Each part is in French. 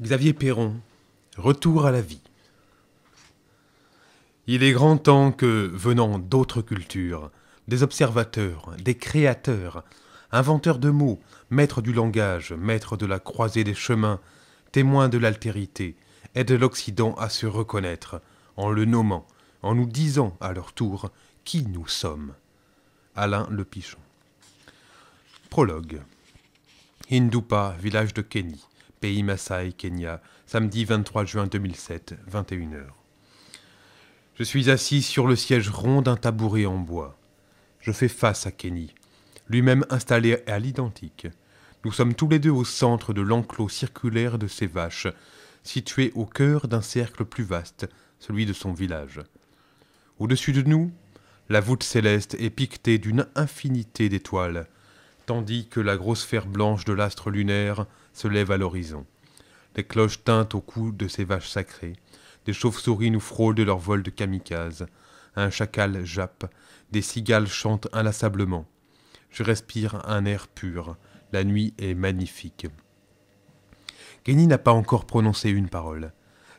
Xavier Perron, Retour à la vie. Il est grand temps que, venant d'autres cultures, des observateurs, des créateurs, inventeurs de mots, maîtres du langage, maîtres de la croisée des chemins, témoins de l'altérité, aident l'Occident à se reconnaître, en le nommant, en nous disant à leur tour qui nous sommes. Alain Le Pichon. Prologue. Hindupa, village de Kenny pays Maasai, Kenya, samedi 23 juin 2007, 21h. Je suis assis sur le siège rond d'un tabouret en bois. Je fais face à Kenny, lui-même installé à l'identique. Nous sommes tous les deux au centre de l'enclos circulaire de ses vaches, situé au cœur d'un cercle plus vaste, celui de son village. Au-dessus de nous, la voûte céleste est piquetée d'une infinité d'étoiles, tandis que la grosse sphère blanche de l'astre lunaire se lève à l'horizon. Les cloches tintent au cou de ces vaches sacrées. Des chauves-souris nous frôlent de leur vol de kamikazes. Un chacal jappe. Des cigales chantent inlassablement. Je respire un air pur. La nuit est magnifique. Kenny n'a pas encore prononcé une parole.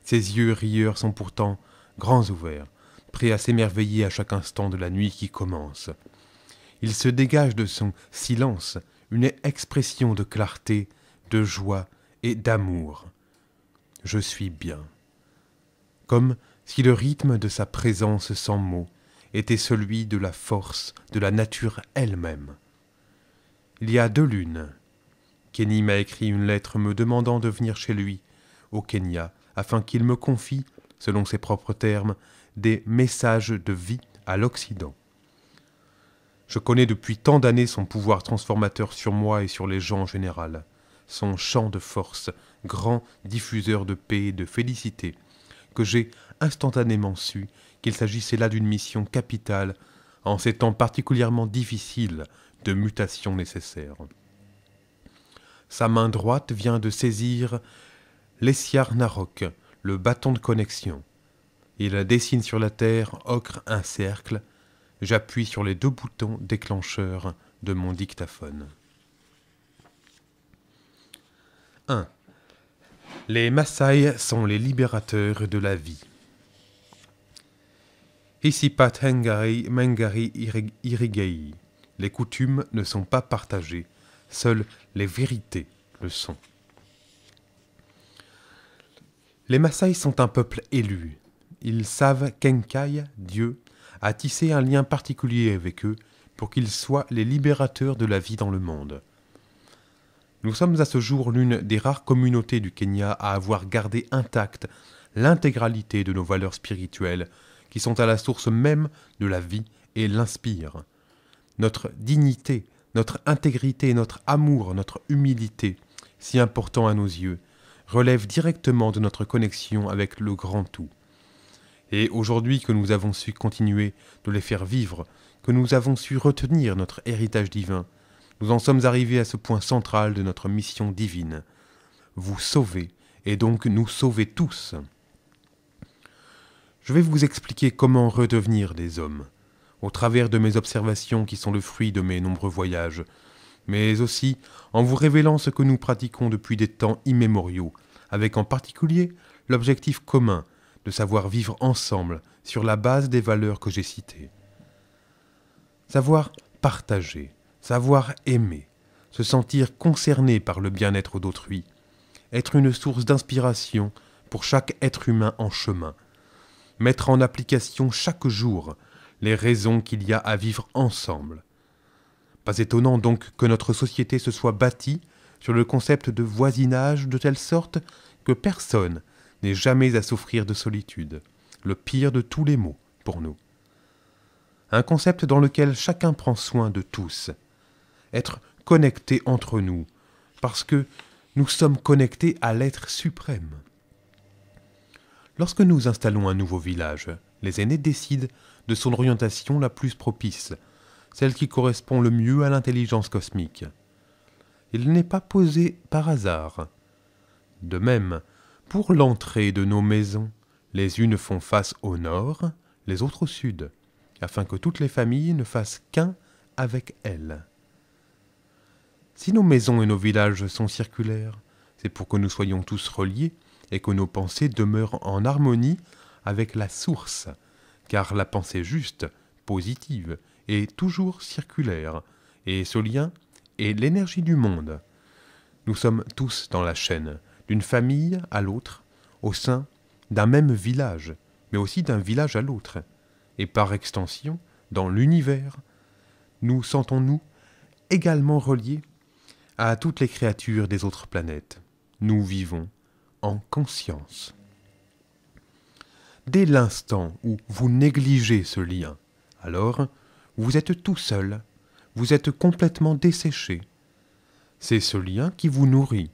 Ses yeux rieurs sont pourtant grands ouverts, prêts à s'émerveiller à chaque instant de la nuit qui commence. Il se dégage de son silence une expression de clarté de joie et d'amour. Je suis bien. Comme si le rythme de sa présence sans mots était celui de la force de la nature elle-même. Il y a deux lunes. Kenny m'a écrit une lettre me demandant de venir chez lui, au Kenya, afin qu'il me confie, selon ses propres termes, des messages de vie à l'Occident. Je connais depuis tant d'années son pouvoir transformateur sur moi et sur les gens en général son champ de force, grand diffuseur de paix et de félicité, que j'ai instantanément su qu'il s'agissait là d'une mission capitale en ces temps particulièrement difficiles de mutation nécessaire. Sa main droite vient de saisir l'essiar Narok, le bâton de connexion. Il dessine sur la terre ocre un cercle. J'appuie sur les deux boutons déclencheurs de mon dictaphone. 1. Les Maasai sont les libérateurs de la vie. Mengari Les coutumes ne sont pas partagées, seules les vérités le sont. Les Maasai sont un peuple élu. Ils savent qu'Enkai, Dieu, a tissé un lien particulier avec eux pour qu'ils soient les libérateurs de la vie dans le monde. Nous sommes à ce jour l'une des rares communautés du Kenya à avoir gardé intacte l'intégralité de nos valeurs spirituelles, qui sont à la source même de la vie et l'inspirent. Notre dignité, notre intégrité, notre amour, notre humilité, si important à nos yeux, relèvent directement de notre connexion avec le grand tout. Et aujourd'hui que nous avons su continuer de les faire vivre, que nous avons su retenir notre héritage divin, nous en sommes arrivés à ce point central de notre mission divine. Vous sauver et donc nous sauver tous. Je vais vous expliquer comment redevenir des hommes, au travers de mes observations qui sont le fruit de mes nombreux voyages, mais aussi en vous révélant ce que nous pratiquons depuis des temps immémoriaux, avec en particulier l'objectif commun de savoir vivre ensemble sur la base des valeurs que j'ai citées. Savoir partager, savoir aimer, se sentir concerné par le bien-être d'autrui, être une source d'inspiration pour chaque être humain en chemin, mettre en application chaque jour les raisons qu'il y a à vivre ensemble. Pas étonnant donc que notre société se soit bâtie sur le concept de voisinage de telle sorte que personne n'ait jamais à souffrir de solitude, le pire de tous les maux pour nous. Un concept dans lequel chacun prend soin de tous, être connectés entre nous, parce que nous sommes connectés à l'être suprême. Lorsque nous installons un nouveau village, les aînés décident de son orientation la plus propice, celle qui correspond le mieux à l'intelligence cosmique. Il n'est pas posé par hasard. De même, pour l'entrée de nos maisons, les unes font face au nord, les autres au sud, afin que toutes les familles ne fassent qu'un avec elles. Si nos maisons et nos villages sont circulaires, c'est pour que nous soyons tous reliés et que nos pensées demeurent en harmonie avec la source, car la pensée juste, positive, est toujours circulaire, et ce lien est l'énergie du monde. Nous sommes tous dans la chaîne, d'une famille à l'autre, au sein d'un même village, mais aussi d'un village à l'autre, et par extension, dans l'univers. Nous sentons-nous également reliés à toutes les créatures des autres planètes. Nous vivons en conscience. Dès l'instant où vous négligez ce lien, alors vous êtes tout seul, vous êtes complètement desséché. C'est ce lien qui vous nourrit,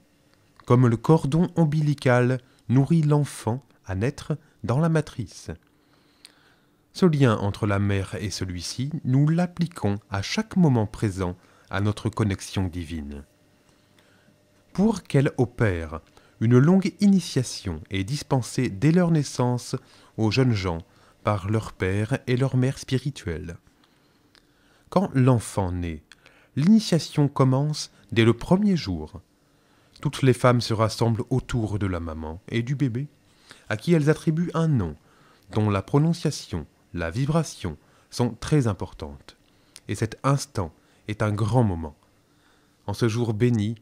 comme le cordon ombilical nourrit l'enfant à naître dans la matrice. Ce lien entre la mère et celui-ci, nous l'appliquons à chaque moment présent à notre connexion divine. Pour qu'elles opèrent, une longue initiation est dispensée dès leur naissance aux jeunes gens par leur père et leur mère spirituelle. Quand l'enfant naît, l'initiation commence dès le premier jour. Toutes les femmes se rassemblent autour de la maman et du bébé, à qui elles attribuent un nom, dont la prononciation, la vibration sont très importantes. Et cet instant est un grand moment. En ce jour béni,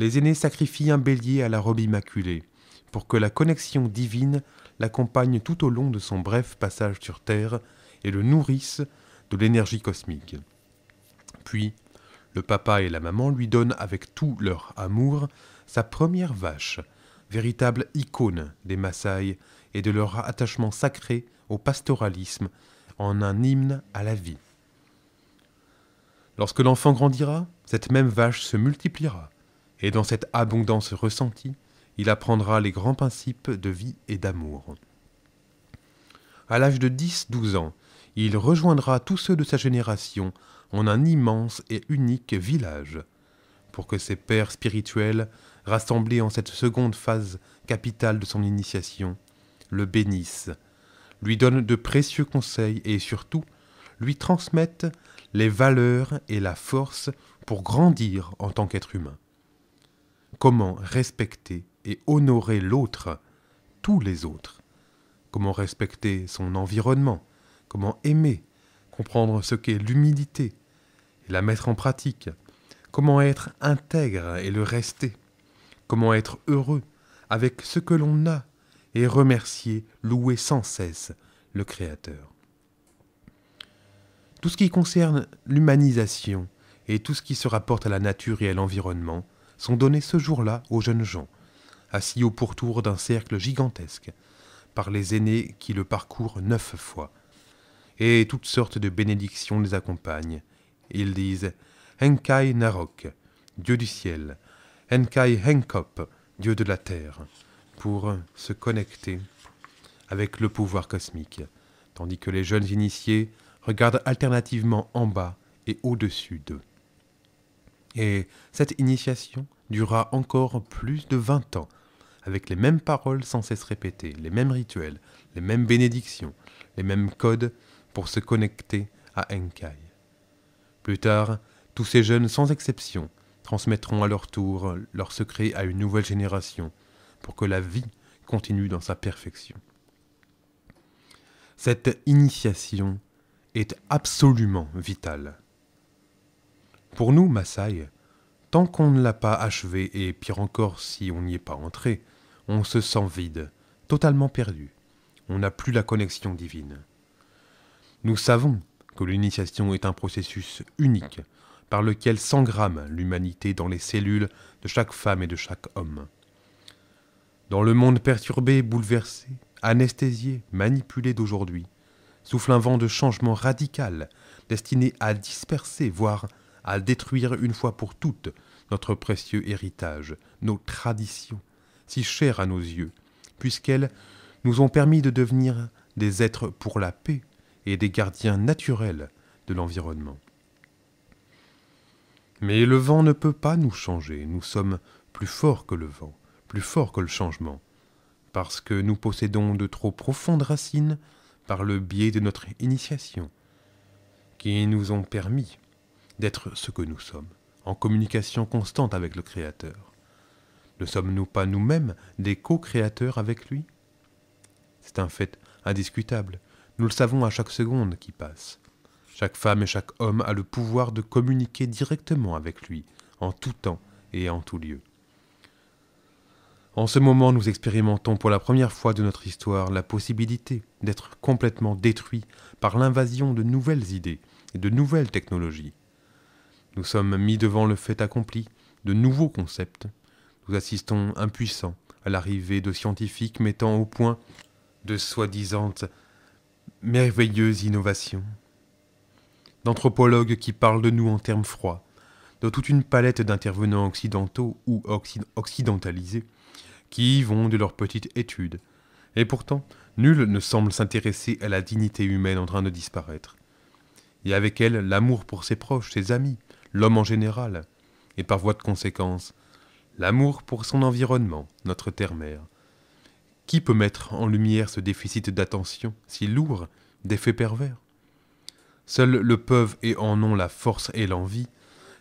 les aînés sacrifient un bélier à la robe immaculée, pour que la connexion divine l'accompagne tout au long de son bref passage sur Terre et le nourrisse de l'énergie cosmique. Puis, le papa et la maman lui donnent avec tout leur amour sa première vache, véritable icône des Maasai et de leur attachement sacré au pastoralisme en un hymne à la vie. Lorsque l'enfant grandira, cette même vache se multipliera et dans cette abondance ressentie, il apprendra les grands principes de vie et d'amour. À l'âge de 10-12 ans, il rejoindra tous ceux de sa génération en un immense et unique village, pour que ses pères spirituels, rassemblés en cette seconde phase capitale de son initiation, le bénissent, lui donnent de précieux conseils et surtout lui transmettent les valeurs et la force pour grandir en tant qu'être humain. Comment respecter et honorer l'autre, tous les autres Comment respecter son environnement Comment aimer Comprendre ce qu'est l'humilité et la mettre en pratique Comment être intègre et le rester Comment être heureux avec ce que l'on a et remercier, louer sans cesse le Créateur tout ce qui concerne l'humanisation et tout ce qui se rapporte à la nature et à l'environnement sont donnés ce jour-là aux jeunes gens, assis au pourtour d'un cercle gigantesque, par les aînés qui le parcourent neuf fois. Et toutes sortes de bénédictions les accompagnent. Ils disent Enkai Narok, Dieu du ciel, Enkai Henkop, Dieu de la terre, pour se connecter avec le pouvoir cosmique, tandis que les jeunes initiés regardent alternativement en bas et au-dessus d'eux. Et cette initiation dura encore plus de vingt ans, avec les mêmes paroles sans cesse répétées, les mêmes rituels, les mêmes bénédictions, les mêmes codes pour se connecter à Enkai. Plus tard, tous ces jeunes, sans exception, transmettront à leur tour leurs secrets à une nouvelle génération, pour que la vie continue dans sa perfection. Cette initiation est absolument vitale. Pour nous, Maasai, tant qu'on ne l'a pas achevé, et pire encore si on n'y est pas entré, on se sent vide, totalement perdu. On n'a plus la connexion divine. Nous savons que l'initiation est un processus unique par lequel s'engramme l'humanité dans les cellules de chaque femme et de chaque homme. Dans le monde perturbé, bouleversé, anesthésié, manipulé d'aujourd'hui, souffle un vent de changement radical destiné à disperser, voire à détruire une fois pour toutes notre précieux héritage, nos traditions, si chères à nos yeux, puisqu'elles nous ont permis de devenir des êtres pour la paix et des gardiens naturels de l'environnement. Mais le vent ne peut pas nous changer, nous sommes plus forts que le vent, plus forts que le changement, parce que nous possédons de trop profondes racines par le biais de notre initiation, qui nous ont permis d'être ce que nous sommes, en communication constante avec le Créateur. Ne sommes-nous pas nous-mêmes des co-créateurs avec lui C'est un fait indiscutable, nous le savons à chaque seconde qui passe. Chaque femme et chaque homme a le pouvoir de communiquer directement avec lui, en tout temps et en tout lieu. En ce moment, nous expérimentons pour la première fois de notre histoire la possibilité d'être complètement détruits par l'invasion de nouvelles idées et de nouvelles technologies, nous sommes mis devant le fait accompli, de nouveaux concepts. Nous assistons impuissants à l'arrivée de scientifiques mettant au point de soi-disant merveilleuses innovations, d'anthropologues qui parlent de nous en termes froids, de toute une palette d'intervenants occidentaux ou occidentalisés qui y vont de leur petite étude. Et pourtant, nul ne semble s'intéresser à la dignité humaine en train de disparaître, et avec elle l'amour pour ses proches, ses amis, l'homme en général, et par voie de conséquence, l'amour pour son environnement, notre terre-mère. Qui peut mettre en lumière ce déficit d'attention si lourd d'effets pervers Seuls le peuvent et en ont la force et l'envie,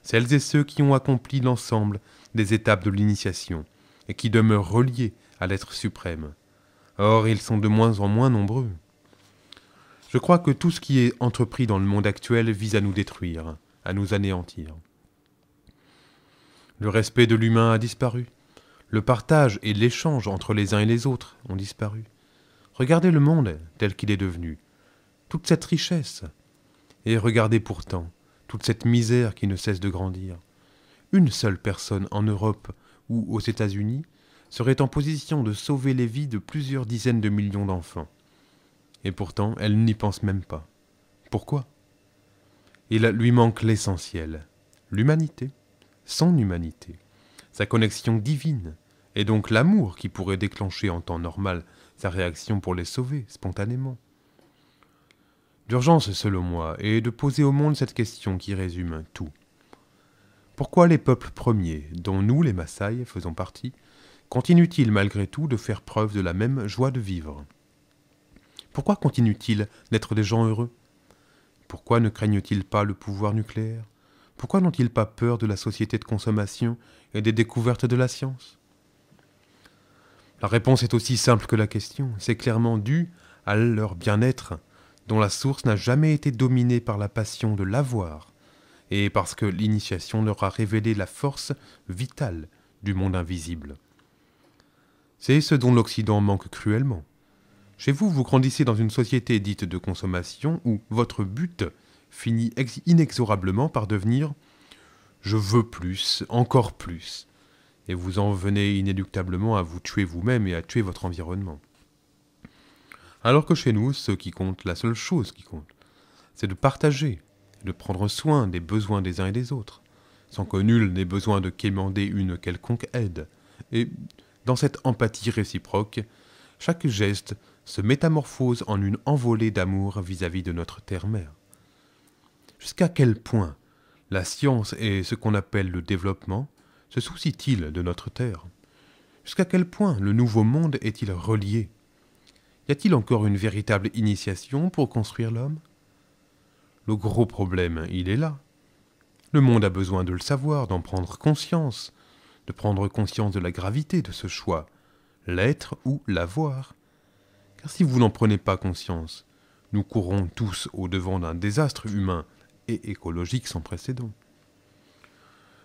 celles et ceux qui ont accompli l'ensemble des étapes de l'initiation, et qui demeurent reliés à l'être suprême. Or, ils sont de moins en moins nombreux. Je crois que tout ce qui est entrepris dans le monde actuel vise à nous détruire à nous anéantir. Le respect de l'humain a disparu. Le partage et l'échange entre les uns et les autres ont disparu. Regardez le monde tel qu'il est devenu, toute cette richesse, et regardez pourtant toute cette misère qui ne cesse de grandir. Une seule personne en Europe ou aux États-Unis serait en position de sauver les vies de plusieurs dizaines de millions d'enfants. Et pourtant, elle n'y pense même pas. Pourquoi il lui manque l'essentiel, l'humanité, son humanité, sa connexion divine, et donc l'amour qui pourrait déclencher en temps normal sa réaction pour les sauver spontanément. L'urgence, selon moi, est de poser au monde cette question qui résume tout. Pourquoi les peuples premiers, dont nous les Maasai faisons partie, continuent-ils malgré tout de faire preuve de la même joie de vivre Pourquoi continuent-ils d'être des gens heureux pourquoi ne craignent-ils pas le pouvoir nucléaire Pourquoi n'ont-ils pas peur de la société de consommation et des découvertes de la science La réponse est aussi simple que la question. C'est clairement dû à leur bien-être, dont la source n'a jamais été dominée par la passion de l'avoir, et parce que l'initiation leur a révélé la force vitale du monde invisible. C'est ce dont l'Occident manque cruellement. Chez vous, vous grandissez dans une société dite de consommation où votre but finit inexorablement par devenir ⁇ je veux plus, encore plus ⁇ et vous en venez inéluctablement à vous tuer vous-même et à tuer votre environnement. Alors que chez nous, ce qui compte, la seule chose qui compte, c'est de partager, de prendre soin des besoins des uns et des autres, sans que nul n'ait besoin de quémander une quelconque aide. Et dans cette empathie réciproque, chaque geste se métamorphose en une envolée d'amour vis-à-vis de notre terre-mère. Jusqu'à quel point la science et ce qu'on appelle le développement se soucient-ils de notre terre Jusqu'à quel point le nouveau monde est-il relié Y a-t-il encore une véritable initiation pour construire l'homme Le gros problème, il est là. Le monde a besoin de le savoir, d'en prendre conscience, de prendre conscience de la gravité de ce choix, l'être ou l'avoir. Car si vous n'en prenez pas conscience, nous courons tous au-devant d'un désastre humain et écologique sans précédent.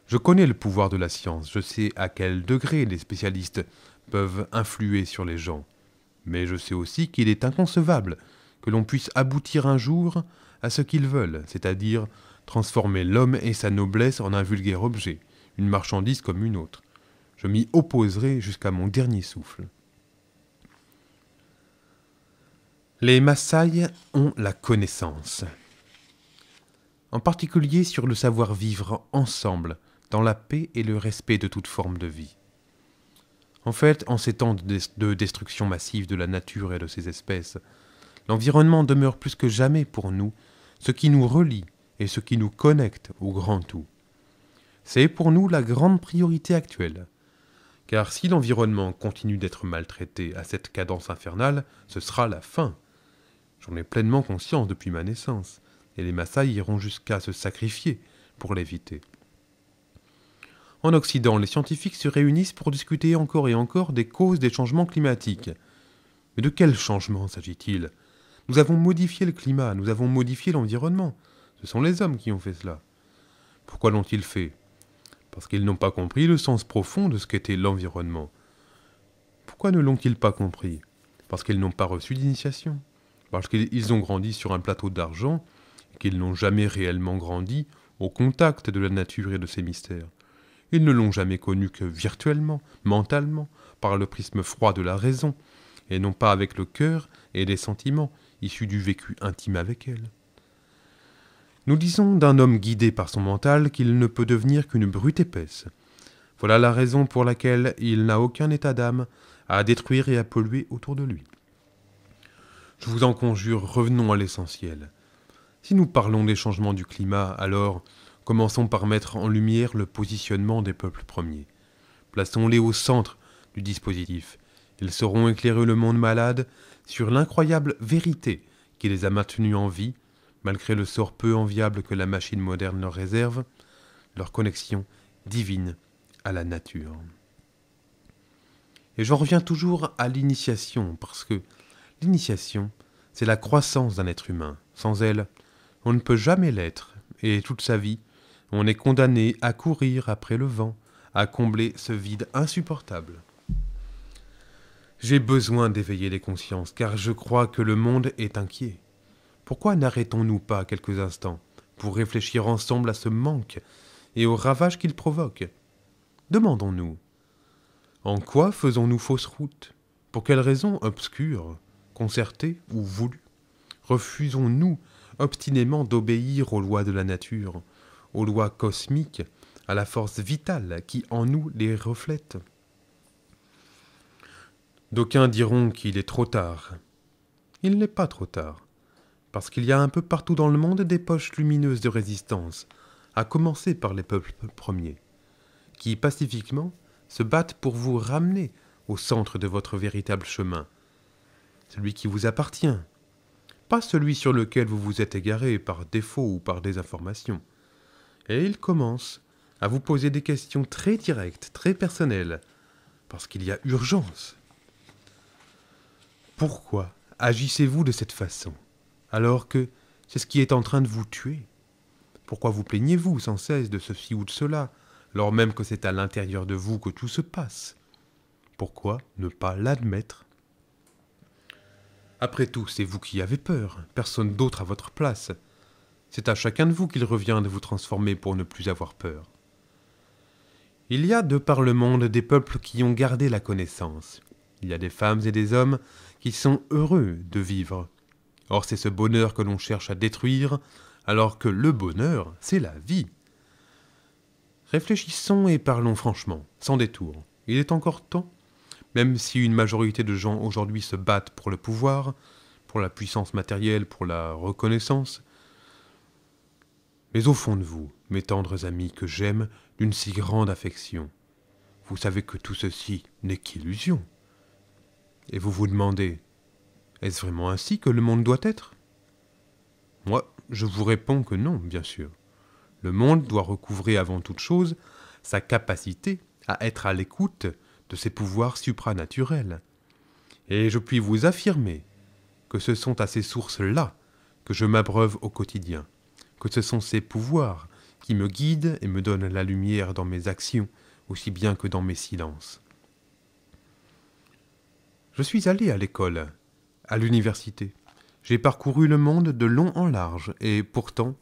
Je connais le pouvoir de la science, je sais à quel degré les spécialistes peuvent influer sur les gens, mais je sais aussi qu'il est inconcevable que l'on puisse aboutir un jour à ce qu'ils veulent, c'est-à-dire transformer l'homme et sa noblesse en un vulgaire objet, une marchandise comme une autre. Je m'y opposerai jusqu'à mon dernier souffle. Les Maasai ont la connaissance, en particulier sur le savoir-vivre ensemble, dans la paix et le respect de toute forme de vie. En fait, en ces temps de destruction massive de la nature et de ses espèces, l'environnement demeure plus que jamais pour nous ce qui nous relie et ce qui nous connecte au grand tout. C'est pour nous la grande priorité actuelle. Car si l'environnement continue d'être maltraité à cette cadence infernale, ce sera la fin. J'en ai pleinement conscience depuis ma naissance, et les Maasai iront jusqu'à se sacrifier pour l'éviter. En Occident, les scientifiques se réunissent pour discuter encore et encore des causes des changements climatiques. Mais de quel changement s'agit-il Nous avons modifié le climat, nous avons modifié l'environnement. Ce sont les hommes qui ont fait cela. Pourquoi l'ont-ils fait Parce qu'ils n'ont pas compris le sens profond de ce qu'était l'environnement. Pourquoi ne l'ont-ils pas compris Parce qu'ils n'ont pas reçu d'initiation parce qu'ils ont grandi sur un plateau d'argent, qu'ils n'ont jamais réellement grandi au contact de la nature et de ses mystères. Ils ne l'ont jamais connu que virtuellement, mentalement, par le prisme froid de la raison, et non pas avec le cœur et les sentiments issus du vécu intime avec elle. Nous disons d'un homme guidé par son mental qu'il ne peut devenir qu'une brute épaisse. Voilà la raison pour laquelle il n'a aucun état d'âme à détruire et à polluer autour de lui. Je vous en conjure, revenons à l'essentiel. Si nous parlons des changements du climat, alors commençons par mettre en lumière le positionnement des peuples premiers. Plaçons-les au centre du dispositif. Ils sauront éclairer le monde malade sur l'incroyable vérité qui les a maintenus en vie, malgré le sort peu enviable que la machine moderne leur réserve, leur connexion divine à la nature. Et j'en reviens toujours à l'initiation, parce que L'initiation, c'est la croissance d'un être humain. Sans elle, on ne peut jamais l'être, et toute sa vie, on est condamné à courir après le vent, à combler ce vide insupportable. J'ai besoin d'éveiller les consciences, car je crois que le monde est inquiet. Pourquoi n'arrêtons-nous pas quelques instants pour réfléchir ensemble à ce manque et aux ravages qu'il provoque Demandons-nous, en quoi faisons-nous fausse route Pour quelles raisons obscures Concerté ou voulus, Refusons-nous obstinément d'obéir aux lois de la nature, aux lois cosmiques, à la force vitale qui en nous les reflète D'aucuns diront qu'il est trop tard. Il n'est pas trop tard, parce qu'il y a un peu partout dans le monde des poches lumineuses de résistance, à commencer par les peuples premiers, qui pacifiquement se battent pour vous ramener au centre de votre véritable chemin, celui qui vous appartient, pas celui sur lequel vous vous êtes égaré par défaut ou par désinformation. Et il commence à vous poser des questions très directes, très personnelles, parce qu'il y a urgence. Pourquoi agissez-vous de cette façon, alors que c'est ce qui est en train de vous tuer Pourquoi vous plaignez-vous sans cesse de ceci ou de cela, alors même que c'est à l'intérieur de vous que tout se passe Pourquoi ne pas l'admettre après tout, c'est vous qui avez peur, personne d'autre à votre place. C'est à chacun de vous qu'il revient de vous transformer pour ne plus avoir peur. Il y a de par le monde des peuples qui ont gardé la connaissance. Il y a des femmes et des hommes qui sont heureux de vivre. Or c'est ce bonheur que l'on cherche à détruire, alors que le bonheur, c'est la vie. Réfléchissons et parlons franchement, sans détour. Il est encore temps même si une majorité de gens aujourd'hui se battent pour le pouvoir, pour la puissance matérielle, pour la reconnaissance, mais au fond de vous, mes tendres amis que j'aime d'une si grande affection, vous savez que tout ceci n'est qu'illusion. Et vous vous demandez, est-ce vraiment ainsi que le monde doit être Moi, je vous réponds que non, bien sûr. Le monde doit recouvrer avant toute chose sa capacité à être à l'écoute de ces pouvoirs supranaturels. Et je puis vous affirmer que ce sont à ces sources-là que je m'abreuve au quotidien, que ce sont ces pouvoirs qui me guident et me donnent la lumière dans mes actions, aussi bien que dans mes silences. Je suis allé à l'école, à l'université. J'ai parcouru le monde de long en large, et pourtant,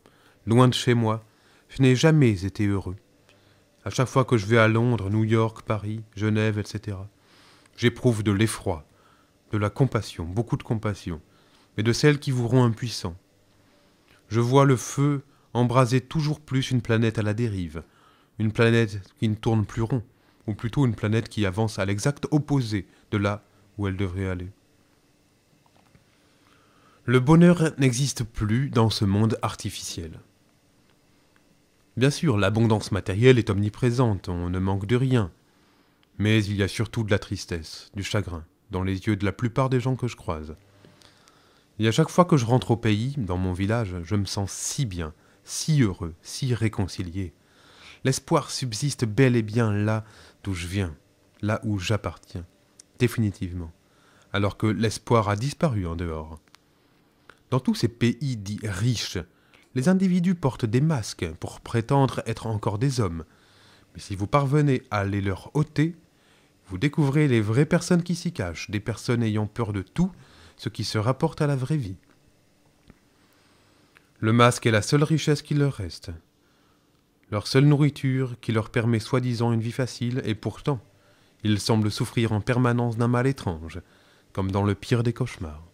loin de chez moi, je n'ai jamais été heureux. À chaque fois que je vais à Londres, New York, Paris, Genève, etc., j'éprouve de l'effroi, de la compassion, beaucoup de compassion, mais de celle qui vous rend impuissant. Je vois le feu embraser toujours plus une planète à la dérive, une planète qui ne tourne plus rond, ou plutôt une planète qui avance à l'exact opposé de là où elle devrait aller. Le bonheur n'existe plus dans ce monde artificiel. Bien sûr, l'abondance matérielle est omniprésente, on ne manque de rien. Mais il y a surtout de la tristesse, du chagrin, dans les yeux de la plupart des gens que je croise. Et à chaque fois que je rentre au pays, dans mon village, je me sens si bien, si heureux, si réconcilié. L'espoir subsiste bel et bien là d'où je viens, là où j'appartiens, définitivement, alors que l'espoir a disparu en dehors. Dans tous ces pays dits riches, les individus portent des masques pour prétendre être encore des hommes. Mais si vous parvenez à les leur ôter, vous découvrez les vraies personnes qui s'y cachent, des personnes ayant peur de tout, ce qui se rapporte à la vraie vie. Le masque est la seule richesse qui leur reste, leur seule nourriture qui leur permet soi-disant une vie facile, et pourtant, ils semblent souffrir en permanence d'un mal étrange, comme dans le pire des cauchemars.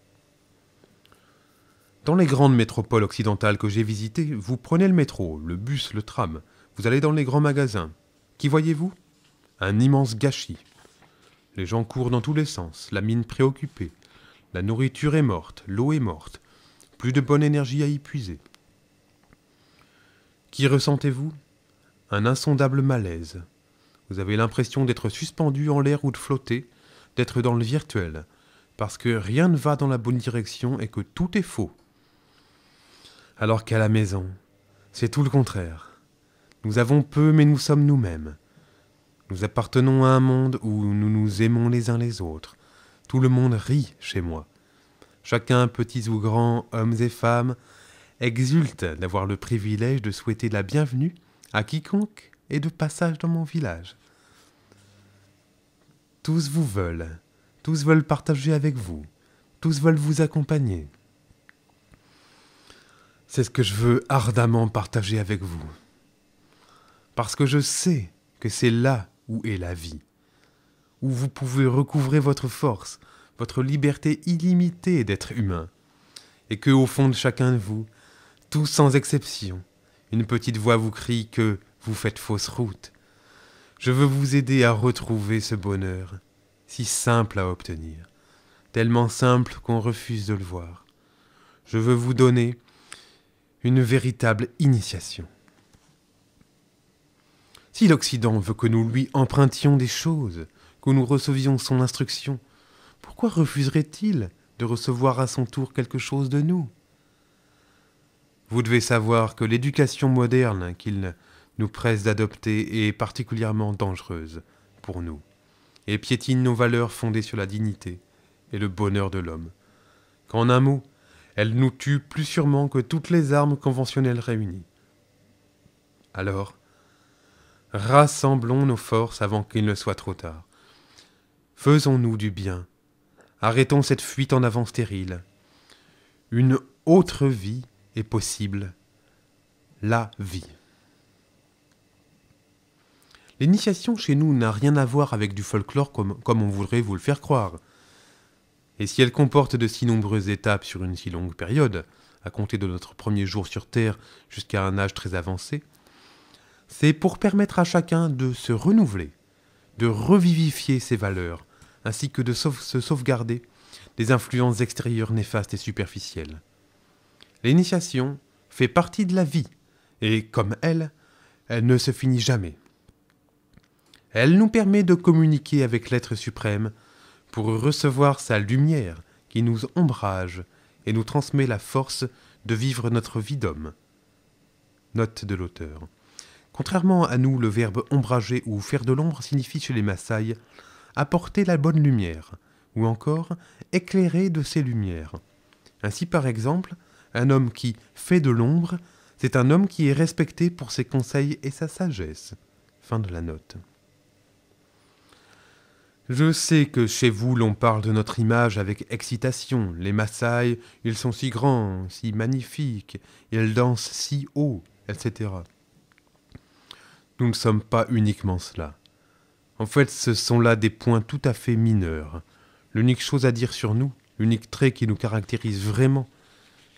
Dans les grandes métropoles occidentales que j'ai visitées, vous prenez le métro, le bus, le tram, vous allez dans les grands magasins. Qui voyez-vous Un immense gâchis. Les gens courent dans tous les sens, la mine préoccupée. La nourriture est morte, l'eau est morte. Plus de bonne énergie à y puiser. Qui ressentez-vous Un insondable malaise. Vous avez l'impression d'être suspendu en l'air ou de flotter, d'être dans le virtuel, parce que rien ne va dans la bonne direction et que tout est faux alors qu'à la maison, c'est tout le contraire. Nous avons peu, mais nous sommes nous-mêmes. Nous appartenons à un monde où nous nous aimons les uns les autres. Tout le monde rit chez moi. Chacun, petits ou grands, hommes et femmes, exulte d'avoir le privilège de souhaiter la bienvenue à quiconque est de passage dans mon village. Tous vous veulent, tous veulent partager avec vous, tous veulent vous accompagner. C'est ce que je veux ardemment partager avec vous. Parce que je sais que c'est là où est la vie, où vous pouvez recouvrer votre force, votre liberté illimitée d'être humain, et que au fond de chacun de vous, tous sans exception, une petite voix vous crie que vous faites fausse route. Je veux vous aider à retrouver ce bonheur, si simple à obtenir, tellement simple qu'on refuse de le voir. Je veux vous donner une véritable initiation. Si l'Occident veut que nous lui empruntions des choses, que nous recevions son instruction, pourquoi refuserait-il de recevoir à son tour quelque chose de nous Vous devez savoir que l'éducation moderne qu'il nous presse d'adopter est particulièrement dangereuse pour nous, et piétine nos valeurs fondées sur la dignité et le bonheur de l'homme. Qu'en un mot, elle nous tue plus sûrement que toutes les armes conventionnelles réunies. Alors, rassemblons nos forces avant qu'il ne soit trop tard. Faisons-nous du bien. Arrêtons cette fuite en avant stérile. Une autre vie est possible. La vie. L'initiation chez nous n'a rien à voir avec du folklore comme, comme, on voudrait vous le faire croire. Et si elle comporte de si nombreuses étapes sur une si longue période, à compter de notre premier jour sur Terre jusqu'à un âge très avancé, c'est pour permettre à chacun de se renouveler, de revivifier ses valeurs, ainsi que de se sauvegarder des influences extérieures néfastes et superficielles. L'initiation fait partie de la vie, et comme elle, elle ne se finit jamais. Elle nous permet de communiquer avec l'être suprême pour recevoir sa lumière qui nous ombrage et nous transmet la force de vivre notre vie d'homme. Note de l'auteur. Contrairement à nous, le verbe ombrager ou faire de l'ombre signifie chez les Maasai apporter la bonne lumière, ou encore éclairer de ses lumières. Ainsi, par exemple, un homme qui fait de l'ombre, c'est un homme qui est respecté pour ses conseils et sa sagesse. Fin de la note. Je sais que chez vous l'on parle de notre image avec excitation. Les Maasai, ils sont si grands, si magnifiques, ils dansent si haut, etc. Nous ne sommes pas uniquement cela. En fait, ce sont là des points tout à fait mineurs. L'unique chose à dire sur nous, l'unique trait qui nous caractérise vraiment,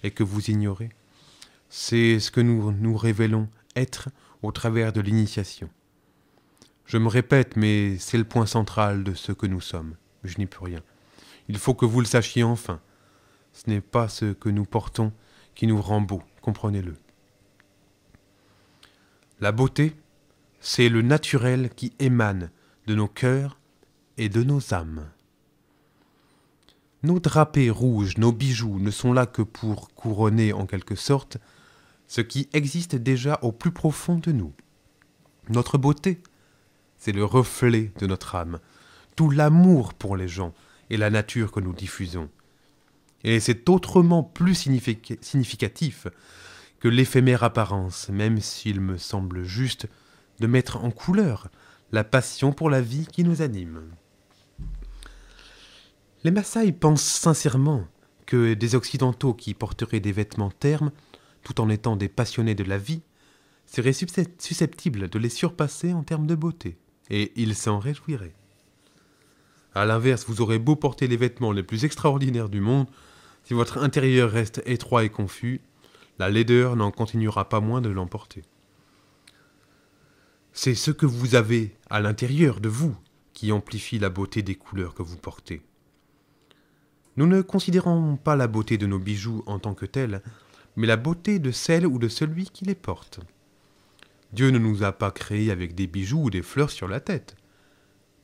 et que vous ignorez, c'est ce que nous nous révélons être au travers de l'initiation. Je me répète, mais c'est le point central de ce que nous sommes. Je n'y peux rien. Il faut que vous le sachiez enfin. Ce n'est pas ce que nous portons qui nous rend beau, comprenez-le. La beauté, c'est le naturel qui émane de nos cœurs et de nos âmes. Nos drapés rouges, nos bijoux ne sont là que pour couronner en quelque sorte ce qui existe déjà au plus profond de nous. Notre beauté, c'est le reflet de notre âme, tout l'amour pour les gens et la nature que nous diffusons. Et c'est autrement plus significatif que l'éphémère apparence, même s'il me semble juste de mettre en couleur la passion pour la vie qui nous anime. Les Maasai pensent sincèrement que des Occidentaux qui porteraient des vêtements termes, tout en étant des passionnés de la vie, seraient susceptibles de les surpasser en termes de beauté et il s'en réjouirait. A l'inverse, vous aurez beau porter les vêtements les plus extraordinaires du monde, si votre intérieur reste étroit et confus, la laideur n'en continuera pas moins de l'emporter. C'est ce que vous avez à l'intérieur de vous qui amplifie la beauté des couleurs que vous portez. Nous ne considérons pas la beauté de nos bijoux en tant que tels, mais la beauté de celle ou de celui qui les porte. Dieu ne nous a pas créés avec des bijoux ou des fleurs sur la tête.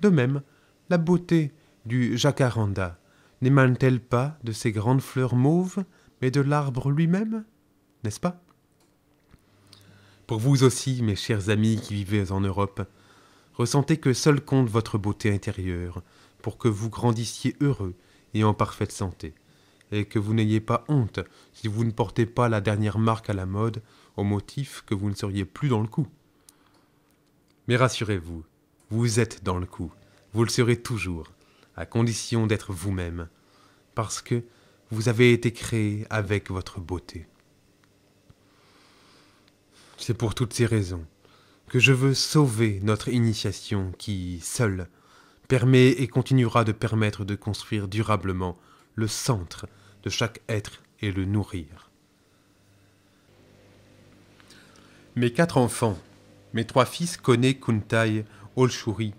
De même, la beauté du jacaranda n'émane-t-elle pas de ses grandes fleurs mauves, mais de l'arbre lui-même N'est-ce pas Pour vous aussi, mes chers amis qui vivez en Europe, ressentez que seul compte votre beauté intérieure, pour que vous grandissiez heureux et en parfaite santé, et que vous n'ayez pas honte si vous ne portez pas la dernière marque à la mode au motif que vous ne seriez plus dans le coup. Mais rassurez-vous, vous êtes dans le coup, vous le serez toujours, à condition d'être vous-même, parce que vous avez été créé avec votre beauté. C'est pour toutes ces raisons que je veux sauver notre initiation qui, seule, permet et continuera de permettre de construire durablement le centre de chaque être et le nourrir. Mes quatre enfants, mes trois fils Kone Kuntai Olshuri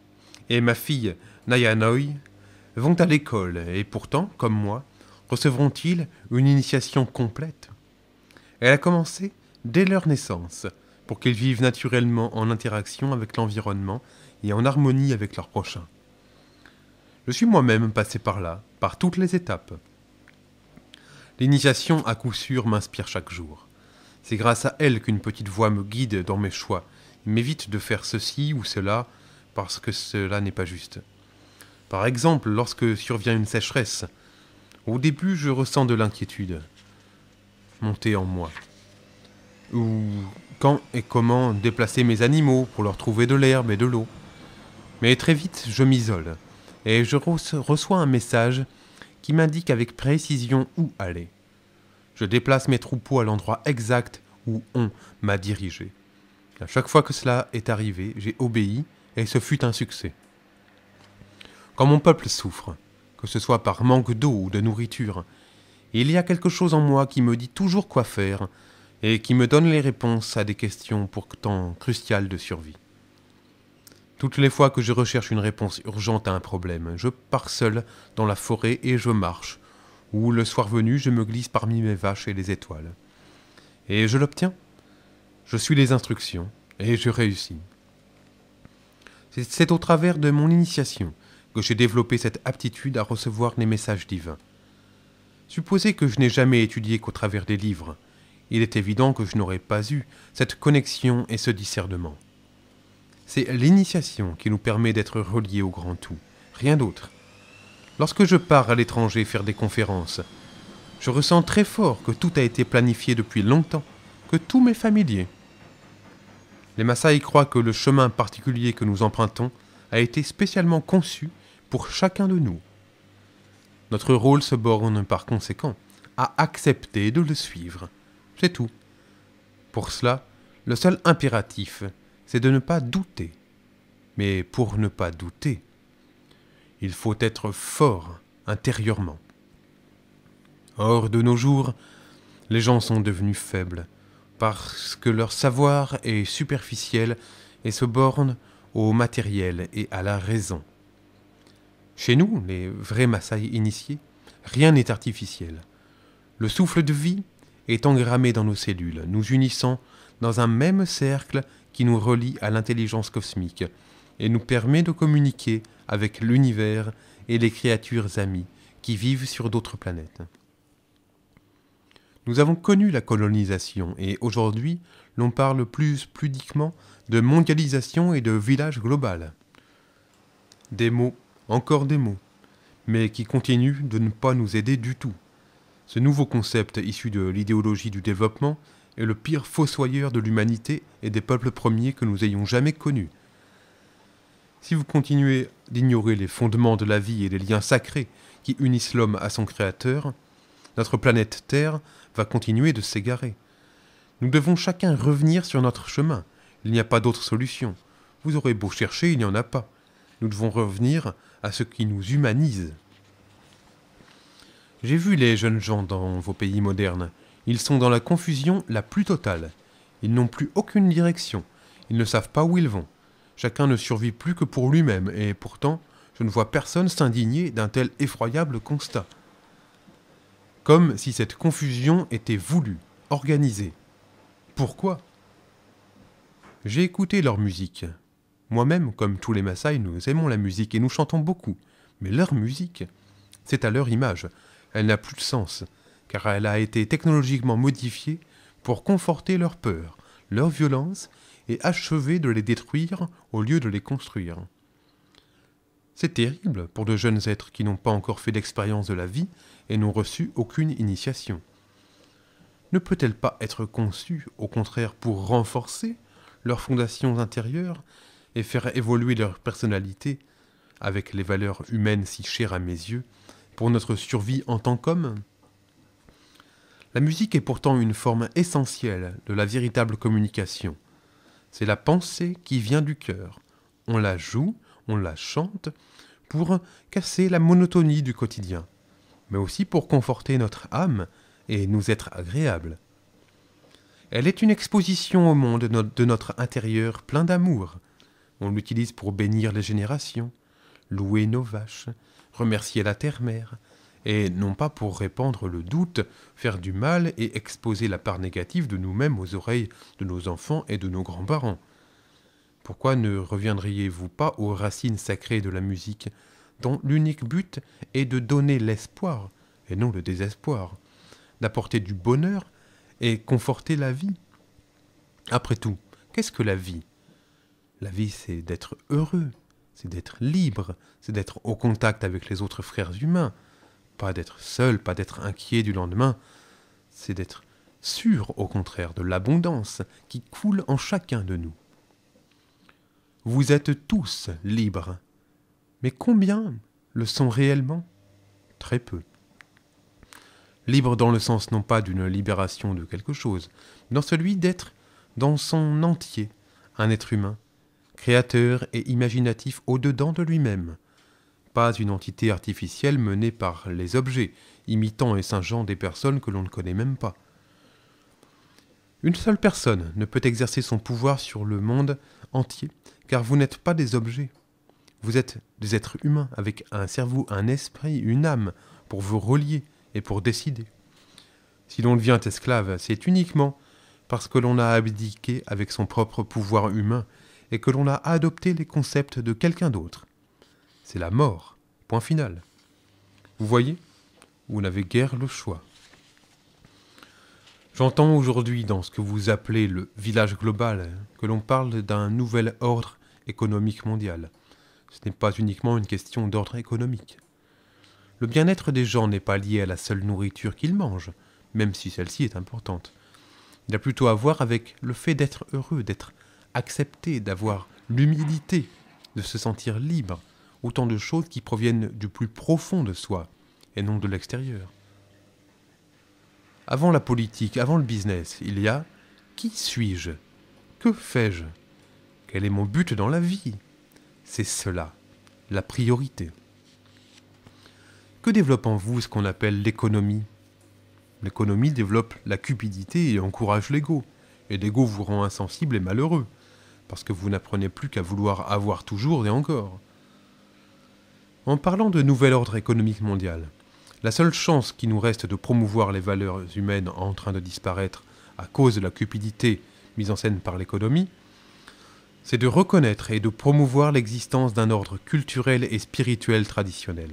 et ma fille Nayanoi vont à l'école et pourtant, comme moi, recevront-ils une initiation complète Elle a commencé dès leur naissance pour qu'ils vivent naturellement en interaction avec l'environnement et en harmonie avec leurs prochains. Je suis moi-même passé par là, par toutes les étapes. L'initiation à coup sûr m'inspire chaque jour. C'est grâce à elle qu'une petite voix me guide dans mes choix, m'évite de faire ceci ou cela, parce que cela n'est pas juste. Par exemple, lorsque survient une sécheresse, au début je ressens de l'inquiétude monter en moi. Ou quand et comment déplacer mes animaux pour leur trouver de l'herbe et de l'eau. Mais très vite, je m'isole, et je reçois un message qui m'indique avec précision où aller je déplace mes troupeaux à l'endroit exact où on m'a dirigé. À chaque fois que cela est arrivé, j'ai obéi, et ce fut un succès. Quand mon peuple souffre, que ce soit par manque d'eau ou de nourriture, il y a quelque chose en moi qui me dit toujours quoi faire, et qui me donne les réponses à des questions pourtant cruciales de survie. Toutes les fois que je recherche une réponse urgente à un problème, je pars seul dans la forêt et je marche, où, le soir venu, je me glisse parmi mes vaches et les étoiles. Et je l'obtiens. Je suis les instructions, et je réussis. C'est au travers de mon initiation que j'ai développé cette aptitude à recevoir les messages divins. Supposez que je n'ai jamais étudié qu'au travers des livres, il est évident que je n'aurais pas eu cette connexion et ce discernement. C'est l'initiation qui nous permet d'être reliés au grand tout, rien d'autre. Lorsque je pars à l'étranger faire des conférences, je ressens très fort que tout a été planifié depuis longtemps, que tout m'est familier. Les Maasai croient que le chemin particulier que nous empruntons a été spécialement conçu pour chacun de nous. Notre rôle se borne par conséquent à accepter de le suivre. C'est tout. Pour cela, le seul impératif, c'est de ne pas douter. Mais pour ne pas douter, il faut être fort intérieurement. Or, de nos jours, les gens sont devenus faibles, parce que leur savoir est superficiel et se borne au matériel et à la raison. Chez nous, les vrais Maasai initiés, rien n'est artificiel. Le souffle de vie est engrammé dans nos cellules, nous unissant dans un même cercle qui nous relie à l'intelligence cosmique et nous permet de communiquer avec l'univers et les créatures amies qui vivent sur d'autres planètes. Nous avons connu la colonisation et aujourd'hui l'on parle plus pudiquement de mondialisation et de village global. Des mots, encore des mots, mais qui continuent de ne pas nous aider du tout. Ce nouveau concept issu de l'idéologie du développement est le pire fossoyeur de l'humanité et des peuples premiers que nous ayons jamais connus. Si vous continuez d'ignorer les fondements de la vie et les liens sacrés qui unissent l'homme à son Créateur, notre planète Terre va continuer de s'égarer. Nous devons chacun revenir sur notre chemin. Il n'y a pas d'autre solution. Vous aurez beau chercher, il n'y en a pas. Nous devons revenir à ce qui nous humanise. J'ai vu les jeunes gens dans vos pays modernes. Ils sont dans la confusion la plus totale. Ils n'ont plus aucune direction. Ils ne savent pas où ils vont. Chacun ne survit plus que pour lui-même, et pourtant, je ne vois personne s'indigner d'un tel effroyable constat. Comme si cette confusion était voulue, organisée. Pourquoi J'ai écouté leur musique. Moi-même, comme tous les Maasai, nous aimons la musique et nous chantons beaucoup. Mais leur musique, c'est à leur image. Elle n'a plus de sens, car elle a été technologiquement modifiée pour conforter leur peur, leur violence et achever de les détruire au lieu de les construire. C'est terrible pour de jeunes êtres qui n'ont pas encore fait l'expérience de la vie et n'ont reçu aucune initiation. Ne peut-elle pas être conçue, au contraire, pour renforcer leurs fondations intérieures et faire évoluer leur personnalité avec les valeurs humaines si chères à mes yeux pour notre survie en tant qu'homme La musique est pourtant une forme essentielle de la véritable communication. C'est la pensée qui vient du cœur. On la joue, on la chante pour casser la monotonie du quotidien, mais aussi pour conforter notre âme et nous être agréable. Elle est une exposition au monde de notre intérieur plein d'amour. On l'utilise pour bénir les générations, louer nos vaches, remercier la terre-mère, et non pas pour répandre le doute, faire du mal et exposer la part négative de nous-mêmes aux oreilles de nos enfants et de nos grands-parents. Pourquoi ne reviendriez-vous pas aux racines sacrées de la musique, dont l'unique but est de donner l'espoir, et non le désespoir, d'apporter du bonheur et conforter la vie Après tout, qu'est-ce que la vie La vie, c'est d'être heureux, c'est d'être libre, c'est d'être au contact avec les autres frères humains, pas d'être seul, pas d'être inquiet du lendemain, c'est d'être sûr au contraire de l'abondance qui coule en chacun de nous. Vous êtes tous libres, mais combien le sont réellement Très peu. Libre dans le sens non pas d'une libération de quelque chose, mais dans celui d'être dans son entier un être humain, créateur et imaginatif au-dedans de lui-même, une entité artificielle menée par les objets, imitant et singeant des personnes que l'on ne connaît même pas. Une seule personne ne peut exercer son pouvoir sur le monde entier, car vous n'êtes pas des objets. Vous êtes des êtres humains avec un cerveau, un esprit, une âme, pour vous relier et pour décider. Si l'on devient esclave, c'est uniquement parce que l'on a abdiqué avec son propre pouvoir humain et que l'on a adopté les concepts de quelqu'un d'autre c'est la mort. Point final. Vous voyez Vous n'avez guère le choix. J'entends aujourd'hui dans ce que vous appelez le village global hein, que l'on parle d'un nouvel ordre économique mondial. Ce n'est pas uniquement une question d'ordre économique. Le bien-être des gens n'est pas lié à la seule nourriture qu'ils mangent, même si celle-ci est importante. Il a plutôt à voir avec le fait d'être heureux, d'être accepté, d'avoir l'humilité, de se sentir libre, autant de choses qui proviennent du plus profond de soi, et non de l'extérieur. Avant la politique, avant le business, il y a ⁇ Qui suis-je Que fais-je Quel est mon but dans la vie ?⁇ C'est cela, la priorité. Que développe en vous ce qu'on appelle l'économie L'économie développe la cupidité et encourage l'ego. Et l'ego vous rend insensible et malheureux, parce que vous n'apprenez plus qu'à vouloir avoir toujours et encore. En parlant de nouvel ordre économique mondial, la seule chance qui nous reste de promouvoir les valeurs humaines en train de disparaître à cause de la cupidité mise en scène par l'économie, c'est de reconnaître et de promouvoir l'existence d'un ordre culturel et spirituel traditionnel.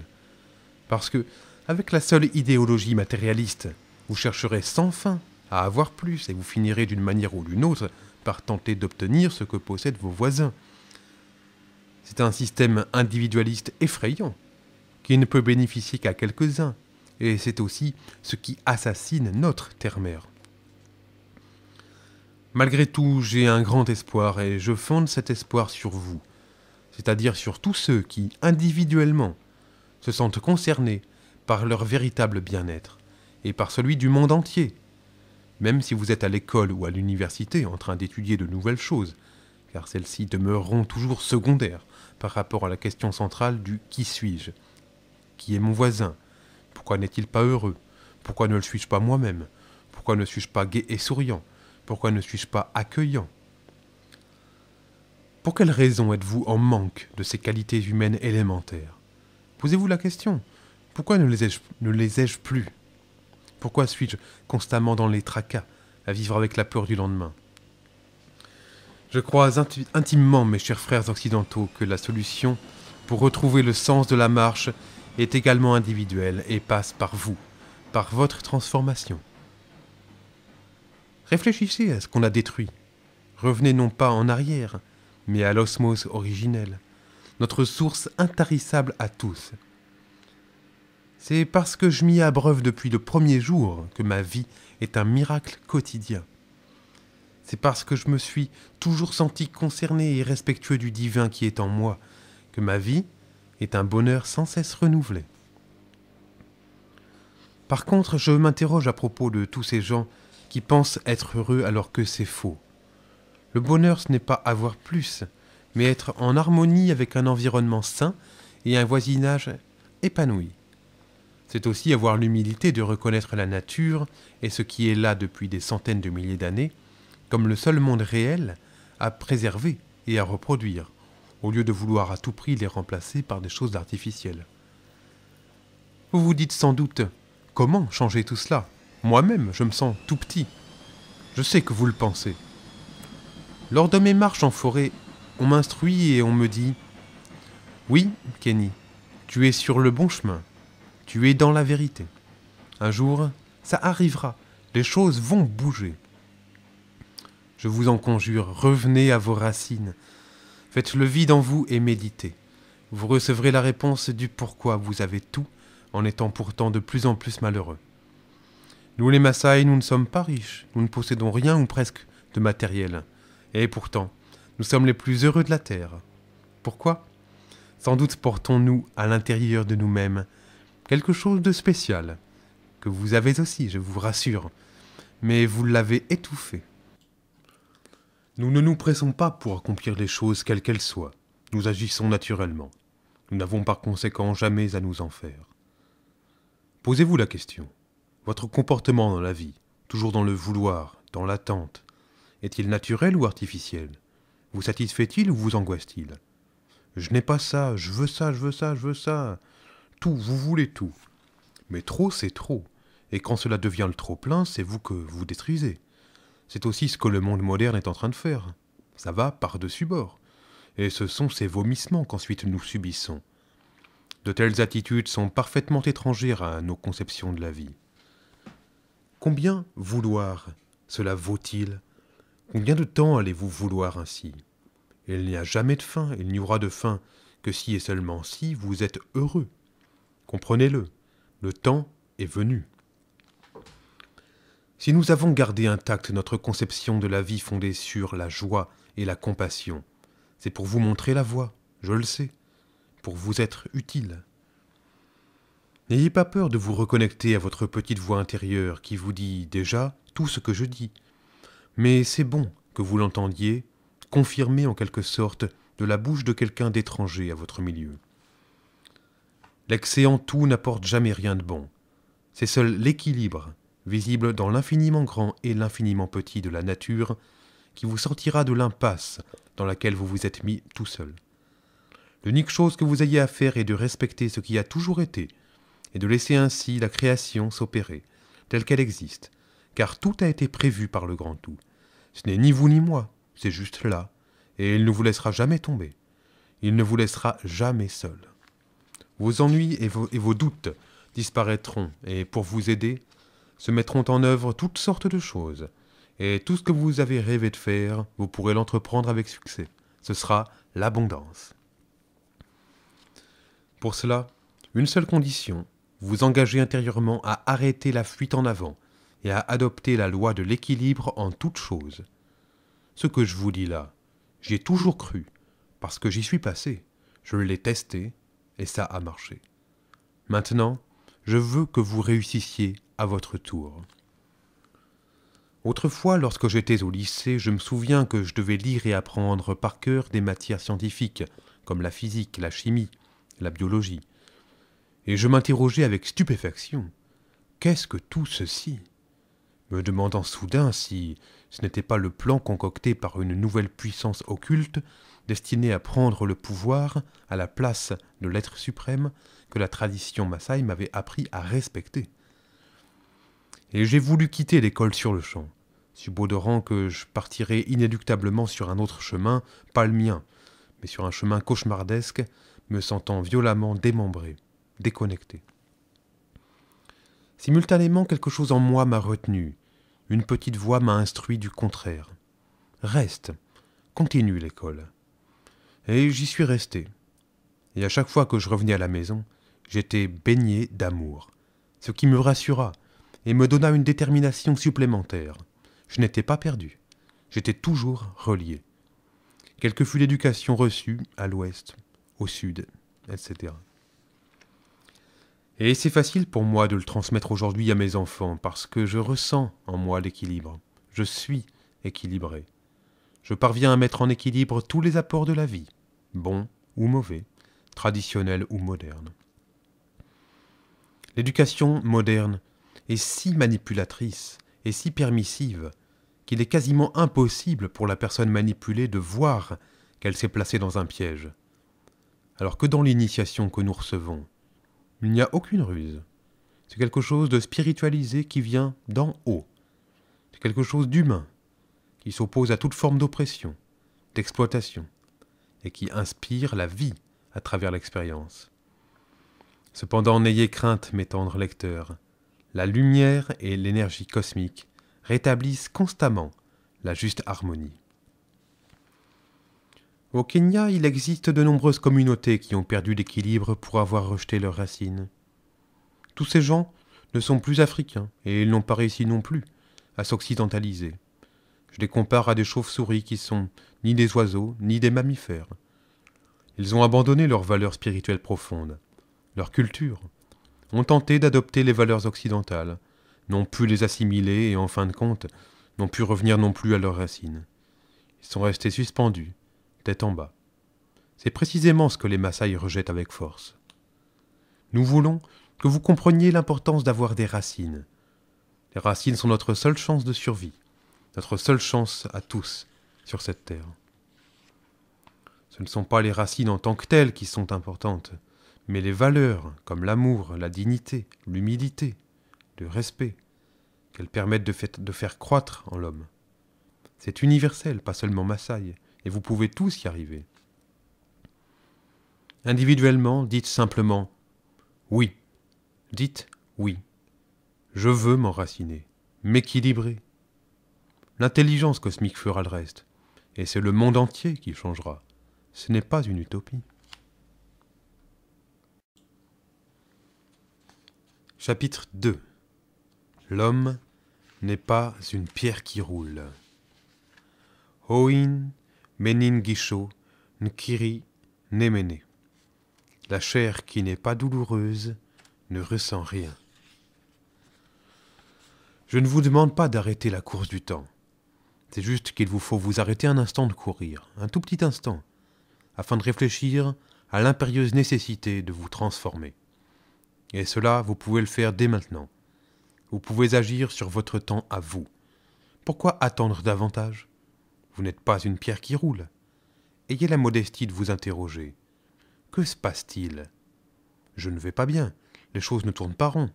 Parce que, avec la seule idéologie matérialiste, vous chercherez sans fin à avoir plus et vous finirez d'une manière ou d'une autre par tenter d'obtenir ce que possèdent vos voisins. C'est un système individualiste effrayant, qui ne peut bénéficier qu'à quelques-uns, et c'est aussi ce qui assassine notre terre-mère. Malgré tout, j'ai un grand espoir et je fonde cet espoir sur vous, c'est-à-dire sur tous ceux qui, individuellement, se sentent concernés par leur véritable bien-être et par celui du monde entier. Même si vous êtes à l'école ou à l'université en train d'étudier de nouvelles choses, car celles-ci demeureront toujours secondaires, par rapport à la question centrale du qui suis-je Qui est mon voisin Pourquoi n'est-il pas heureux Pourquoi ne le suis-je pas moi-même Pourquoi ne suis-je pas gai et souriant Pourquoi ne suis-je pas accueillant Pour quelle raison êtes-vous en manque de ces qualités humaines élémentaires Posez-vous la question. Pourquoi ne les ne les ai-je plus Pourquoi suis-je constamment dans les tracas, à vivre avec la peur du lendemain je crois intimement, mes chers frères occidentaux, que la solution pour retrouver le sens de la marche est également individuelle et passe par vous, par votre transformation. Réfléchissez à ce qu'on a détruit. Revenez non pas en arrière, mais à l'osmose originelle, notre source intarissable à tous. C'est parce que je m'y abreuve depuis le premier jour que ma vie est un miracle quotidien. C'est parce que je me suis toujours senti concerné et respectueux du divin qui est en moi que ma vie est un bonheur sans cesse renouvelé. Par contre, je m'interroge à propos de tous ces gens qui pensent être heureux alors que c'est faux. Le bonheur, ce n'est pas avoir plus, mais être en harmonie avec un environnement sain et un voisinage épanoui. C'est aussi avoir l'humilité de reconnaître la nature et ce qui est là depuis des centaines de milliers d'années, comme le seul monde réel, à préserver et à reproduire, au lieu de vouloir à tout prix les remplacer par des choses artificielles. Vous vous dites sans doute, comment changer tout cela Moi-même, je me sens tout petit. Je sais que vous le pensez. Lors de mes marches en forêt, on m'instruit et on me dit, oui, Kenny, tu es sur le bon chemin, tu es dans la vérité. Un jour, ça arrivera, les choses vont bouger. Je vous en conjure, revenez à vos racines. Faites le vide en vous et méditez. Vous recevrez la réponse du pourquoi vous avez tout en étant pourtant de plus en plus malheureux. Nous les Maasai, nous ne sommes pas riches, nous ne possédons rien ou presque de matériel. Et pourtant, nous sommes les plus heureux de la Terre. Pourquoi Sans doute portons-nous à l'intérieur de nous-mêmes quelque chose de spécial, que vous avez aussi, je vous rassure, mais vous l'avez étouffé. Nous ne nous pressons pas pour accomplir les choses quelles qu'elles soient. Nous agissons naturellement. Nous n'avons par conséquent jamais à nous en faire. Posez-vous la question. Votre comportement dans la vie, toujours dans le vouloir, dans l'attente, est-il naturel ou artificiel Vous satisfait-il ou vous angoisse-t-il Je n'ai pas ça, je veux ça, je veux ça, je veux ça. Tout, vous voulez tout. Mais trop, c'est trop. Et quand cela devient le trop plein, c'est vous que vous détruisez. C'est aussi ce que le monde moderne est en train de faire. Ça va par-dessus bord. Et ce sont ces vomissements qu'ensuite nous subissons. De telles attitudes sont parfaitement étrangères à nos conceptions de la vie. Combien vouloir cela vaut-il Combien de temps allez-vous vouloir ainsi Il n'y a jamais de fin, il n'y aura de fin que si et seulement si vous êtes heureux. Comprenez-le, le temps est venu. Si nous avons gardé intacte notre conception de la vie fondée sur la joie et la compassion, c'est pour vous montrer la voie, je le sais, pour vous être utile. N'ayez pas peur de vous reconnecter à votre petite voix intérieure qui vous dit déjà tout ce que je dis. Mais c'est bon que vous l'entendiez, confirmé en quelque sorte de la bouche de quelqu'un d'étranger à votre milieu. L'excès en tout n'apporte jamais rien de bon. C'est seul l'équilibre visible dans l'infiniment grand et l'infiniment petit de la nature, qui vous sortira de l'impasse dans laquelle vous vous êtes mis tout seul. L'unique chose que vous ayez à faire est de respecter ce qui a toujours été, et de laisser ainsi la création s'opérer, telle qu'elle existe, car tout a été prévu par le grand tout. Ce n'est ni vous ni moi, c'est juste là, et il ne vous laissera jamais tomber. Il ne vous laissera jamais seul. Vos ennuis et vos, et vos doutes disparaîtront, et pour vous aider, se mettront en œuvre toutes sortes de choses, et tout ce que vous avez rêvé de faire, vous pourrez l'entreprendre avec succès. Ce sera l'abondance. Pour cela, une seule condition, vous engagez intérieurement à arrêter la fuite en avant et à adopter la loi de l'équilibre en toutes choses. Ce que je vous dis là, j'y ai toujours cru, parce que j'y suis passé, je l'ai testé, et ça a marché. Maintenant, je veux que vous réussissiez à votre tour. Autrefois, lorsque j'étais au lycée, je me souviens que je devais lire et apprendre par cœur des matières scientifiques, comme la physique, la chimie, la biologie. Et je m'interrogeais avec stupéfaction. Qu'est-ce que tout ceci me demandant soudain si ce n'était pas le plan concocté par une nouvelle puissance occulte destiné à prendre le pouvoir à la place de l'être suprême que la tradition Maasai m'avait appris à respecter. Et j'ai voulu quitter l'école sur le champ, subodorant que je partirais inéluctablement sur un autre chemin, pas le mien, mais sur un chemin cauchemardesque, me sentant violemment démembré, déconnecté. Simultanément, quelque chose en moi m'a retenu, une petite voix m'a instruit du contraire. Reste, continue l'école et j'y suis resté. Et à chaque fois que je revenais à la maison, j'étais baigné d'amour, ce qui me rassura et me donna une détermination supplémentaire. Je n'étais pas perdu, j'étais toujours relié. Quelle que fût l'éducation reçue à l'ouest, au sud, etc. Et c'est facile pour moi de le transmettre aujourd'hui à mes enfants parce que je ressens en moi l'équilibre. Je suis équilibré je parviens à mettre en équilibre tous les apports de la vie, bons ou mauvais, traditionnels ou modernes. L'éducation moderne est si manipulatrice et si permissive qu'il est quasiment impossible pour la personne manipulée de voir qu'elle s'est placée dans un piège. Alors que dans l'initiation que nous recevons, il n'y a aucune ruse. C'est quelque chose de spiritualisé qui vient d'en haut. C'est quelque chose d'humain, qui s'oppose à toute forme d'oppression, d'exploitation, et qui inspire la vie à travers l'expérience. Cependant, n'ayez crainte, mes tendres lecteurs. La lumière et l'énergie cosmique rétablissent constamment la juste harmonie. Au Kenya, il existe de nombreuses communautés qui ont perdu l'équilibre pour avoir rejeté leurs racines. Tous ces gens ne sont plus africains, et ils n'ont pas réussi non plus à s'occidentaliser. Je les compare à des chauves-souris qui sont ni des oiseaux, ni des mammifères. Ils ont abandonné leurs valeurs spirituelles profondes, leur culture, ont tenté d'adopter les valeurs occidentales, n'ont pu les assimiler et, en fin de compte, n'ont pu revenir non plus à leurs racines. Ils sont restés suspendus, tête en bas. C'est précisément ce que les Maasai rejettent avec force. Nous voulons que vous compreniez l'importance d'avoir des racines. Les racines sont notre seule chance de survie notre seule chance à tous sur cette terre. Ce ne sont pas les racines en tant que telles qui sont importantes, mais les valeurs comme l'amour, la dignité, l'humilité, le respect, qu'elles permettent de, faire croître en l'homme. C'est universel, pas seulement Maasai, et vous pouvez tous y arriver. Individuellement, dites simplement oui. Dites oui. Je veux m'enraciner, m'équilibrer, L'intelligence cosmique fera le reste. Et c'est le monde entier qui changera. Ce n'est pas une utopie. Chapitre 2 L'homme n'est pas une pierre qui roule. Hoin menin gisho nkiri nemene. La chair qui n'est pas douloureuse ne ressent rien. Je ne vous demande pas d'arrêter la course du temps. C'est juste qu'il vous faut vous arrêter un instant de courir, un tout petit instant, afin de réfléchir à l'impérieuse nécessité de vous transformer. Et cela, vous pouvez le faire dès maintenant. Vous pouvez agir sur votre temps à vous. Pourquoi attendre davantage Vous n'êtes pas une pierre qui roule. Ayez la modestie de vous interroger. Que se passe-t-il Je ne vais pas bien, les choses ne tournent pas rond.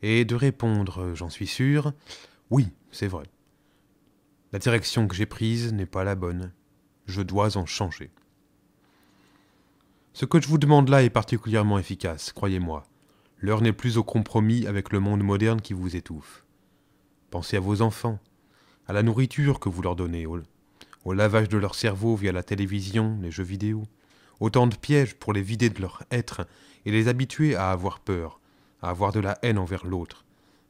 Et de répondre, j'en suis sûr, oui, c'est vrai. La direction que j'ai prise n'est pas la bonne. Je dois en changer. Ce que je vous demande là est particulièrement efficace, croyez-moi. L'heure n'est plus au compromis avec le monde moderne qui vous étouffe. Pensez à vos enfants, à la nourriture que vous leur donnez, au, lavage de leur cerveau via la télévision, les jeux vidéo, autant de pièges pour les vider de leur être et les habituer à avoir peur, à avoir de la haine envers l'autre,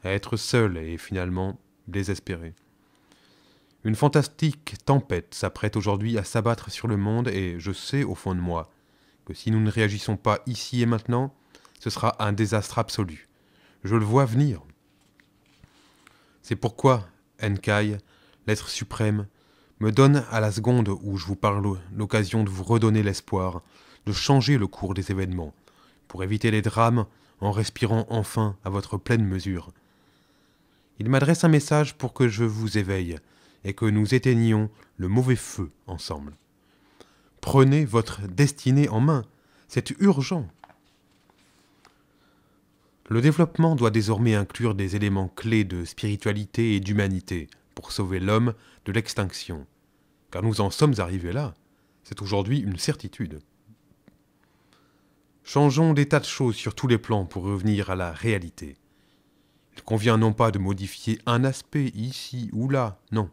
à être seul et finalement désespéré. Une fantastique tempête s'apprête aujourd'hui à s'abattre sur le monde et je sais au fond de moi que si nous ne réagissons pas ici et maintenant, ce sera un désastre absolu. Je le vois venir. C'est pourquoi, Enkai, l'être suprême, me donne à la seconde où je vous parle l'occasion de vous redonner l'espoir, de changer le cours des événements, pour éviter les drames en respirant enfin à votre pleine mesure. Il m'adresse un message pour que je vous éveille, et que nous éteignions le mauvais feu ensemble. Prenez votre destinée en main, c'est urgent. Le développement doit désormais inclure des éléments clés de spiritualité et d'humanité pour sauver l'homme de l'extinction, car nous en sommes arrivés là, c'est aujourd'hui une certitude. Changeons des tas de choses sur tous les plans pour revenir à la réalité. Il convient non pas de modifier un aspect ici ou là, non,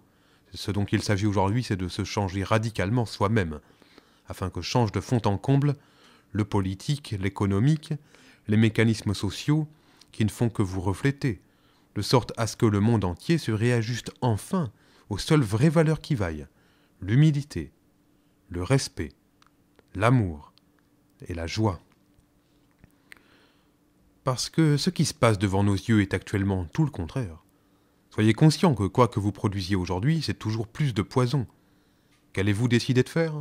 ce dont il s'agit aujourd'hui, c'est de se changer radicalement soi-même, afin que change de fond en comble le politique, l'économique, les mécanismes sociaux qui ne font que vous refléter, de sorte à ce que le monde entier se réajuste enfin aux seules vraies valeurs qui vaillent, l'humilité, le respect, l'amour et la joie. Parce que ce qui se passe devant nos yeux est actuellement tout le contraire. Soyez conscient que quoi que vous produisiez aujourd'hui, c'est toujours plus de poison. Qu'allez-vous décider de faire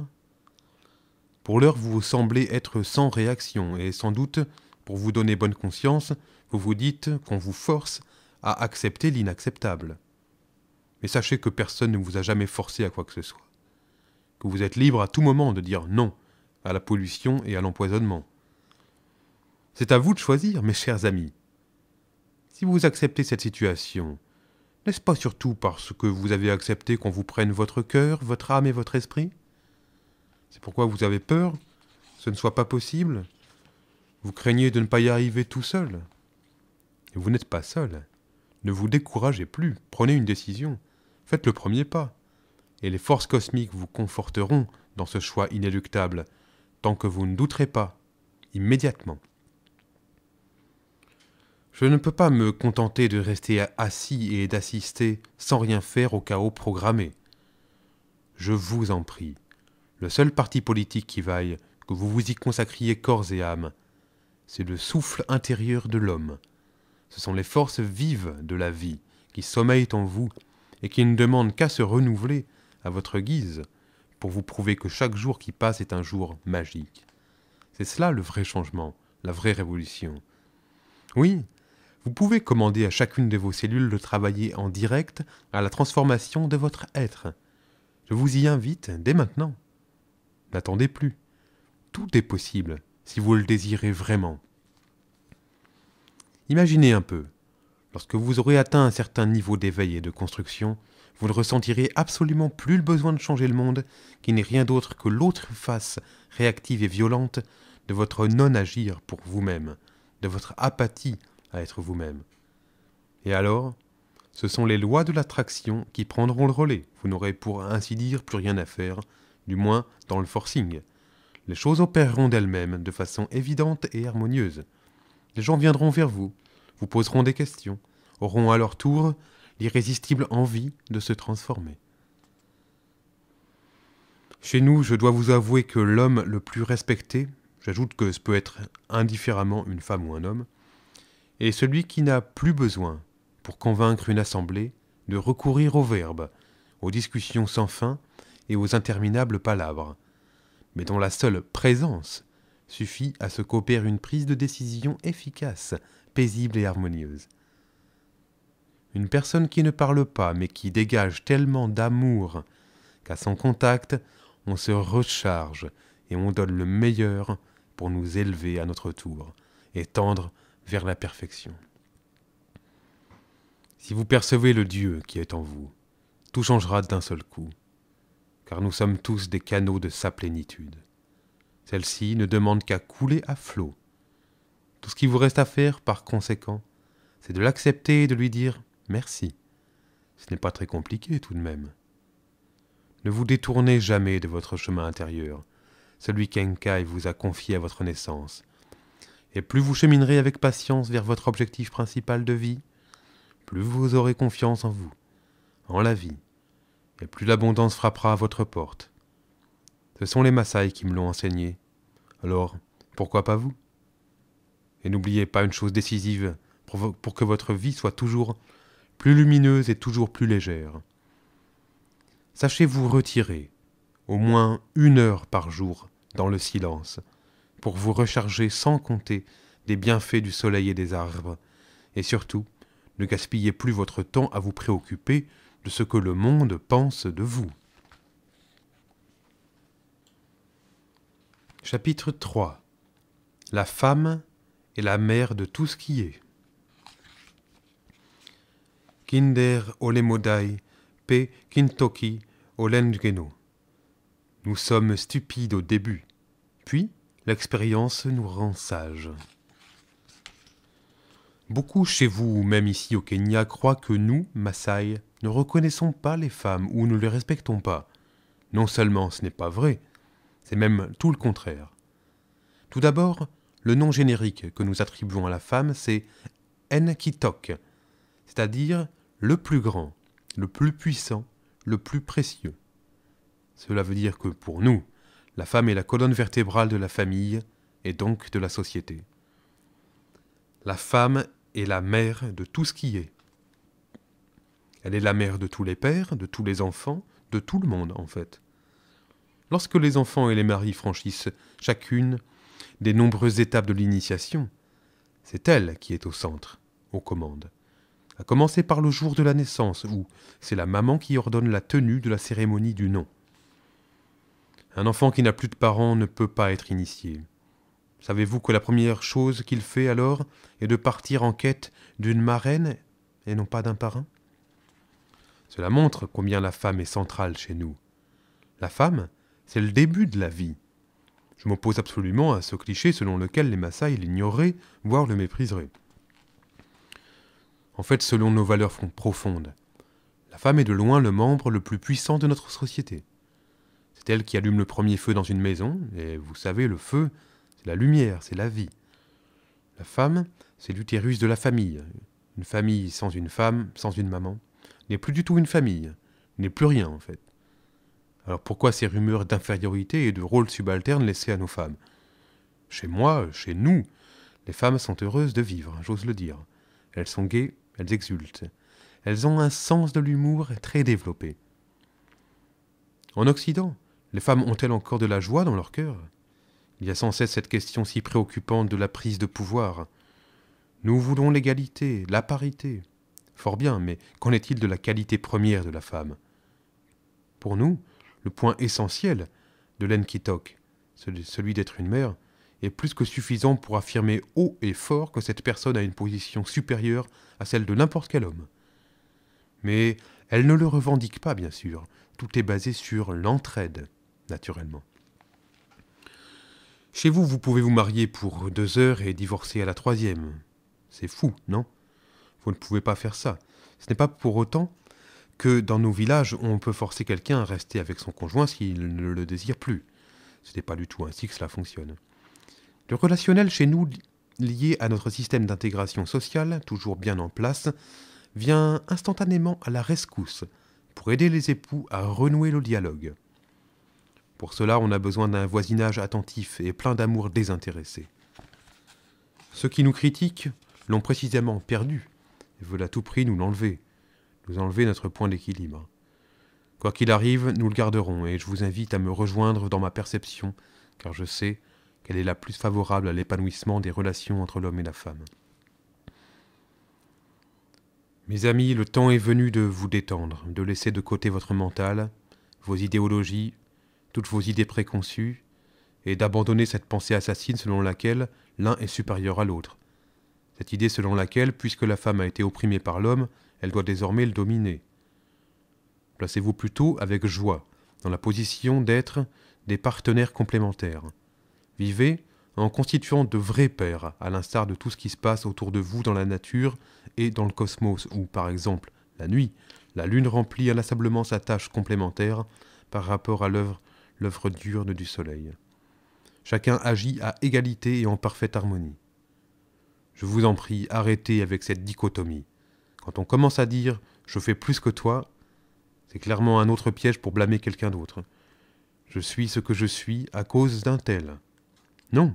Pour l'heure, vous semblez être sans réaction, et sans doute, pour vous donner bonne conscience, vous vous dites qu'on vous force à accepter l'inacceptable. Mais sachez que personne ne vous a jamais forcé à quoi que ce soit. Que vous êtes libre à tout moment de dire non à la pollution et à l'empoisonnement. C'est à vous de choisir, mes chers amis. Si vous acceptez cette situation, n'est-ce pas surtout parce que vous avez accepté qu'on vous prenne votre cœur, votre âme et votre esprit C'est pourquoi vous avez peur Ce ne soit pas possible Vous craignez de ne pas y arriver tout seul vous n'êtes pas seul. Ne vous découragez plus, prenez une décision, faites le premier pas. Et les forces cosmiques vous conforteront dans ce choix inéluctable, tant que vous ne douterez pas, immédiatement. Je ne peux pas me contenter de rester assis et d'assister sans rien faire au chaos programmé. Je vous en prie, le seul parti politique qui vaille, que vous vous y consacriez corps et âme, c'est le souffle intérieur de l'homme. Ce sont les forces vives de la vie qui sommeillent en vous et qui ne demandent qu'à se renouveler à votre guise pour vous prouver que chaque jour qui passe est un jour magique. C'est cela le vrai changement, la vraie révolution. Oui, vous pouvez commander à chacune de vos cellules de travailler en direct à la transformation de votre être. Je vous y invite dès maintenant. N'attendez plus. Tout est possible si vous le désirez vraiment. Imaginez un peu. Lorsque vous aurez atteint un certain niveau d'éveil et de construction, vous ne ressentirez absolument plus le besoin de changer le monde, qui n'est rien d'autre que l'autre face réactive et violente de votre non-agir pour vous-même, de votre apathie à être vous-même. Et alors, ce sont les lois de l'attraction qui prendront le relais. Vous n'aurez pour ainsi dire plus rien à faire, du moins dans le forcing. Les choses opéreront d'elles-mêmes de façon évidente et harmonieuse. Les gens viendront vers vous, vous poseront des questions, auront à leur tour l'irrésistible envie de se transformer. Chez nous, je dois vous avouer que l'homme le plus respecté, j'ajoute que ce peut être indifféremment une femme ou un homme, et celui qui n'a plus besoin, pour convaincre une assemblée, de recourir aux verbes, aux discussions sans fin et aux interminables palabres, mais dont la seule présence suffit à se qu'opère une prise de décision efficace, paisible et harmonieuse. Une personne qui ne parle pas, mais qui dégage tellement d'amour qu'à son contact, on se recharge et on donne le meilleur pour nous élever à notre tour et tendre vers la perfection. Si vous percevez le Dieu qui est en vous, tout changera d'un seul coup, car nous sommes tous des canaux de sa plénitude. Celle-ci ne demande qu'à couler à flot. Tout ce qui vous reste à faire, par conséquent, c'est de l'accepter et de lui dire merci. Ce n'est pas très compliqué tout de même. Ne vous détournez jamais de votre chemin intérieur, celui qu'Enkai vous a confié à votre naissance, et plus vous cheminerez avec patience vers votre objectif principal de vie, plus vous aurez confiance en vous, en la vie, et plus l'abondance frappera à votre porte. Ce sont les Maasai qui me l'ont enseigné. Alors, pourquoi pas vous Et n'oubliez pas une chose décisive pour, pour que votre vie soit toujours plus lumineuse et toujours plus légère. Sachez vous retirer, au moins une heure par jour, dans le silence, pour vous recharger sans compter des bienfaits du soleil et des arbres. Et surtout, ne gaspillez plus votre temps à vous préoccuper de ce que le monde pense de vous. Chapitre 3 La femme est la mère de tout ce qui est. Kinder olemodai, pe kintoki olengeno. Nous sommes stupides au début, puis L'expérience nous rend sages. Beaucoup chez vous, même ici au Kenya, croient que nous, Maasai, ne reconnaissons pas les femmes ou ne les respectons pas. Non seulement ce n'est pas vrai, c'est même tout le contraire. Tout d'abord, le nom générique que nous attribuons à la femme, c'est Enkitok, c'est-à-dire le plus grand, le plus puissant, le plus précieux. Cela veut dire que pour nous, la femme est la colonne vertébrale de la famille et donc de la société. La femme est la mère de tout ce qui est. Elle est la mère de tous les pères, de tous les enfants, de tout le monde en fait. Lorsque les enfants et les maris franchissent chacune des nombreuses étapes de l'initiation, c'est elle qui est au centre, aux commandes. À commencer par le jour de la naissance, où c'est la maman qui ordonne la tenue de la cérémonie du nom. Un enfant qui n'a plus de parents ne peut pas être initié. Savez-vous que la première chose qu'il fait alors est de partir en quête d'une marraine et non pas d'un parrain Cela montre combien la femme est centrale chez nous. La femme, c'est le début de la vie. Je m'oppose absolument à ce cliché selon lequel les Maasai l'ignoraient, voire le mépriseraient. En fait, selon nos valeurs profondes, la femme est de loin le membre le plus puissant de notre société. C'est elle qui allume le premier feu dans une maison, et vous savez, le feu, c'est la lumière, c'est la vie. La femme, c'est l'utérus de la famille. Une famille sans une femme, sans une maman, n'est plus du tout une famille, n'est plus rien en fait. Alors pourquoi ces rumeurs d'infériorité et de rôle subalterne laissées à nos femmes Chez moi, chez nous, les femmes sont heureuses de vivre, j'ose le dire. Elles sont gaies, elles exultent. Elles ont un sens de l'humour très développé. En Occident, les femmes ont-elles encore de la joie dans leur cœur Il y a sans cesse cette question si préoccupante de la prise de pouvoir. Nous voulons l'égalité, la parité. Fort bien, mais qu'en est-il de la qualité première de la femme Pour nous, le point essentiel de l'en-qui-toque, celui d'être une mère, est plus que suffisant pour affirmer haut et fort que cette personne a une position supérieure à celle de n'importe quel homme. Mais elle ne le revendique pas, bien sûr. Tout est basé sur l'entraide naturellement. Chez vous, vous pouvez vous marier pour deux heures et divorcer à la troisième. C'est fou, non Vous ne pouvez pas faire ça. Ce n'est pas pour autant que dans nos villages, on peut forcer quelqu'un à rester avec son conjoint s'il ne le désire plus. Ce n'est pas du tout ainsi que cela fonctionne. Le relationnel chez nous, lié à notre système d'intégration sociale, toujours bien en place, vient instantanément à la rescousse pour aider les époux à renouer le dialogue. Pour cela, on a besoin d'un voisinage attentif et plein d'amour désintéressé. Ceux qui nous critiquent l'ont précisément perdu et veulent à tout prix nous l'enlever, nous enlever notre point d'équilibre. Quoi qu'il arrive, nous le garderons et je vous invite à me rejoindre dans ma perception, car je sais qu'elle est la plus favorable à l'épanouissement des relations entre l'homme et la femme. Mes amis, le temps est venu de vous détendre, de laisser de côté votre mental, vos idéologies, toutes vos idées préconçues, et d'abandonner cette pensée assassine selon laquelle l'un est supérieur à l'autre. Cette idée selon laquelle, puisque la femme a été opprimée par l'homme, elle doit désormais le dominer. Placez-vous plutôt avec joie dans la position d'être des partenaires complémentaires. Vivez en constituant de vrais pères, à l'instar de tout ce qui se passe autour de vous dans la nature et dans le cosmos, où, par exemple, la nuit, la Lune remplit inlassablement sa tâche complémentaire par rapport à l'œuvre l'œuvre diurne du soleil. Chacun agit à égalité et en parfaite harmonie. Je vous en prie, arrêtez avec cette dichotomie. Quand on commence à dire je fais plus que toi, c'est clairement un autre piège pour blâmer quelqu'un d'autre. Je suis ce que je suis à cause d'un tel. Non,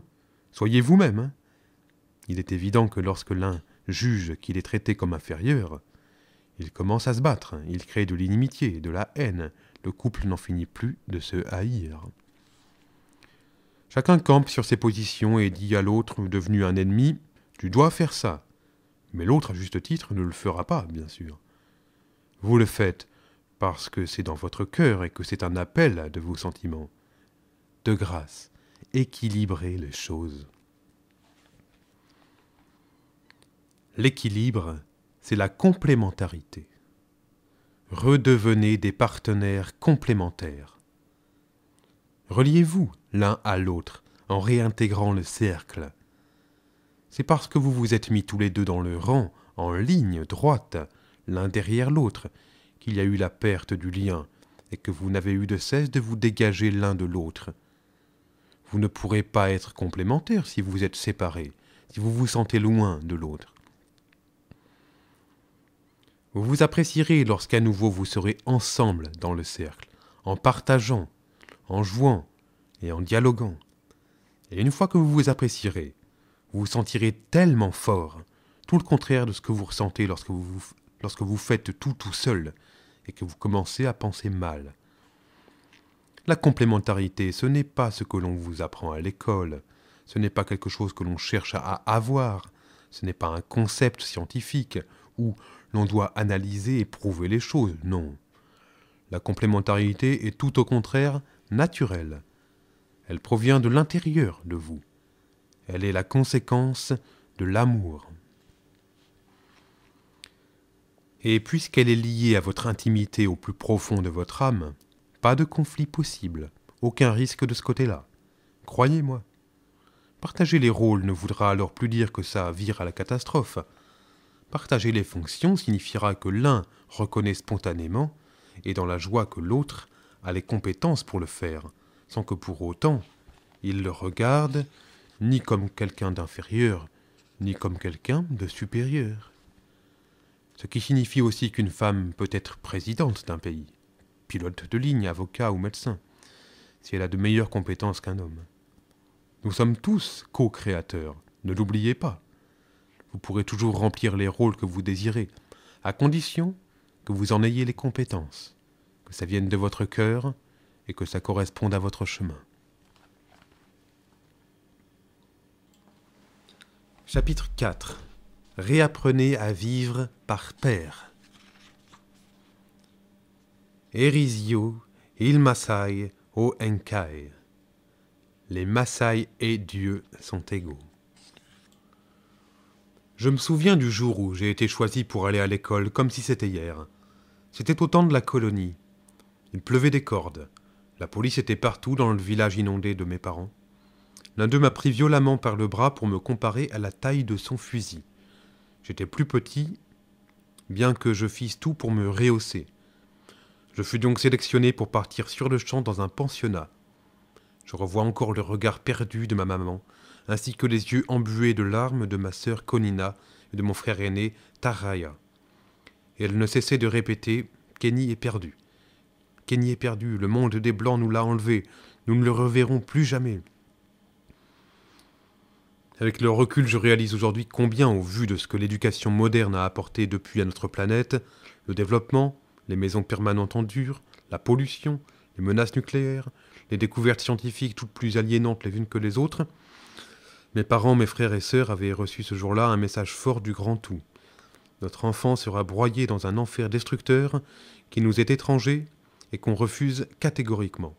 soyez vous-même. Hein. Il est évident que lorsque l'un juge qu'il est traité comme inférieur, il commence à se battre, hein. il crée de l'inimitié, de la haine, le couple n'en finit plus de se haïr. Chacun campe sur ses positions et dit à l'autre, devenu un ennemi, Tu dois faire ça. Mais l'autre, à juste titre, ne le fera pas, bien sûr. Vous le faites parce que c'est dans votre cœur et que c'est un appel de vos sentiments. De grâce, équilibrez les choses. L'équilibre, c'est la complémentarité redevenez des partenaires complémentaires. Reliez-vous l'un à l'autre en réintégrant le cercle. C'est parce que vous vous êtes mis tous les deux dans le rang, en ligne droite, l'un derrière l'autre, qu'il y a eu la perte du lien, et que vous n'avez eu de cesse de vous dégager l'un de l'autre. Vous ne pourrez pas être complémentaires si vous êtes séparés, si vous vous sentez loin de l'autre. Vous vous apprécierez lorsqu'à nouveau vous serez ensemble dans le cercle, en partageant, en jouant et en dialoguant. Et une fois que vous vous apprécierez, vous vous sentirez tellement fort, tout le contraire de ce que vous ressentez lorsque vous, lorsque vous faites tout tout seul et que vous commencez à penser mal. La complémentarité, ce n'est pas ce que l'on vous apprend à l'école, ce n'est pas quelque chose que l'on cherche à avoir, ce n'est pas un concept scientifique ou l'on doit analyser et prouver les choses, non. La complémentarité est tout au contraire naturelle. Elle provient de l'intérieur de vous. Elle est la conséquence de l'amour. Et puisqu'elle est liée à votre intimité au plus profond de votre âme, pas de conflit possible, aucun risque de ce côté-là. Croyez-moi. Partager les rôles ne voudra alors plus dire que ça vire à la catastrophe. Partager les fonctions signifiera que l'un reconnaît spontanément, et dans la joie que l'autre a les compétences pour le faire, sans que pour autant il le regarde ni comme quelqu'un d'inférieur, ni comme quelqu'un de supérieur. Ce qui signifie aussi qu'une femme peut être présidente d'un pays, pilote de ligne, avocat ou médecin, si elle a de meilleures compétences qu'un homme. Nous sommes tous co-créateurs, ne l'oubliez pas vous pourrez toujours remplir les rôles que vous désirez, à condition que vous en ayez les compétences, que ça vienne de votre cœur et que ça corresponde à votre chemin. Chapitre 4 Réapprenez à vivre par Père. Erisio, il Masai, o Enkai. Les Massai et Dieu sont égaux. Je me souviens du jour où j'ai été choisi pour aller à l'école comme si c'était hier. C'était au temps de la colonie. Il pleuvait des cordes. La police était partout dans le village inondé de mes parents. L'un d'eux m'a pris violemment par le bras pour me comparer à la taille de son fusil. J'étais plus petit, bien que je fisse tout pour me rehausser. Je fus donc sélectionné pour partir sur le champ dans un pensionnat. Je revois encore le regard perdu de ma maman ainsi que les yeux embués de larmes de ma sœur Konina et de mon frère aîné Tarraya. Et elle ne cessait de répéter Kenny est perdu. Kenny est perdu, le monde des Blancs nous l'a enlevé, nous ne le reverrons plus jamais. Avec le recul, je réalise aujourd'hui combien, au vu de ce que l'éducation moderne a apporté depuis à notre planète, le développement, les maisons permanentes en dur, la pollution, les menaces nucléaires, les découvertes scientifiques toutes plus aliénantes les unes que les autres, mes parents, mes frères et sœurs avaient reçu ce jour-là un message fort du grand tout. Notre enfant sera broyé dans un enfer destructeur qui nous est étranger et qu'on refuse catégoriquement.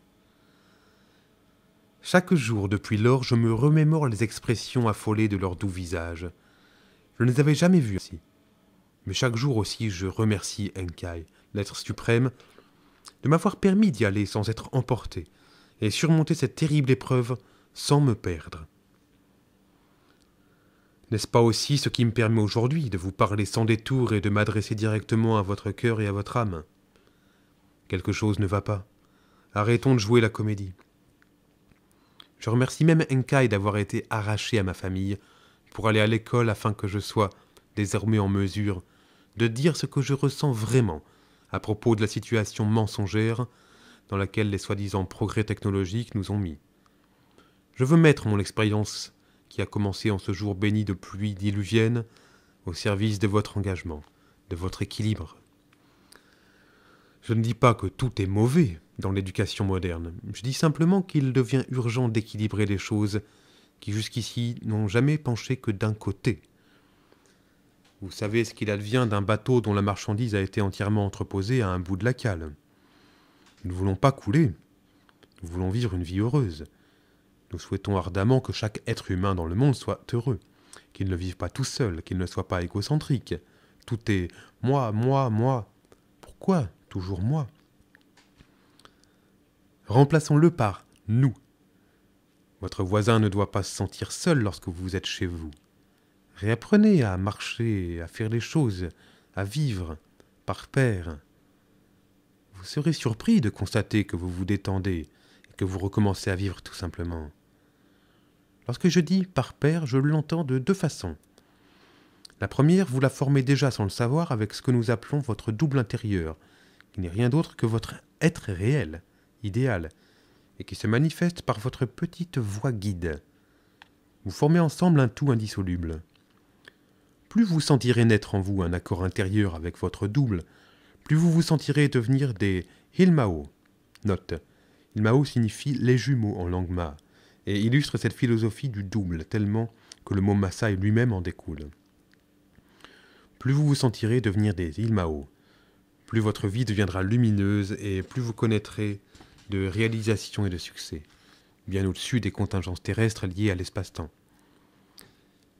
Chaque jour depuis lors, je me remémore les expressions affolées de leurs doux visages. Je ne les avais jamais vues ainsi. Mais chaque jour aussi, je remercie Enkai, l'être suprême, de m'avoir permis d'y aller sans être emporté, et surmonter cette terrible épreuve sans me perdre. N'est-ce pas aussi ce qui me permet aujourd'hui de vous parler sans détour et de m'adresser directement à votre cœur et à votre âme Quelque chose ne va pas. Arrêtons de jouer la comédie. Je remercie même Enkai d'avoir été arraché à ma famille pour aller à l'école afin que je sois désormais en mesure de dire ce que je ressens vraiment à propos de la situation mensongère dans laquelle les soi-disant progrès technologiques nous ont mis. Je veux mettre mon expérience qui a commencé en ce jour béni de pluie diluvienne, au service de votre engagement, de votre équilibre. Je ne dis pas que tout est mauvais dans l'éducation moderne, je dis simplement qu'il devient urgent d'équilibrer les choses qui jusqu'ici n'ont jamais penché que d'un côté. Vous savez ce qu'il advient d'un bateau dont la marchandise a été entièrement entreposée à un bout de la cale. Nous ne voulons pas couler, nous voulons vivre une vie heureuse, nous souhaitons ardemment que chaque être humain dans le monde soit heureux, qu'il ne vive pas tout seul, qu'il ne soit pas égocentrique. Tout est moi, moi, moi. Pourquoi toujours moi Remplaçons-le par nous. Votre voisin ne doit pas se sentir seul lorsque vous êtes chez vous. Réapprenez à marcher, à faire les choses, à vivre, par pair. Vous serez surpris de constater que vous vous détendez et que vous recommencez à vivre tout simplement. Lorsque je dis par père, je l'entends de deux façons. La première, vous la formez déjà sans le savoir avec ce que nous appelons votre double intérieur, qui n'est rien d'autre que votre être réel, idéal, et qui se manifeste par votre petite voix guide. Vous formez ensemble un tout indissoluble. Plus vous sentirez naître en vous un accord intérieur avec votre double, plus vous vous sentirez devenir des Hilmao. Note, Hilmao signifie les jumeaux en langue ma et illustre cette philosophie du double, tellement que le mot Maasai lui-même en découle. Plus vous vous sentirez devenir des Ilmao, plus votre vie deviendra lumineuse et plus vous connaîtrez de réalisations et de succès, bien au-dessus des contingences terrestres liées à l'espace-temps.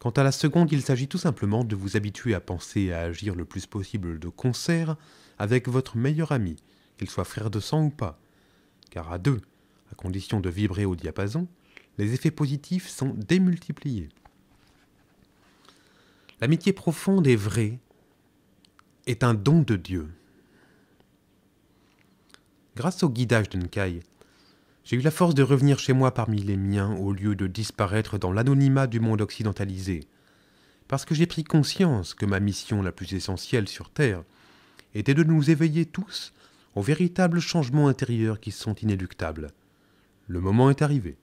Quant à la seconde, il s'agit tout simplement de vous habituer à penser et à agir le plus possible de concert avec votre meilleur ami, qu'il soit frère de sang ou pas, car à deux, à condition de vibrer au diapason, les effets positifs sont démultipliés. L'amitié profonde et vraie est un don de Dieu. Grâce au guidage de Nkai, j'ai eu la force de revenir chez moi parmi les miens au lieu de disparaître dans l'anonymat du monde occidentalisé, parce que j'ai pris conscience que ma mission la plus essentielle sur Terre était de nous éveiller tous aux véritables changements intérieurs qui sont inéluctables. Le moment est arrivé.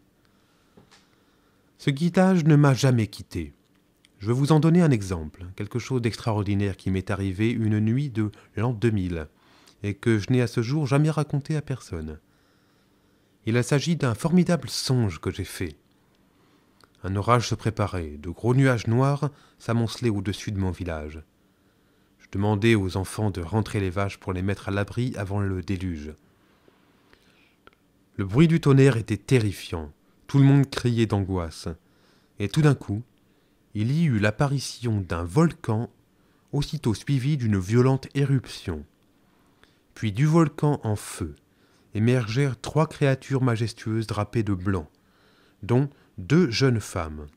Ce guidage ne m'a jamais quitté. Je vous en donner un exemple, quelque chose d'extraordinaire qui m'est arrivé une nuit de l'an 2000 et que je n'ai à ce jour jamais raconté à personne. Il s'agit d'un formidable songe que j'ai fait. Un orage se préparait, de gros nuages noirs s'amoncelaient au-dessus de mon village. Je demandais aux enfants de rentrer les vaches pour les mettre à l'abri avant le déluge. Le bruit du tonnerre était terrifiant. Tout le monde criait d'angoisse. Et tout d'un coup, il y eut l'apparition d'un volcan, aussitôt suivi d'une violente éruption. Puis du volcan en feu émergèrent trois créatures majestueuses drapées de blanc, dont deux jeunes femmes.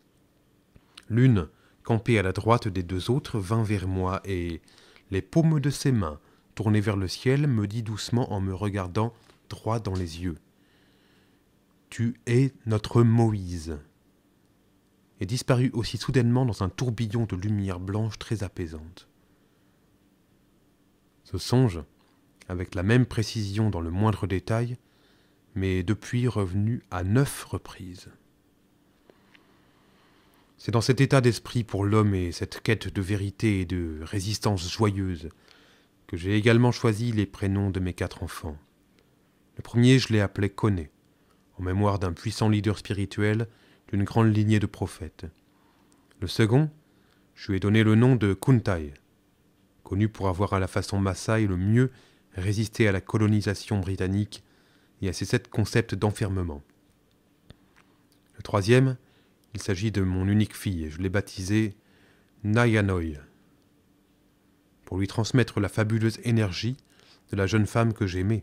L'une, campée à la droite des deux autres, vint vers moi et, les paumes de ses mains tournées vers le ciel, me dit doucement en me regardant droit dans les yeux. Tu es notre Moïse. Et disparut aussi soudainement dans un tourbillon de lumière blanche très apaisante. Ce songe, avec la même précision dans le moindre détail, mais depuis revenu à neuf reprises. C'est dans cet état d'esprit pour l'homme et cette quête de vérité et de résistance joyeuse que j'ai également choisi les prénoms de mes quatre enfants. Le premier, je l'ai appelé Coné en mémoire d'un puissant leader spirituel d'une grande lignée de prophètes. Le second, je lui ai donné le nom de Kuntai, connu pour avoir à la façon Maasai le mieux résisté à la colonisation britannique et à ses sept concepts d'enfermement. Le troisième, il s'agit de mon unique fille, je l'ai baptisée Nayanoi, pour lui transmettre la fabuleuse énergie de la jeune femme que j'aimais,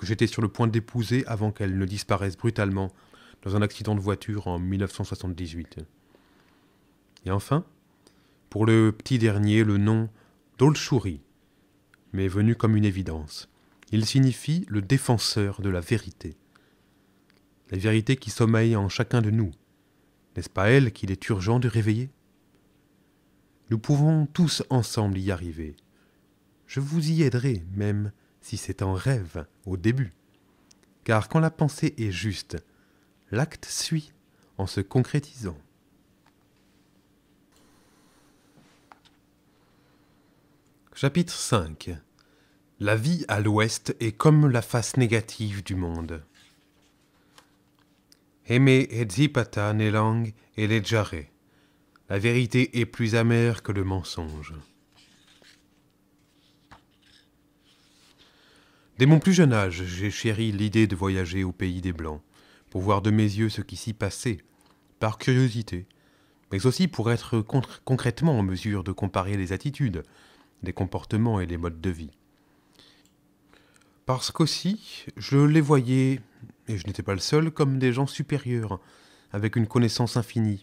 que j'étais sur le point d'épouser avant qu'elle ne disparaisse brutalement dans un accident de voiture en 1978. Et enfin, pour le petit dernier, le nom d'Olchouri m'est venu comme une évidence. Il signifie le défenseur de la vérité. La vérité qui sommeille en chacun de nous. N'est-ce pas elle qu'il est urgent de réveiller Nous pouvons tous ensemble y arriver. Je vous y aiderai même si c'est en rêve au début. Car quand la pensée est juste, l'acte suit en se concrétisant. Chapitre 5 La vie à l'ouest est comme la face négative du monde. Aimé Edzipata Nelang et La vérité est plus amère que le mensonge. Dès mon plus jeune âge, j'ai chéri l'idée de voyager au pays des Blancs, pour voir de mes yeux ce qui s'y passait, par curiosité, mais aussi pour être concrètement en mesure de comparer les attitudes, les comportements et les modes de vie. Parce qu'aussi, je les voyais, et je n'étais pas le seul, comme des gens supérieurs, avec une connaissance infinie,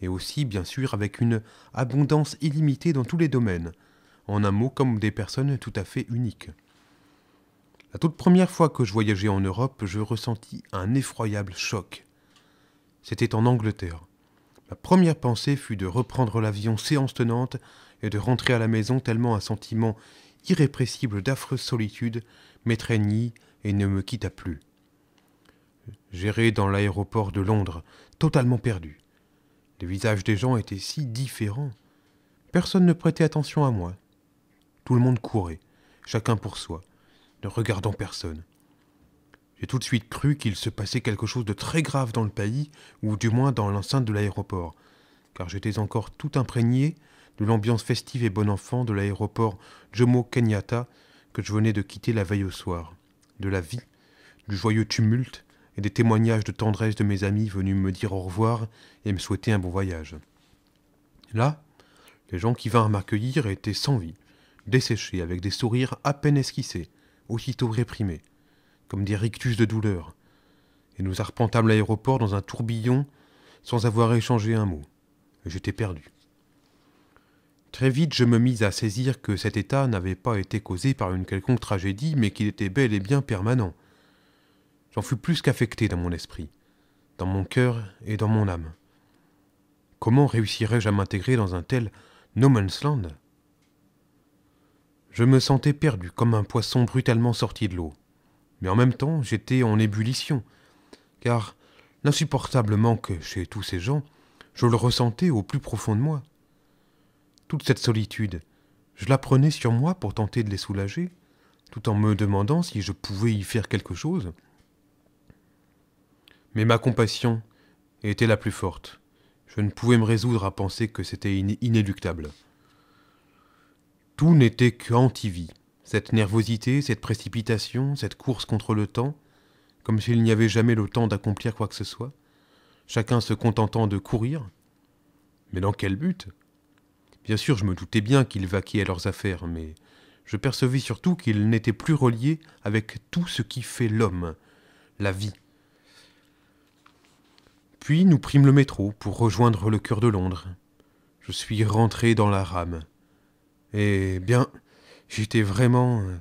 et aussi, bien sûr, avec une abondance illimitée dans tous les domaines, en un mot comme des personnes tout à fait uniques. La toute première fois que je voyageais en Europe, je ressentis un effroyable choc. C'était en Angleterre. Ma première pensée fut de reprendre l'avion séance tenante et de rentrer à la maison tellement un sentiment irrépressible d'affreuse solitude m'étreignit et ne me quitta plus. J'errai dans l'aéroport de Londres, totalement perdu. Les visages des gens étaient si différents. Personne ne prêtait attention à moi. Tout le monde courait, chacun pour soi ne regardant personne. J'ai tout de suite cru qu'il se passait quelque chose de très grave dans le pays, ou du moins dans l'enceinte de l'aéroport, car j'étais encore tout imprégné de l'ambiance festive et bon enfant de l'aéroport Jomo Kenyatta que je venais de quitter la veille au soir, de la vie, du joyeux tumulte et des témoignages de tendresse de mes amis venus me dire au revoir et me souhaiter un bon voyage. Là, les gens qui vinrent m'accueillir étaient sans vie, desséchés, avec des sourires à peine esquissés, aussitôt réprimés, comme des rictus de douleur, et nous arpentâmes l'aéroport dans un tourbillon sans avoir échangé un mot. J'étais perdu. Très vite, je me mis à saisir que cet état n'avait pas été causé par une quelconque tragédie, mais qu'il était bel et bien permanent. J'en fus plus qu'affecté dans mon esprit, dans mon cœur et dans mon âme. Comment réussirais-je à m'intégrer dans un tel no man's land je me sentais perdu comme un poisson brutalement sorti de l'eau. Mais en même temps, j'étais en ébullition, car l'insupportable manque chez tous ces gens, je le ressentais au plus profond de moi. Toute cette solitude, je la prenais sur moi pour tenter de les soulager, tout en me demandant si je pouvais y faire quelque chose. Mais ma compassion était la plus forte. Je ne pouvais me résoudre à penser que c'était inéluctable. Tout n'était qu'anti-vie. Cette nervosité, cette précipitation, cette course contre le temps, comme s'il n'y avait jamais le temps d'accomplir quoi que ce soit, chacun se contentant de courir. Mais dans quel but Bien sûr, je me doutais bien qu'ils vaquaient à leurs affaires, mais je percevis surtout qu'ils n'étaient plus reliés avec tout ce qui fait l'homme, la vie. Puis nous prîmes le métro pour rejoindre le cœur de Londres. Je suis rentré dans la rame. Eh bien, j'étais vraiment... Euh,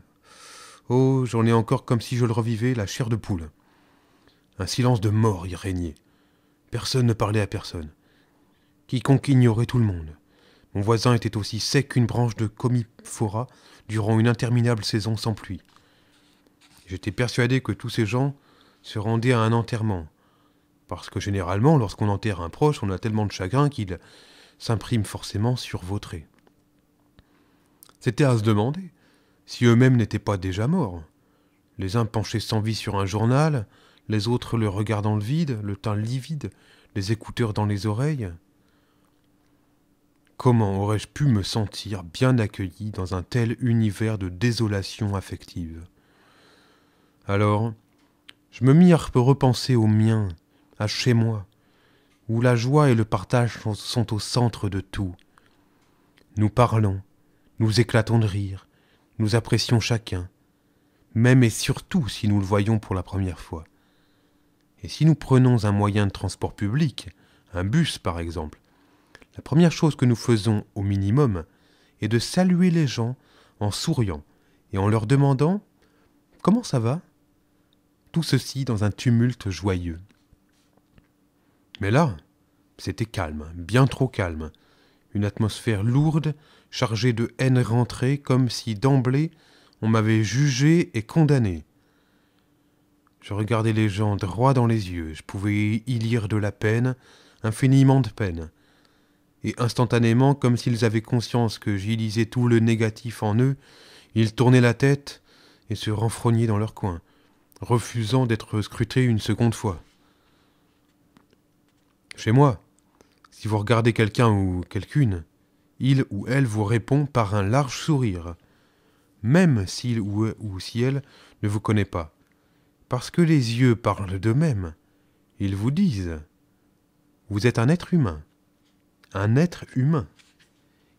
oh, j'en ai encore comme si je le revivais, la chair de poule. Un silence de mort y régnait. Personne ne parlait à personne. Quiconque ignorait tout le monde. Mon voisin était aussi sec qu'une branche de comiphora durant une interminable saison sans pluie. J'étais persuadé que tous ces gens se rendaient à un enterrement. Parce que généralement, lorsqu'on enterre un proche, on a tellement de chagrin qu'il s'imprime forcément sur vos traits. C'était à se demander si eux-mêmes n'étaient pas déjà morts. Les uns penchés sans vie sur un journal, les autres le regardant le vide, le teint livide, les écouteurs dans les oreilles. Comment aurais-je pu me sentir bien accueilli dans un tel univers de désolation affective Alors, je me mis à repenser au mien, à chez moi, où la joie et le partage sont au centre de tout. Nous parlons, nous éclatons de rire, nous apprécions chacun, même et surtout si nous le voyons pour la première fois. Et si nous prenons un moyen de transport public, un bus par exemple, la première chose que nous faisons au minimum est de saluer les gens en souriant et en leur demandant ⁇ Comment ça va ?⁇ Tout ceci dans un tumulte joyeux. Mais là, c'était calme, bien trop calme, une atmosphère lourde chargé de haine rentrée, comme si d'emblée on m'avait jugé et condamné. Je regardais les gens droit dans les yeux, je pouvais y lire de la peine, infiniment de peine. Et instantanément, comme s'ils avaient conscience que j'y lisais tout le négatif en eux, ils tournaient la tête et se renfrognaient dans leur coin, refusant d'être scrutés une seconde fois. Chez moi, si vous regardez quelqu'un ou quelqu'une, il ou elle vous répond par un large sourire, même s'il ou, si elle ne vous connaît pas. Parce que les yeux parlent d'eux-mêmes. Ils vous disent Vous êtes un être humain. Un être humain.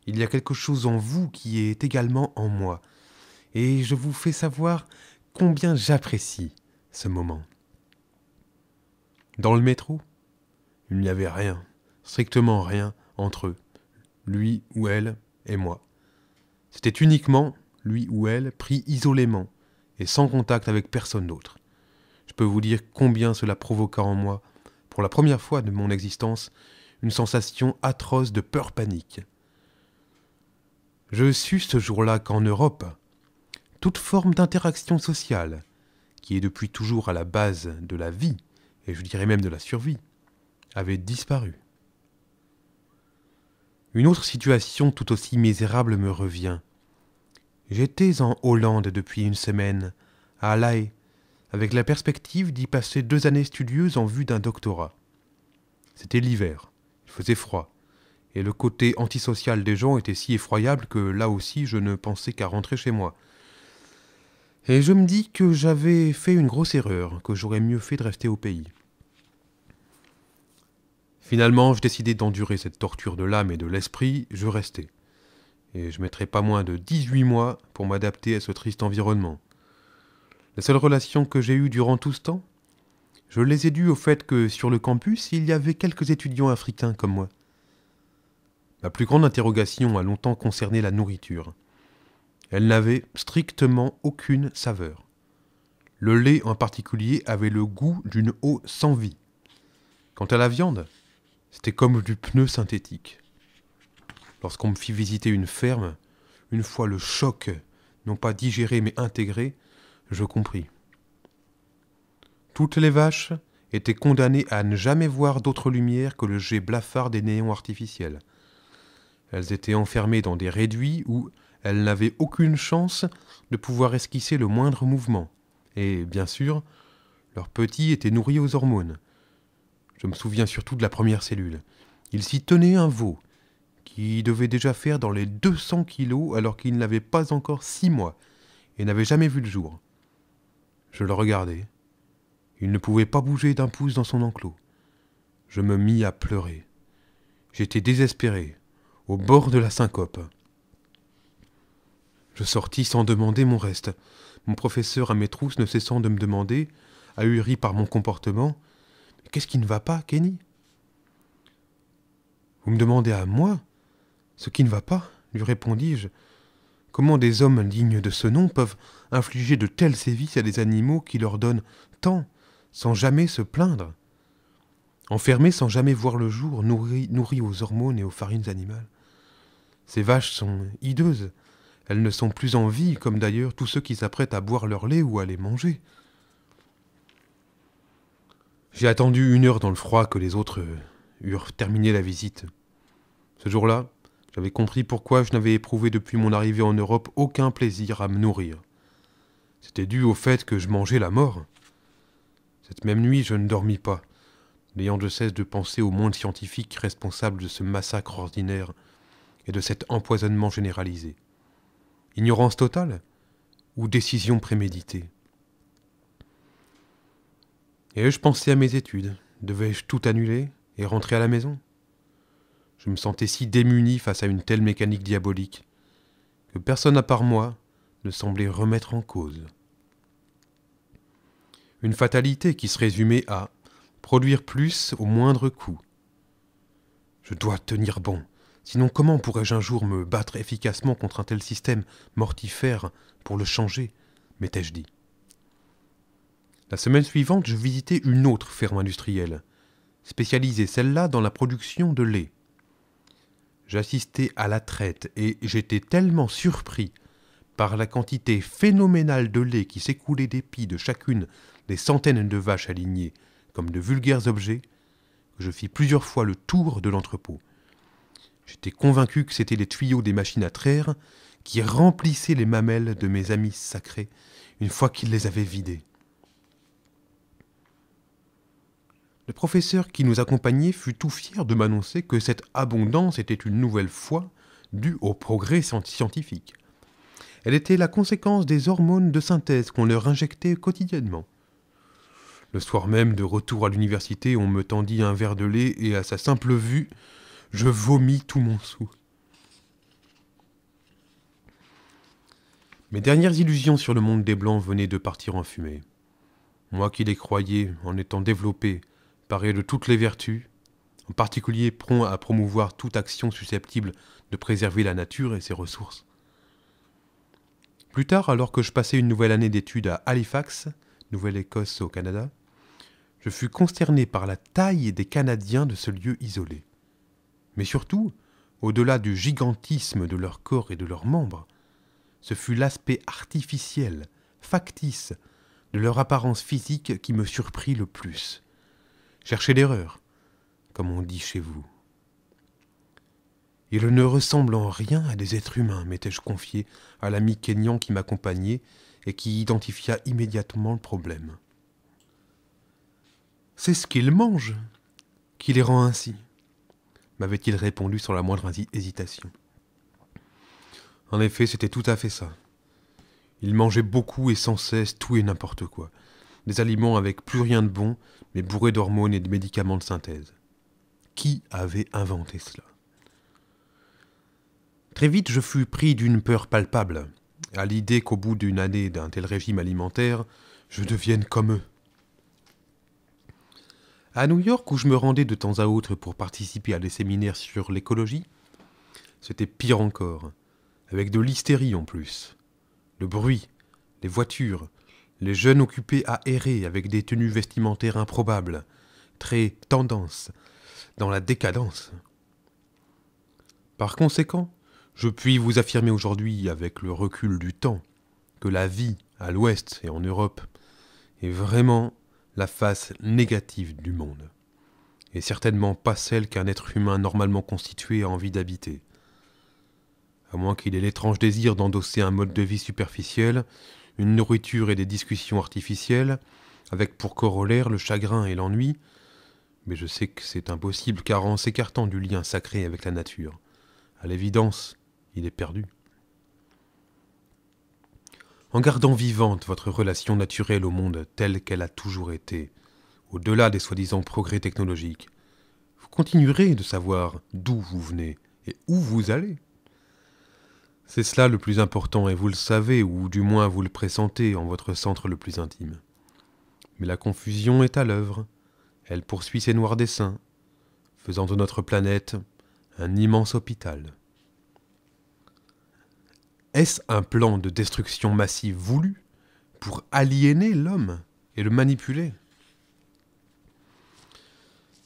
Il y a quelque chose en vous qui est également en moi. Et je vous fais savoir combien j'apprécie ce moment. Dans le métro, il n'y avait rien, strictement rien entre eux lui ou elle et moi. C'était uniquement lui ou elle pris isolément et sans contact avec personne d'autre. Je peux vous dire combien cela provoqua en moi, pour la première fois de mon existence, une sensation atroce de peur-panique. Je sus ce jour-là qu'en Europe, toute forme d'interaction sociale, qui est depuis toujours à la base de la vie, et je dirais même de la survie, avait disparu. Une autre situation tout aussi misérable me revient. J'étais en Hollande depuis une semaine, à La Haye, avec la perspective d'y passer deux années studieuses en vue d'un doctorat. C'était l'hiver, il faisait froid, et le côté antisocial des gens était si effroyable que là aussi je ne pensais qu'à rentrer chez moi. Et je me dis que j'avais fait une grosse erreur, que j'aurais mieux fait de rester au pays. Finalement, je décidai d'endurer cette torture de l'âme et de l'esprit, je restai. Et je mettrai pas moins de 18 mois pour m'adapter à ce triste environnement. La seule relation que j'ai eue durant tout ce temps Je les ai dues au fait que sur le campus, il y avait quelques étudiants africains comme moi. Ma plus grande interrogation a longtemps concerné la nourriture. Elle n'avait strictement aucune saveur. Le lait en particulier avait le goût d'une eau sans vie. Quant à la viande, c'était comme du pneu synthétique. Lorsqu'on me fit visiter une ferme, une fois le choc, non pas digéré mais intégré, je compris. Toutes les vaches étaient condamnées à ne jamais voir d'autre lumière que le jet blafard des néons artificiels. Elles étaient enfermées dans des réduits où elles n'avaient aucune chance de pouvoir esquisser le moindre mouvement. Et, bien sûr, leurs petits étaient nourris aux hormones, je me souviens surtout de la première cellule. Il s'y tenait un veau, qui devait déjà faire dans les 200 kilos alors qu'il n'avait pas encore six mois et n'avait jamais vu le jour. Je le regardais. Il ne pouvait pas bouger d'un pouce dans son enclos. Je me mis à pleurer. J'étais désespéré, au bord de la syncope. Je sortis sans demander mon reste. Mon professeur à mes trousses ne cessant de me demander, ahuri par mon comportement, Qu'est-ce qui ne va pas, Kenny Vous me demandez à moi ce qui ne va pas lui répondis-je. Comment des hommes dignes de ce nom peuvent infliger de tels sévices à des animaux qui leur donnent tant sans jamais se plaindre Enfermés sans jamais voir le jour, nourris, nourris aux hormones et aux farines animales. Ces vaches sont hideuses, elles ne sont plus en vie, comme d'ailleurs tous ceux qui s'apprêtent à boire leur lait ou à les manger. J'ai attendu une heure dans le froid que les autres euh, eurent terminé la visite. Ce jour-là, j'avais compris pourquoi je n'avais éprouvé depuis mon arrivée en Europe aucun plaisir à me nourrir. C'était dû au fait que je mangeais la mort. Cette même nuit, je ne dormis pas, n'ayant de cesse de penser au monde scientifique responsable de ce massacre ordinaire et de cet empoisonnement généralisé. Ignorance totale ou décision préméditée et je pensais à mes études. Devais-je tout annuler et rentrer à la maison Je me sentais si démuni face à une telle mécanique diabolique que personne à part moi ne semblait remettre en cause. Une fatalité qui se résumait à produire plus au moindre coût. Je dois tenir bon, sinon comment pourrais-je un jour me battre efficacement contre un tel système mortifère pour le changer m'étais-je dit. La semaine suivante, je visitais une autre ferme industrielle, spécialisée celle-là dans la production de lait. J'assistais à la traite et j'étais tellement surpris par la quantité phénoménale de lait qui s'écoulait des pieds de chacune des centaines de vaches alignées comme de vulgaires objets que je fis plusieurs fois le tour de l'entrepôt. J'étais convaincu que c'étaient les tuyaux des machines à traire qui remplissaient les mamelles de mes amis sacrés une fois qu'ils les avaient vidées. Le professeur qui nous accompagnait fut tout fier de m'annoncer que cette abondance était une nouvelle fois due au progrès scientifique. Elle était la conséquence des hormones de synthèse qu'on leur injectait quotidiennement. Le soir même, de retour à l'université, on me tendit un verre de lait et à sa simple vue, je vomis tout mon sou. Mes dernières illusions sur le monde des Blancs venaient de partir en fumée. Moi qui les croyais en étant développé, paré de toutes les vertus, en particulier prompt à promouvoir toute action susceptible de préserver la nature et ses ressources. Plus tard, alors que je passais une nouvelle année d'études à Halifax, Nouvelle-Écosse au Canada, je fus consterné par la taille des Canadiens de ce lieu isolé. Mais surtout, au-delà du gigantisme de leur corps et de leurs membres, ce fut l'aspect artificiel, factice, de leur apparence physique qui me surprit le plus. Cherchez l'erreur, comme on dit chez vous. Il ne ressemblent en rien à des êtres humains, m'étais-je confié à l'ami Kenyan qui m'accompagnait et qui identifia immédiatement le problème. C'est ce qu'ils mangent qui les rend ainsi, m'avait-il répondu sans la moindre hésitation. En effet, c'était tout à fait ça. Ils mangeaient beaucoup et sans cesse tout et n'importe quoi. Des aliments avec plus rien de bon, mais bourré d'hormones et de médicaments de synthèse. Qui avait inventé cela Très vite, je fus pris d'une peur palpable, à l'idée qu'au bout d'une année d'un tel régime alimentaire, je devienne comme eux. À New York, où je me rendais de temps à autre pour participer à des séminaires sur l'écologie, c'était pire encore, avec de l'hystérie en plus. Le bruit, les voitures, les jeunes occupés à errer avec des tenues vestimentaires improbables, très tendance, dans la décadence. Par conséquent, je puis vous affirmer aujourd'hui, avec le recul du temps, que la vie à l'Ouest et en Europe est vraiment la face négative du monde, et certainement pas celle qu'un être humain normalement constitué a envie d'habiter. À moins qu'il ait l'étrange désir d'endosser un mode de vie superficiel une nourriture et des discussions artificielles, avec pour corollaire le chagrin et l'ennui, mais je sais que c'est impossible car en s'écartant du lien sacré avec la nature, à l'évidence, il est perdu. En gardant vivante votre relation naturelle au monde telle qu'elle a toujours été, au-delà des soi-disant progrès technologiques, vous continuerez de savoir d'où vous venez et où vous allez. C'est cela le plus important, et vous le savez, ou du moins vous le pressentez en votre centre le plus intime. Mais la confusion est à l'œuvre. Elle poursuit ses noirs desseins, faisant de notre planète un immense hôpital. Est-ce un plan de destruction massive voulu pour aliéner l'homme et le manipuler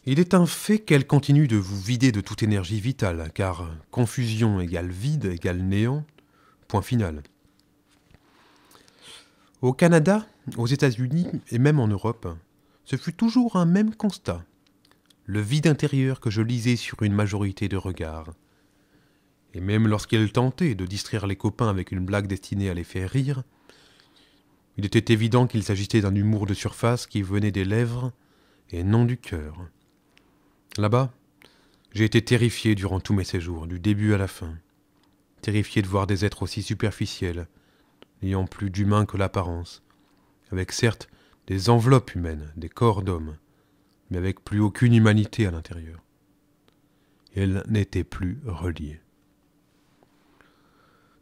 il est un fait qu'elle continue de vous vider de toute énergie vitale, car confusion égale vide égale néant, point final. Au Canada, aux États-Unis et même en Europe, ce fut toujours un même constat, le vide intérieur que je lisais sur une majorité de regards. Et même lorsqu'elle tentait de distraire les copains avec une blague destinée à les faire rire, il était évident qu'il s'agissait d'un humour de surface qui venait des lèvres et non du cœur. Là-bas, j'ai été terrifié durant tous mes séjours, du début à la fin. Terrifié de voir des êtres aussi superficiels, n'ayant plus d'humains que l'apparence, avec certes des enveloppes humaines, des corps d'hommes, mais avec plus aucune humanité à l'intérieur. Elles n'étaient plus reliées.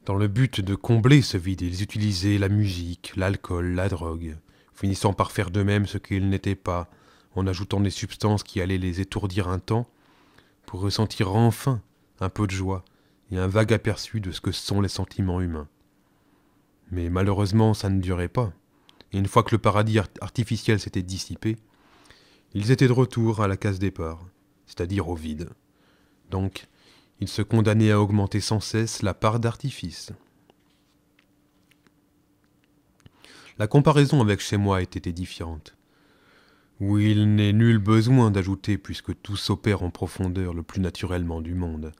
Dans le but de combler ce vide, ils utilisaient la musique, l'alcool, la drogue, finissant par faire d'eux-mêmes ce qu'ils n'étaient pas, en ajoutant des substances qui allaient les étourdir un temps, pour ressentir enfin un peu de joie et un vague aperçu de ce que sont les sentiments humains. Mais malheureusement, ça ne durait pas, et une fois que le paradis artificiel s'était dissipé, ils étaient de retour à la case départ, c'est-à-dire au vide. Donc, ils se condamnaient à augmenter sans cesse la part d'artifice. La comparaison avec chez moi était édifiante où il n'est nul besoin d'ajouter puisque tout s'opère en profondeur le plus naturellement du monde.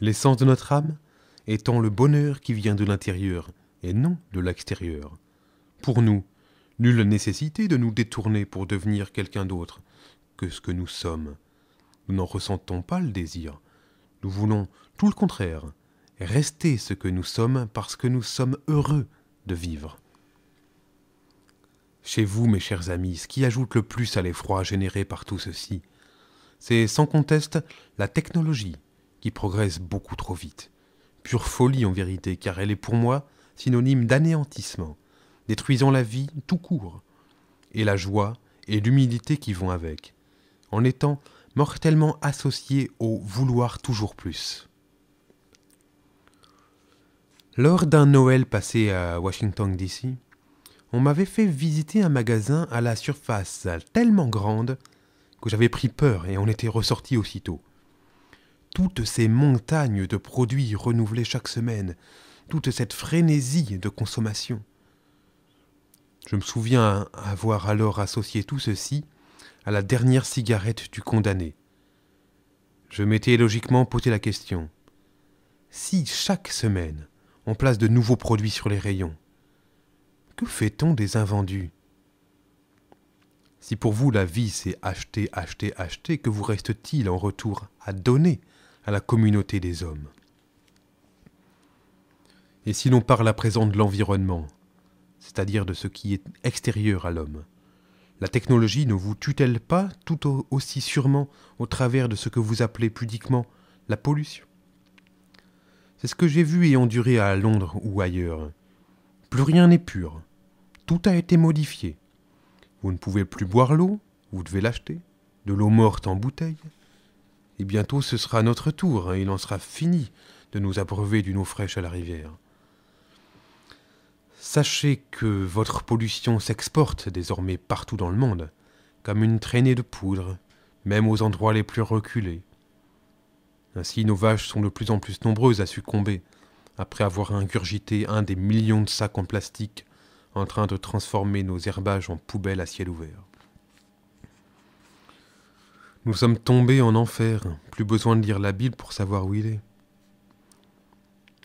L'essence de notre âme étant le bonheur qui vient de l'intérieur et non de l'extérieur. Pour nous, nulle nécessité de nous détourner pour devenir quelqu'un d'autre que ce que nous sommes. Nous n'en ressentons pas le désir. Nous voulons tout le contraire, rester ce que nous sommes parce que nous sommes heureux de vivre. Chez vous, mes chers amis, ce qui ajoute le plus à l'effroi généré par tout ceci, c'est sans conteste la technologie qui progresse beaucoup trop vite. Pure folie en vérité, car elle est pour moi synonyme d'anéantissement, détruisant la vie tout court, et la joie et l'humilité qui vont avec, en étant mortellement associée au vouloir toujours plus. Lors d'un Noël passé à Washington DC, on m'avait fait visiter un magasin à la surface tellement grande que j'avais pris peur et on était ressorti aussitôt. Toutes ces montagnes de produits renouvelés chaque semaine, toute cette frénésie de consommation. Je me souviens avoir alors associé tout ceci à la dernière cigarette du condamné. Je m'étais logiquement posé la question. Si chaque semaine on place de nouveaux produits sur les rayons, que fait-on des invendus Si pour vous la vie c'est acheter, acheter, acheter, que vous reste-t-il en retour à donner à la communauté des hommes Et si l'on parle à présent de l'environnement, c'est-à-dire de ce qui est extérieur à l'homme, la technologie ne vous tutelle pas tout aussi sûrement au travers de ce que vous appelez pudiquement la pollution C'est ce que j'ai vu et enduré à Londres ou ailleurs. Plus rien n'est pur. Tout a été modifié. Vous ne pouvez plus boire l'eau, vous devez l'acheter, de l'eau morte en bouteille. Et bientôt ce sera notre tour, et hein. il en sera fini de nous abreuver d'une eau fraîche à la rivière. Sachez que votre pollution s'exporte désormais partout dans le monde, comme une traînée de poudre, même aux endroits les plus reculés. Ainsi nos vaches sont de plus en plus nombreuses à succomber, après avoir ingurgité un des millions de sacs en plastique en train de transformer nos herbages en poubelles à ciel ouvert. Nous sommes tombés en enfer, plus besoin de lire la Bible pour savoir où il est.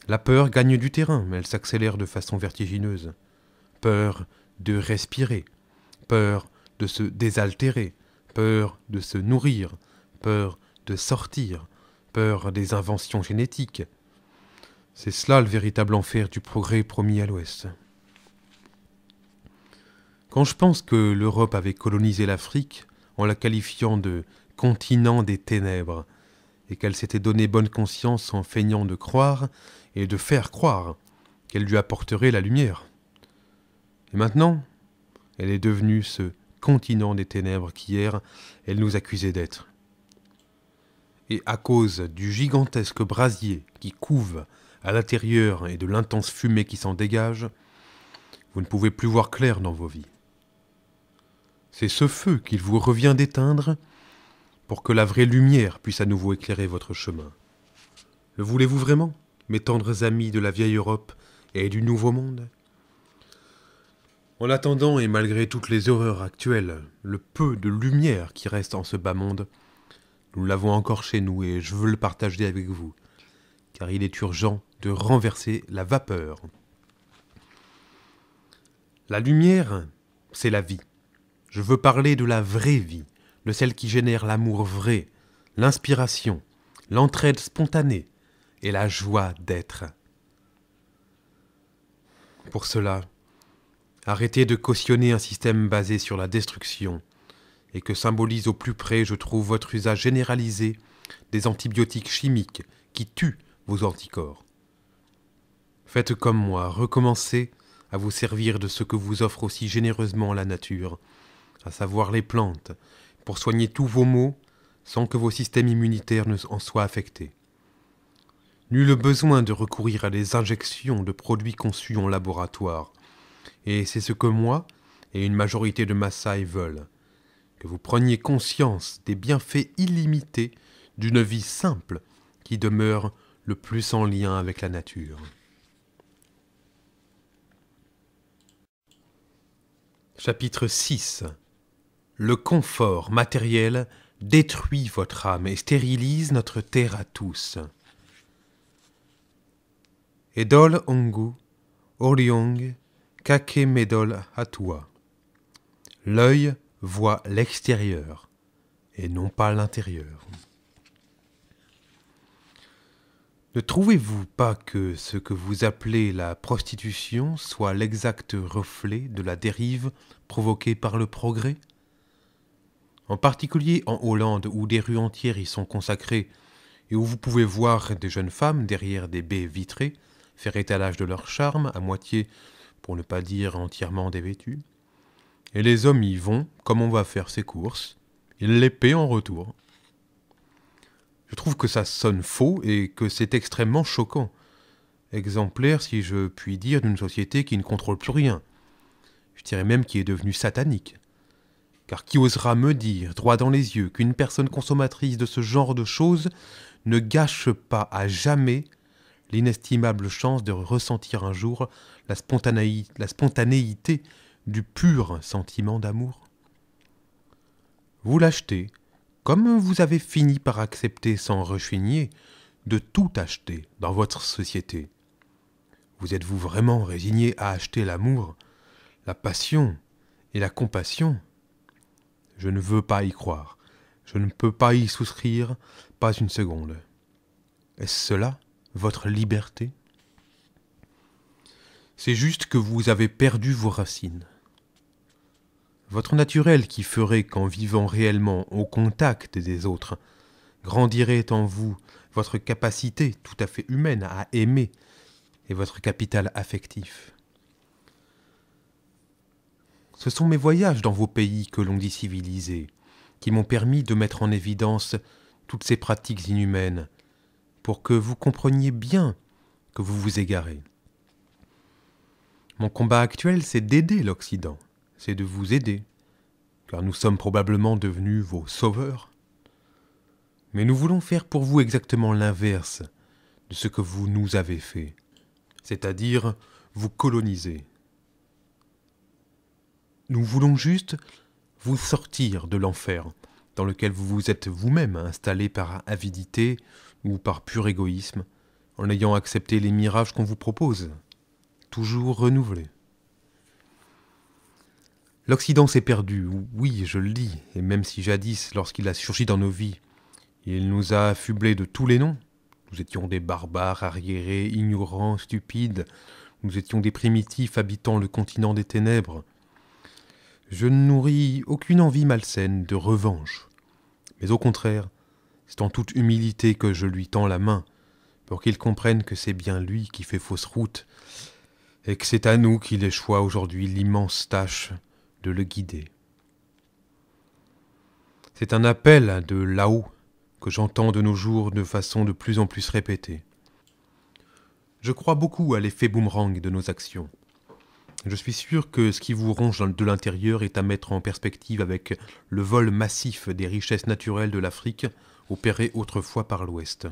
La peur gagne du terrain, mais elle s'accélère de façon vertigineuse. Peur de respirer, peur de se désaltérer, peur de se nourrir, peur de sortir, peur des inventions génétiques. C'est cela le véritable enfer du progrès promis à l'Ouest. Quand je pense que l'Europe avait colonisé l'Afrique en la qualifiant de continent des ténèbres, et qu'elle s'était donné bonne conscience en feignant de croire et de faire croire qu'elle lui apporterait la lumière. Et maintenant, elle est devenue ce continent des ténèbres qu'hier elle nous accusait d'être. Et à cause du gigantesque brasier qui couve à l'intérieur et de l'intense fumée qui s'en dégage, vous ne pouvez plus voir clair dans vos vies. C'est ce feu qu'il vous revient d'éteindre pour que la vraie lumière puisse à nouveau éclairer votre chemin. Le voulez-vous vraiment, mes tendres amis de la vieille Europe et du Nouveau Monde En attendant, et malgré toutes les horreurs actuelles, le peu de lumière qui reste en ce bas monde, nous l'avons encore chez nous et je veux le partager avec vous, car il est urgent de renverser la vapeur. La lumière, c'est la vie. Je veux parler de la vraie vie, de celle qui génère l'amour vrai, l'inspiration, l'entraide spontanée et la joie d'être. Pour cela, arrêtez de cautionner un système basé sur la destruction, et que symbolise au plus près, je trouve, votre usage généralisé des antibiotiques chimiques qui tuent vos anticorps. Faites comme moi, recommencez à vous servir de ce que vous offre aussi généreusement la nature, à savoir les plantes, pour soigner tous vos maux sans que vos systèmes immunitaires ne en soient affectés. Nul besoin de recourir à des injections de produits conçus en laboratoire, et c'est ce que moi et une majorité de Maasai veulent, que vous preniez conscience des bienfaits illimités d'une vie simple qui demeure le plus en lien avec la nature. Chapitre 6 le confort matériel détruit votre âme et stérilise notre terre à tous. Edol Ongu, L'œil voit l'extérieur et non pas l'intérieur. Ne trouvez-vous pas que ce que vous appelez la prostitution soit l'exact reflet de la dérive provoquée par le progrès en particulier en Hollande où des rues entières y sont consacrées et où vous pouvez voir des jeunes femmes derrière des baies vitrées faire étalage de leur charme, à moitié, pour ne pas dire entièrement dévêtues. Et les hommes y vont, comme on va faire ses courses, et les en retour. Je trouve que ça sonne faux et que c'est extrêmement choquant. Exemplaire, si je puis dire, d'une société qui ne contrôle plus rien. Je dirais même qui est devenue satanique car qui osera me dire, droit dans les yeux, qu'une personne consommatrice de ce genre de choses ne gâche pas à jamais l'inestimable chance de ressentir un jour la spontanéité, la spontanéité du pur sentiment d'amour Vous l'achetez, comme vous avez fini par accepter sans rechigner de tout acheter dans votre société. Vous êtes-vous vraiment résigné à acheter l'amour, la passion et la compassion je ne veux pas y croire. Je ne peux pas y souscrire, pas une seconde. Est-ce cela, votre liberté C'est juste que vous avez perdu vos racines. Votre naturel qui ferait qu'en vivant réellement au contact des autres, grandirait en vous votre capacité tout à fait humaine à aimer et votre capital affectif. Ce sont mes voyages dans vos pays que l'on dit civilisés, qui m'ont permis de mettre en évidence toutes ces pratiques inhumaines, pour que vous compreniez bien que vous vous égarez. Mon combat actuel, c'est d'aider l'Occident, c'est de vous aider, car nous sommes probablement devenus vos sauveurs. Mais nous voulons faire pour vous exactement l'inverse de ce que vous nous avez fait, c'est-à-dire vous coloniser. Nous voulons juste vous sortir de l'enfer dans lequel vous vous êtes vous-même installé par avidité ou par pur égoïsme, en ayant accepté les mirages qu'on vous propose, toujours renouvelés. L'Occident s'est perdu, oui, je le dis, et même si jadis, lorsqu'il a surgi dans nos vies, il nous a affublés de tous les noms, nous étions des barbares, arriérés, ignorants, stupides, nous étions des primitifs habitant le continent des ténèbres, je ne nourris aucune envie malsaine de revanche, mais au contraire, c'est en toute humilité que je lui tends la main, pour qu'il comprenne que c'est bien lui qui fait fausse route, et que c'est à nous qu'il choix aujourd'hui l'immense tâche de le guider. C'est un appel de là-haut que j'entends de nos jours de façon de plus en plus répétée. Je crois beaucoup à l'effet boomerang de nos actions. Je suis sûr que ce qui vous ronge de l'intérieur est à mettre en perspective avec le vol massif des richesses naturelles de l'Afrique opéré autrefois par l'Ouest.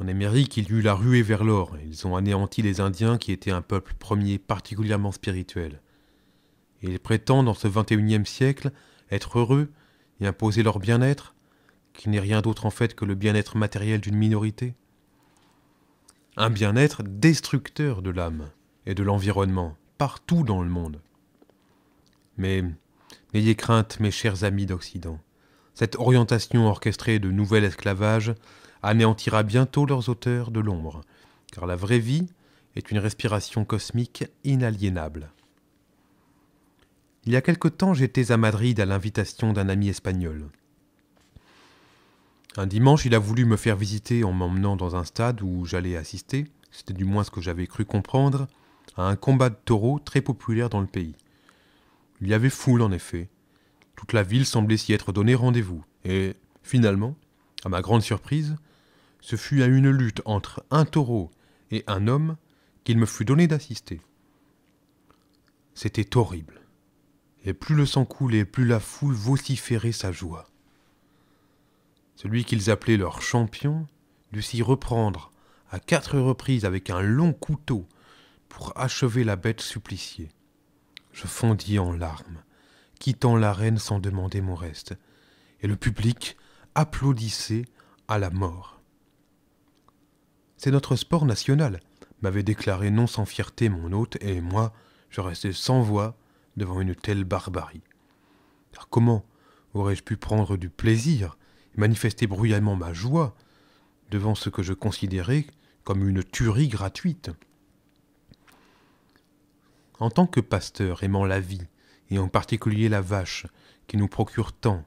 En Amérique, il y eut la ruée vers l'or. Ils ont anéanti les Indiens qui étaient un peuple premier particulièrement spirituel. Et ils prétendent, dans ce XXIe siècle, être heureux et imposer leur bien-être, qui n'est rien d'autre en fait que le bien-être matériel d'une minorité. Un bien-être destructeur de l'âme et de l'environnement, partout dans le monde. Mais n'ayez crainte, mes chers amis d'Occident. Cette orientation orchestrée de nouvel esclavage anéantira bientôt leurs auteurs de l'ombre, car la vraie vie est une respiration cosmique inaliénable. Il y a quelque temps, j'étais à Madrid à l'invitation d'un ami espagnol. Un dimanche, il a voulu me faire visiter en m'emmenant dans un stade où j'allais assister, c'était du moins ce que j'avais cru comprendre, à un combat de taureaux très populaire dans le pays. Il y avait foule en effet. Toute la ville semblait s'y être donné rendez-vous, et finalement, à ma grande surprise, ce fut à une lutte entre un taureau et un homme qu'il me fut donné d'assister. C'était horrible, et plus le sang coulait, plus la foule vociférait sa joie. Celui qu'ils appelaient leur champion dut s'y reprendre à quatre reprises avec un long couteau pour achever la bête suppliciée. Je fondis en larmes, quittant l'arène sans demander mon reste, et le public applaudissait à la mort. C'est notre sport national, m'avait déclaré non sans fierté mon hôte, et moi, je restais sans voix devant une telle barbarie. Car comment aurais-je pu prendre du plaisir et manifester bruyamment ma joie devant ce que je considérais comme une tuerie gratuite en tant que pasteur aimant la vie, et en particulier la vache, qui nous procure tant,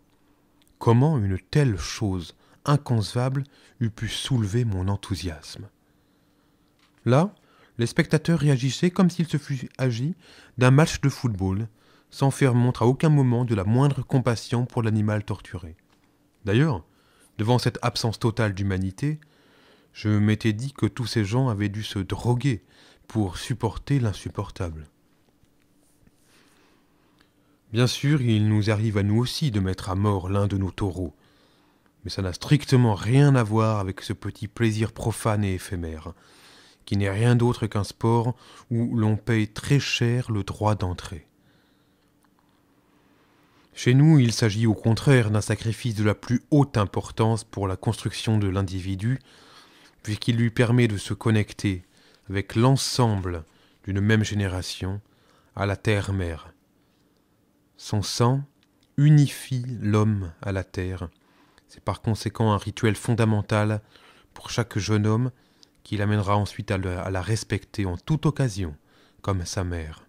comment une telle chose inconcevable eût pu soulever mon enthousiasme Là, les spectateurs réagissaient comme s'il se fût agi d'un match de football, sans faire montre à aucun moment de la moindre compassion pour l'animal torturé. D'ailleurs, devant cette absence totale d'humanité, je m'étais dit que tous ces gens avaient dû se droguer pour supporter l'insupportable. Bien sûr, il nous arrive à nous aussi de mettre à mort l'un de nos taureaux, mais ça n'a strictement rien à voir avec ce petit plaisir profane et éphémère, qui n'est rien d'autre qu'un sport où l'on paye très cher le droit d'entrée. Chez nous, il s'agit au contraire d'un sacrifice de la plus haute importance pour la construction de l'individu, puisqu'il lui permet de se connecter avec l'ensemble d'une même génération à la terre-mère, son sang unifie l'homme à la terre. C'est par conséquent un rituel fondamental pour chaque jeune homme qui l'amènera ensuite à, la respecter en toute occasion, comme sa mère.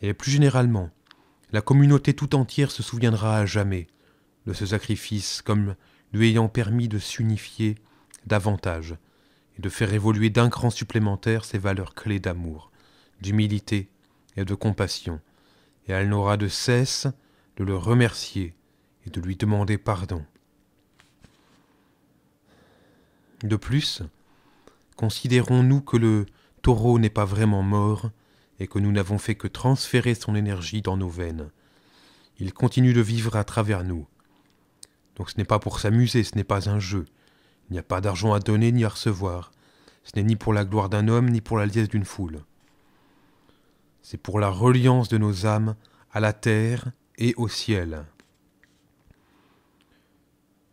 Et plus généralement, la communauté tout entière se souviendra à jamais de ce sacrifice comme lui ayant permis de s'unifier davantage et de faire évoluer d'un cran supplémentaire ses valeurs clés d'amour, d'humilité et de compassion, et elle n'aura de cesse de le remercier et de lui demander pardon. De plus, considérons-nous que le taureau n'est pas vraiment mort et que nous n'avons fait que transférer son énergie dans nos veines. Il continue de vivre à travers nous. Donc ce n'est pas pour s'amuser, ce n'est pas un jeu. Il n'y a pas d'argent à donner ni à recevoir. Ce n'est ni pour la gloire d'un homme ni pour la liesse d'une foule c'est pour la reliance de nos âmes à la terre et au ciel.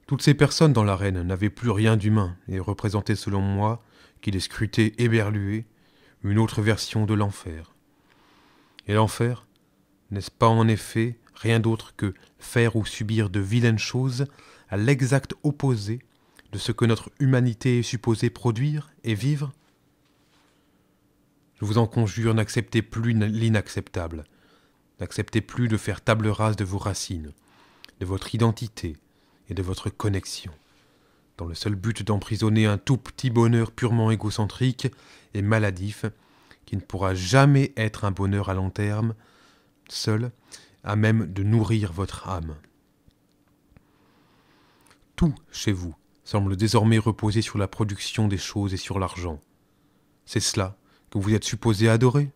Toutes ces personnes dans l'arène n'avaient plus rien d'humain et représentaient selon moi qu'il est scruté éberlué, une autre version de l'enfer. Et l'enfer, n'est-ce pas en effet rien d'autre que faire ou subir de vilaines choses à l'exact opposé de ce que notre humanité est supposée produire et vivre je vous en conjure, n'acceptez plus l'inacceptable. N'acceptez plus de faire table rase de vos racines, de votre identité et de votre connexion, dans le seul but d'emprisonner un tout petit bonheur purement égocentrique et maladif, qui ne pourra jamais être un bonheur à long terme, seul, à même de nourrir votre âme. Tout chez vous semble désormais reposer sur la production des choses et sur l'argent. C'est cela que vous êtes supposé adorer.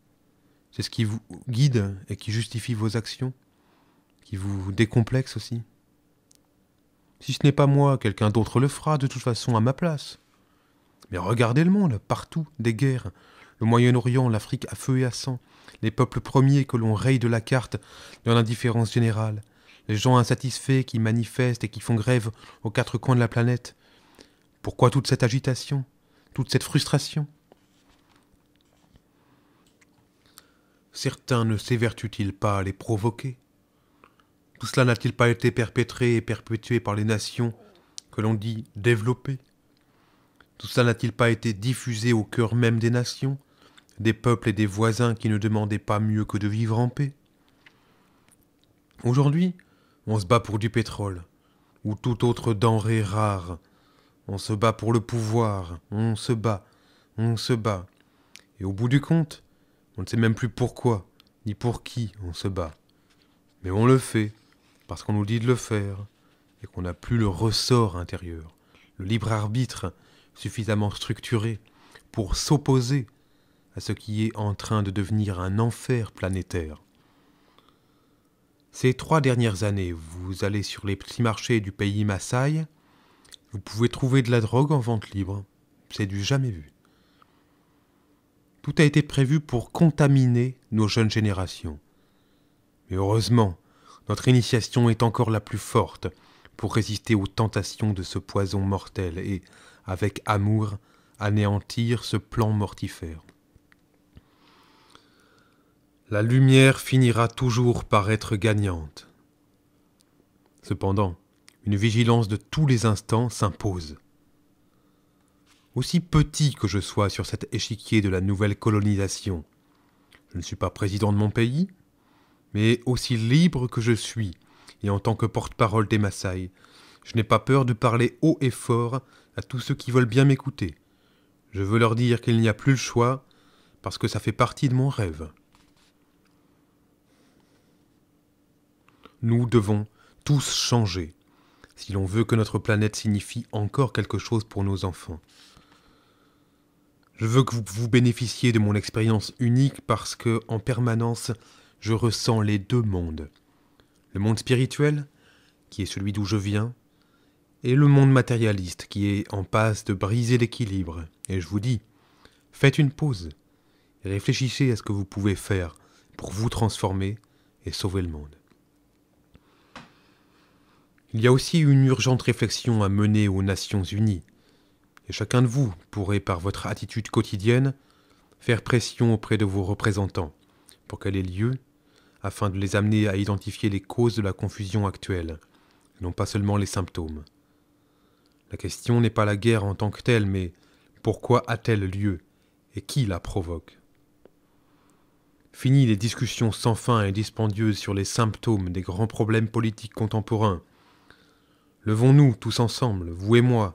C'est ce qui vous guide et qui justifie vos actions, qui vous décomplexe aussi. Si ce n'est pas moi, quelqu'un d'autre le fera de toute façon à ma place. Mais regardez le monde, partout, des guerres. Le Moyen-Orient, l'Afrique à feu et à sang, les peuples premiers que l'on raye de la carte dans l'indifférence générale, les gens insatisfaits qui manifestent et qui font grève aux quatre coins de la planète. Pourquoi toute cette agitation, toute cette frustration certains ne s'évertuent-ils pas à les provoquer Tout cela n'a-t-il pas été perpétré et perpétué par les nations que l'on dit développées Tout cela n'a-t-il pas été diffusé au cœur même des nations, des peuples et des voisins qui ne demandaient pas mieux que de vivre en paix Aujourd'hui, on se bat pour du pétrole, ou toute autre denrée rare. On se bat pour le pouvoir, on se bat, on se bat. Et au bout du compte, on ne sait même plus pourquoi, ni pour qui on se bat. Mais on le fait, parce qu'on nous dit de le faire, et qu'on n'a plus le ressort intérieur, le libre arbitre suffisamment structuré pour s'opposer à ce qui est en train de devenir un enfer planétaire. Ces trois dernières années, vous allez sur les petits marchés du pays Maasai, vous pouvez trouver de la drogue en vente libre. C'est du jamais vu tout a été prévu pour contaminer nos jeunes générations. Mais heureusement, notre initiation est encore la plus forte pour résister aux tentations de ce poison mortel et, avec amour, anéantir ce plan mortifère. La lumière finira toujours par être gagnante. Cependant, une vigilance de tous les instants s'impose aussi petit que je sois sur cet échiquier de la nouvelle colonisation. Je ne suis pas président de mon pays, mais aussi libre que je suis, et en tant que porte-parole des Maasai, je n'ai pas peur de parler haut et fort à tous ceux qui veulent bien m'écouter. Je veux leur dire qu'il n'y a plus le choix, parce que ça fait partie de mon rêve. Nous devons tous changer, si l'on veut que notre planète signifie encore quelque chose pour nos enfants. Je veux que vous bénéficiez de mon expérience unique parce que, en permanence, je ressens les deux mondes. Le monde spirituel, qui est celui d'où je viens, et le monde matérialiste, qui est en passe de briser l'équilibre. Et je vous dis, faites une pause. réfléchissez à ce que vous pouvez faire pour vous transformer et sauver le monde. Il y a aussi une urgente réflexion à mener aux Nations Unies et chacun de vous pourrait, par votre attitude quotidienne, faire pression auprès de vos représentants pour qu'elle ait lieu, afin de les amener à identifier les causes de la confusion actuelle, et non pas seulement les symptômes. La question n'est pas la guerre en tant que telle, mais pourquoi a-t-elle lieu et qui la provoque Fini les discussions sans fin et dispendieuses sur les symptômes des grands problèmes politiques contemporains. Levons-nous tous ensemble, vous et moi,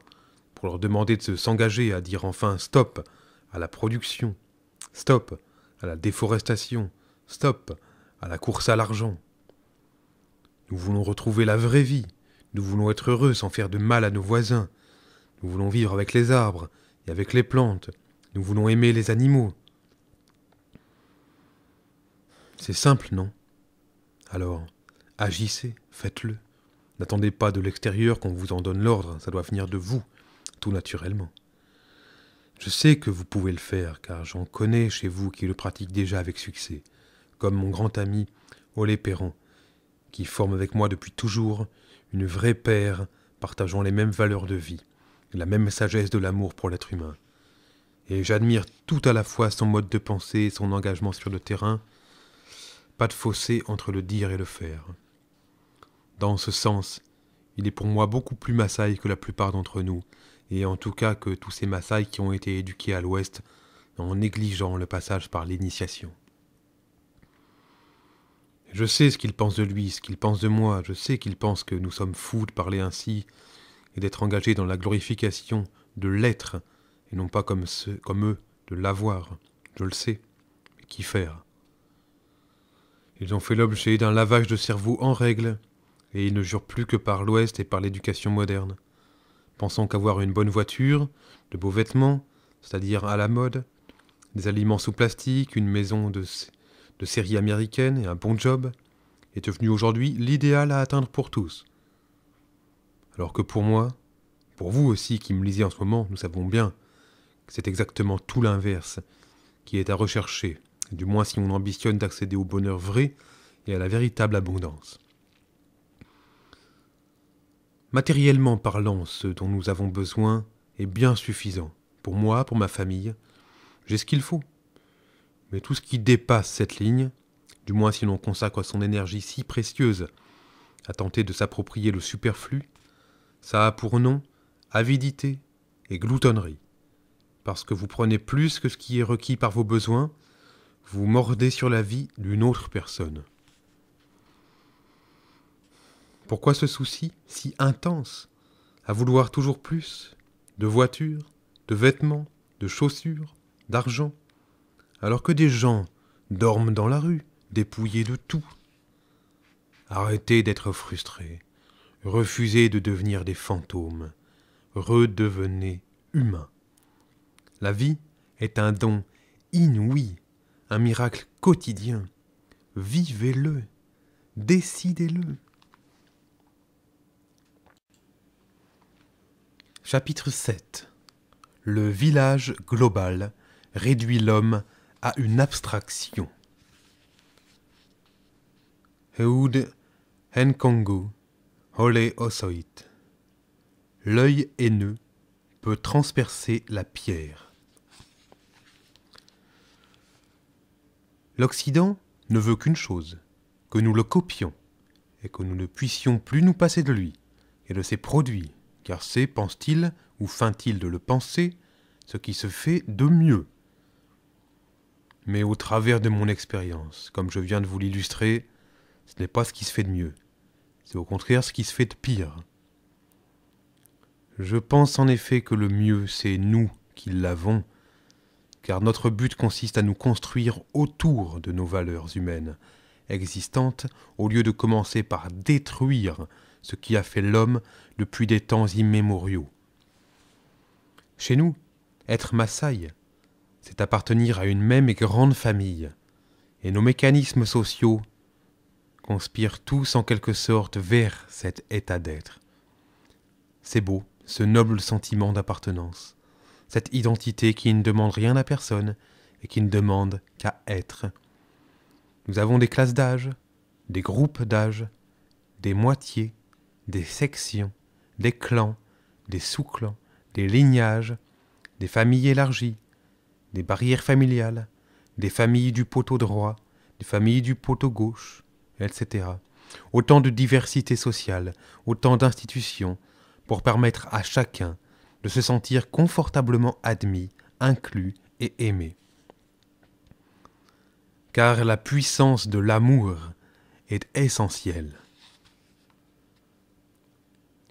pour leur demander de s'engager à dire enfin stop à la production, stop à la déforestation, stop à la course à l'argent. Nous voulons retrouver la vraie vie, nous voulons être heureux sans faire de mal à nos voisins, nous voulons vivre avec les arbres et avec les plantes, nous voulons aimer les animaux. C'est simple, non Alors, agissez, faites-le. N'attendez pas de l'extérieur qu'on vous en donne l'ordre, ça doit venir de vous tout naturellement. Je sais que vous pouvez le faire, car j'en connais chez vous qui le pratiquent déjà avec succès, comme mon grand ami Olé Perron, qui forme avec moi depuis toujours une vraie paire partageant les mêmes valeurs de vie, la même sagesse de l'amour pour l'être humain. Et j'admire tout à la fois son mode de pensée et son engagement sur le terrain, pas de fossé entre le dire et le faire. Dans ce sens, il est pour moi beaucoup plus massaille que la plupart d'entre nous, et en tout cas que tous ces Maasai qui ont été éduqués à l'Ouest en négligeant le passage par l'initiation. Je sais ce qu'il pensent de lui, ce qu'il pensent de moi, je sais qu'il pense que nous sommes fous de parler ainsi et d'être engagés dans la glorification de l'être et non pas comme, comme eux de l'avoir, je le sais, mais qu'y faire Ils ont fait l'objet d'un lavage de cerveau en règle et ils ne jurent plus que par l'Ouest et par l'éducation moderne pensant qu'avoir une bonne voiture, de beaux vêtements, c'est-à-dire à la mode, des aliments sous plastique, une maison de, série américaine et un bon job, est devenu aujourd'hui l'idéal à atteindre pour tous. Alors que pour moi, pour vous aussi qui me lisez en ce moment, nous savons bien que c'est exactement tout l'inverse qui est à rechercher, du moins si on ambitionne d'accéder au bonheur vrai et à la véritable abondance. Matériellement parlant, ce dont nous avons besoin est bien suffisant. Pour moi, pour ma famille, j'ai ce qu'il faut. Mais tout ce qui dépasse cette ligne, du moins si l'on consacre son énergie si précieuse à tenter de s'approprier le superflu, ça a pour nom avidité et gloutonnerie. Parce que vous prenez plus que ce qui est requis par vos besoins, vous mordez sur la vie d'une autre personne. Pourquoi ce souci si intense à vouloir toujours plus de voitures, de vêtements, de chaussures, d'argent, alors que des gens dorment dans la rue, dépouillés de tout Arrêtez d'être frustrés, refusez de devenir des fantômes, redevenez humains. La vie est un don inouï, un miracle quotidien. Vivez-le, décidez-le. Chapitre 7 Le village global réduit l'homme à une abstraction. Heud Henkongu Hole Osoit L'œil haineux peut transpercer la pierre. L'Occident ne veut qu'une chose, que nous le copions, et que nous ne puissions plus nous passer de lui et de ses produits car c'est, pense-t-il, ou feint-il de le penser, ce qui se fait de mieux. Mais au travers de mon expérience, comme je viens de vous l'illustrer, ce n'est pas ce qui se fait de mieux, c'est au contraire ce qui se fait de pire. Je pense en effet que le mieux, c'est nous qui l'avons, car notre but consiste à nous construire autour de nos valeurs humaines, existantes, au lieu de commencer par détruire ce qui a fait l'homme depuis des temps immémoriaux. Chez nous, être Maasai, c'est appartenir à une même et grande famille, et nos mécanismes sociaux conspirent tous en quelque sorte vers cet état d'être. C'est beau, ce noble sentiment d'appartenance, cette identité qui ne demande rien à personne et qui ne demande qu'à être. Nous avons des classes d'âge, des groupes d'âge, des moitiés, des sections, des clans, des sous-clans, des lignages, des familles élargies, des barrières familiales, des familles du poteau droit, des familles du poteau gauche, etc. Autant de diversité sociale, autant d'institutions, pour permettre à chacun de se sentir confortablement admis, inclus et aimé. Car la puissance de l'amour est essentielle.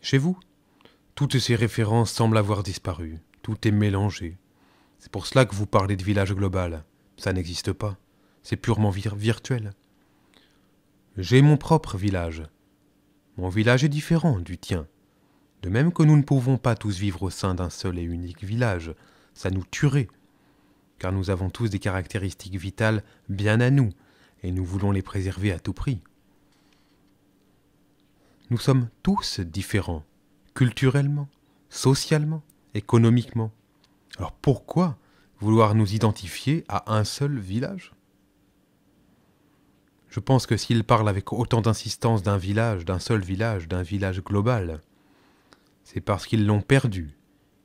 Chez vous Toutes ces références semblent avoir disparu, tout est mélangé. C'est pour cela que vous parlez de village global. Ça n'existe pas. C'est purement virtuel. J'ai mon propre village. Mon village est différent du tien. De même que nous ne pouvons pas tous vivre au sein d'un seul et unique village, ça nous tuerait. Car nous avons tous des caractéristiques vitales bien à nous, et nous voulons les préserver à tout prix. Nous sommes tous différents, culturellement, socialement, économiquement. Alors pourquoi vouloir nous identifier à un seul village Je pense que s'ils parlent avec autant d'insistance d'un village, d'un seul village, d'un village global, c'est parce qu'ils l'ont perdu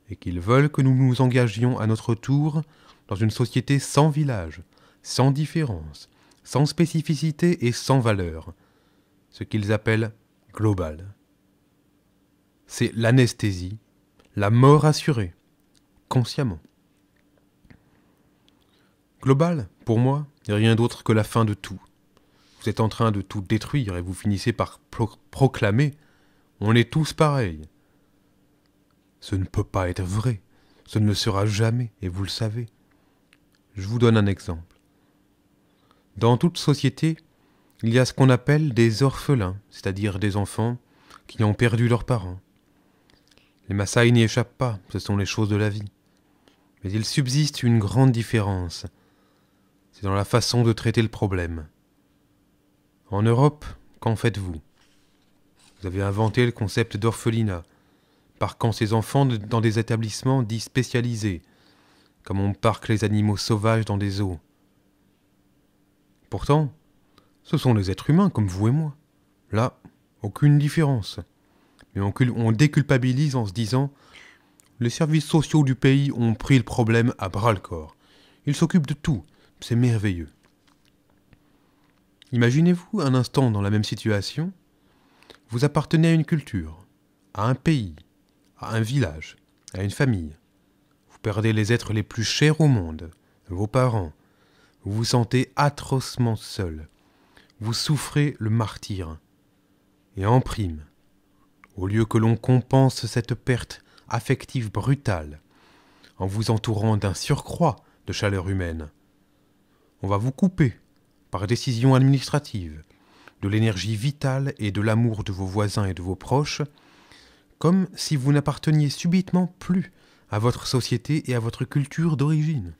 et qu'ils veulent que nous nous engagions à notre tour dans une société sans village, sans différence, sans spécificité et sans valeur, ce qu'ils appellent Global, C'est l'anesthésie, la mort assurée, consciemment. Global, pour moi, n'est rien d'autre que la fin de tout. Vous êtes en train de tout détruire et vous finissez par proclamer On est tous pareils. Ce ne peut pas être vrai. Ce ne le sera jamais, et vous le savez. Je vous donne un exemple. Dans toute société, il y a ce qu'on appelle des orphelins, c'est-à-dire des enfants qui ont perdu leurs parents. Les Maasai n'y échappent pas, ce sont les choses de la vie. Mais il subsiste une grande différence. C'est dans la façon de traiter le problème. En Europe, qu'en faites-vous Vous avez inventé le concept d'orphelinat, parquant ces enfants dans des établissements dits spécialisés, comme on parque les animaux sauvages dans des eaux. Pourtant, ce sont des êtres humains comme vous et moi. Là, aucune différence. Mais on, on déculpabilise en se disant les services sociaux du pays ont pris le problème à bras le corps. Ils s'occupent de tout. C'est merveilleux. Imaginez-vous un instant dans la même situation. Vous appartenez à une culture, à un pays, à un village, à une famille. Vous perdez les êtres les plus chers au monde, vos parents. Vous vous sentez atrocement seul vous souffrez le martyre. Et en prime, au lieu que l'on compense cette perte affective brutale, en vous entourant d'un surcroît de chaleur humaine, on va vous couper, par décision administrative, de l'énergie vitale et de l'amour de vos voisins et de vos proches, comme si vous n'apparteniez subitement plus à votre société et à votre culture d'origine.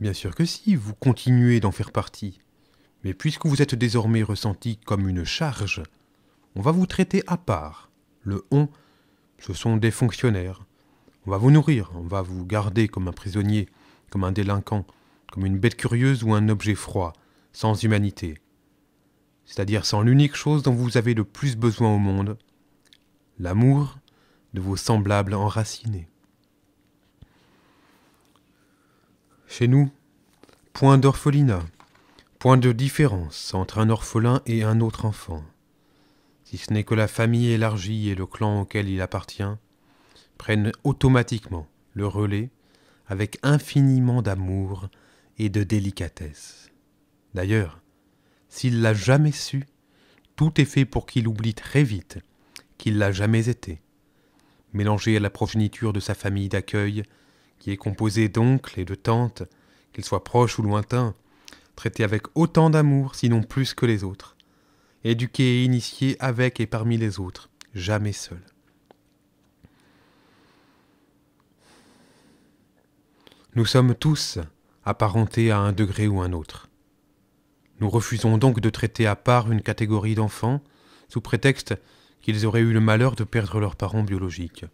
Bien sûr que si, vous continuez d'en faire partie. Mais puisque vous êtes désormais ressenti comme une charge, on va vous traiter à part. Le on, ce sont des fonctionnaires. On va vous nourrir, on va vous garder comme un prisonnier, comme un délinquant, comme une bête curieuse ou un objet froid, sans humanité. C'est-à-dire sans l'unique chose dont vous avez le plus besoin au monde, l'amour de vos semblables enracinés. Chez nous, point d'orphelinat, point de différence entre un orphelin et un autre enfant, si ce n'est que la famille élargie et le clan auquel il appartient prennent automatiquement le relais avec infiniment d'amour et de délicatesse. D'ailleurs, s'il l'a jamais su, tout est fait pour qu'il oublie très vite qu'il l'a jamais été. Mélangé à la progéniture de sa famille d'accueil, qui est composé d'oncles et de tantes, qu'ils soient proches ou lointains, traités avec autant d'amour, sinon plus que les autres, éduqués et initiés avec et parmi les autres, jamais seuls. Nous sommes tous apparentés à un degré ou un autre. Nous refusons donc de traiter à part une catégorie d'enfants sous prétexte qu'ils auraient eu le malheur de perdre leurs parents biologiques.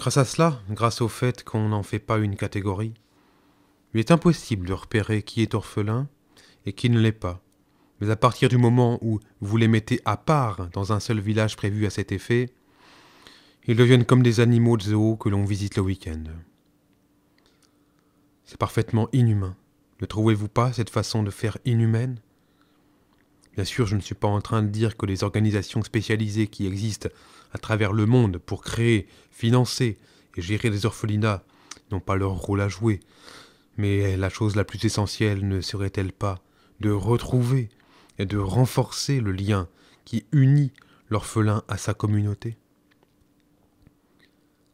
Grâce à cela, grâce au fait qu'on n'en fait pas une catégorie, il est impossible de repérer qui est orphelin et qui ne l'est pas. Mais à partir du moment où vous les mettez à part dans un seul village prévu à cet effet, ils deviennent comme des animaux de zoo que l'on visite le week-end. C'est parfaitement inhumain. Ne trouvez-vous pas cette façon de faire inhumaine Bien sûr, je ne suis pas en train de dire que les organisations spécialisées qui existent à travers le monde pour créer, financer et gérer les orphelinats n'ont pas leur rôle à jouer. Mais la chose la plus essentielle ne serait-elle pas de retrouver et de renforcer le lien qui unit l'orphelin à sa communauté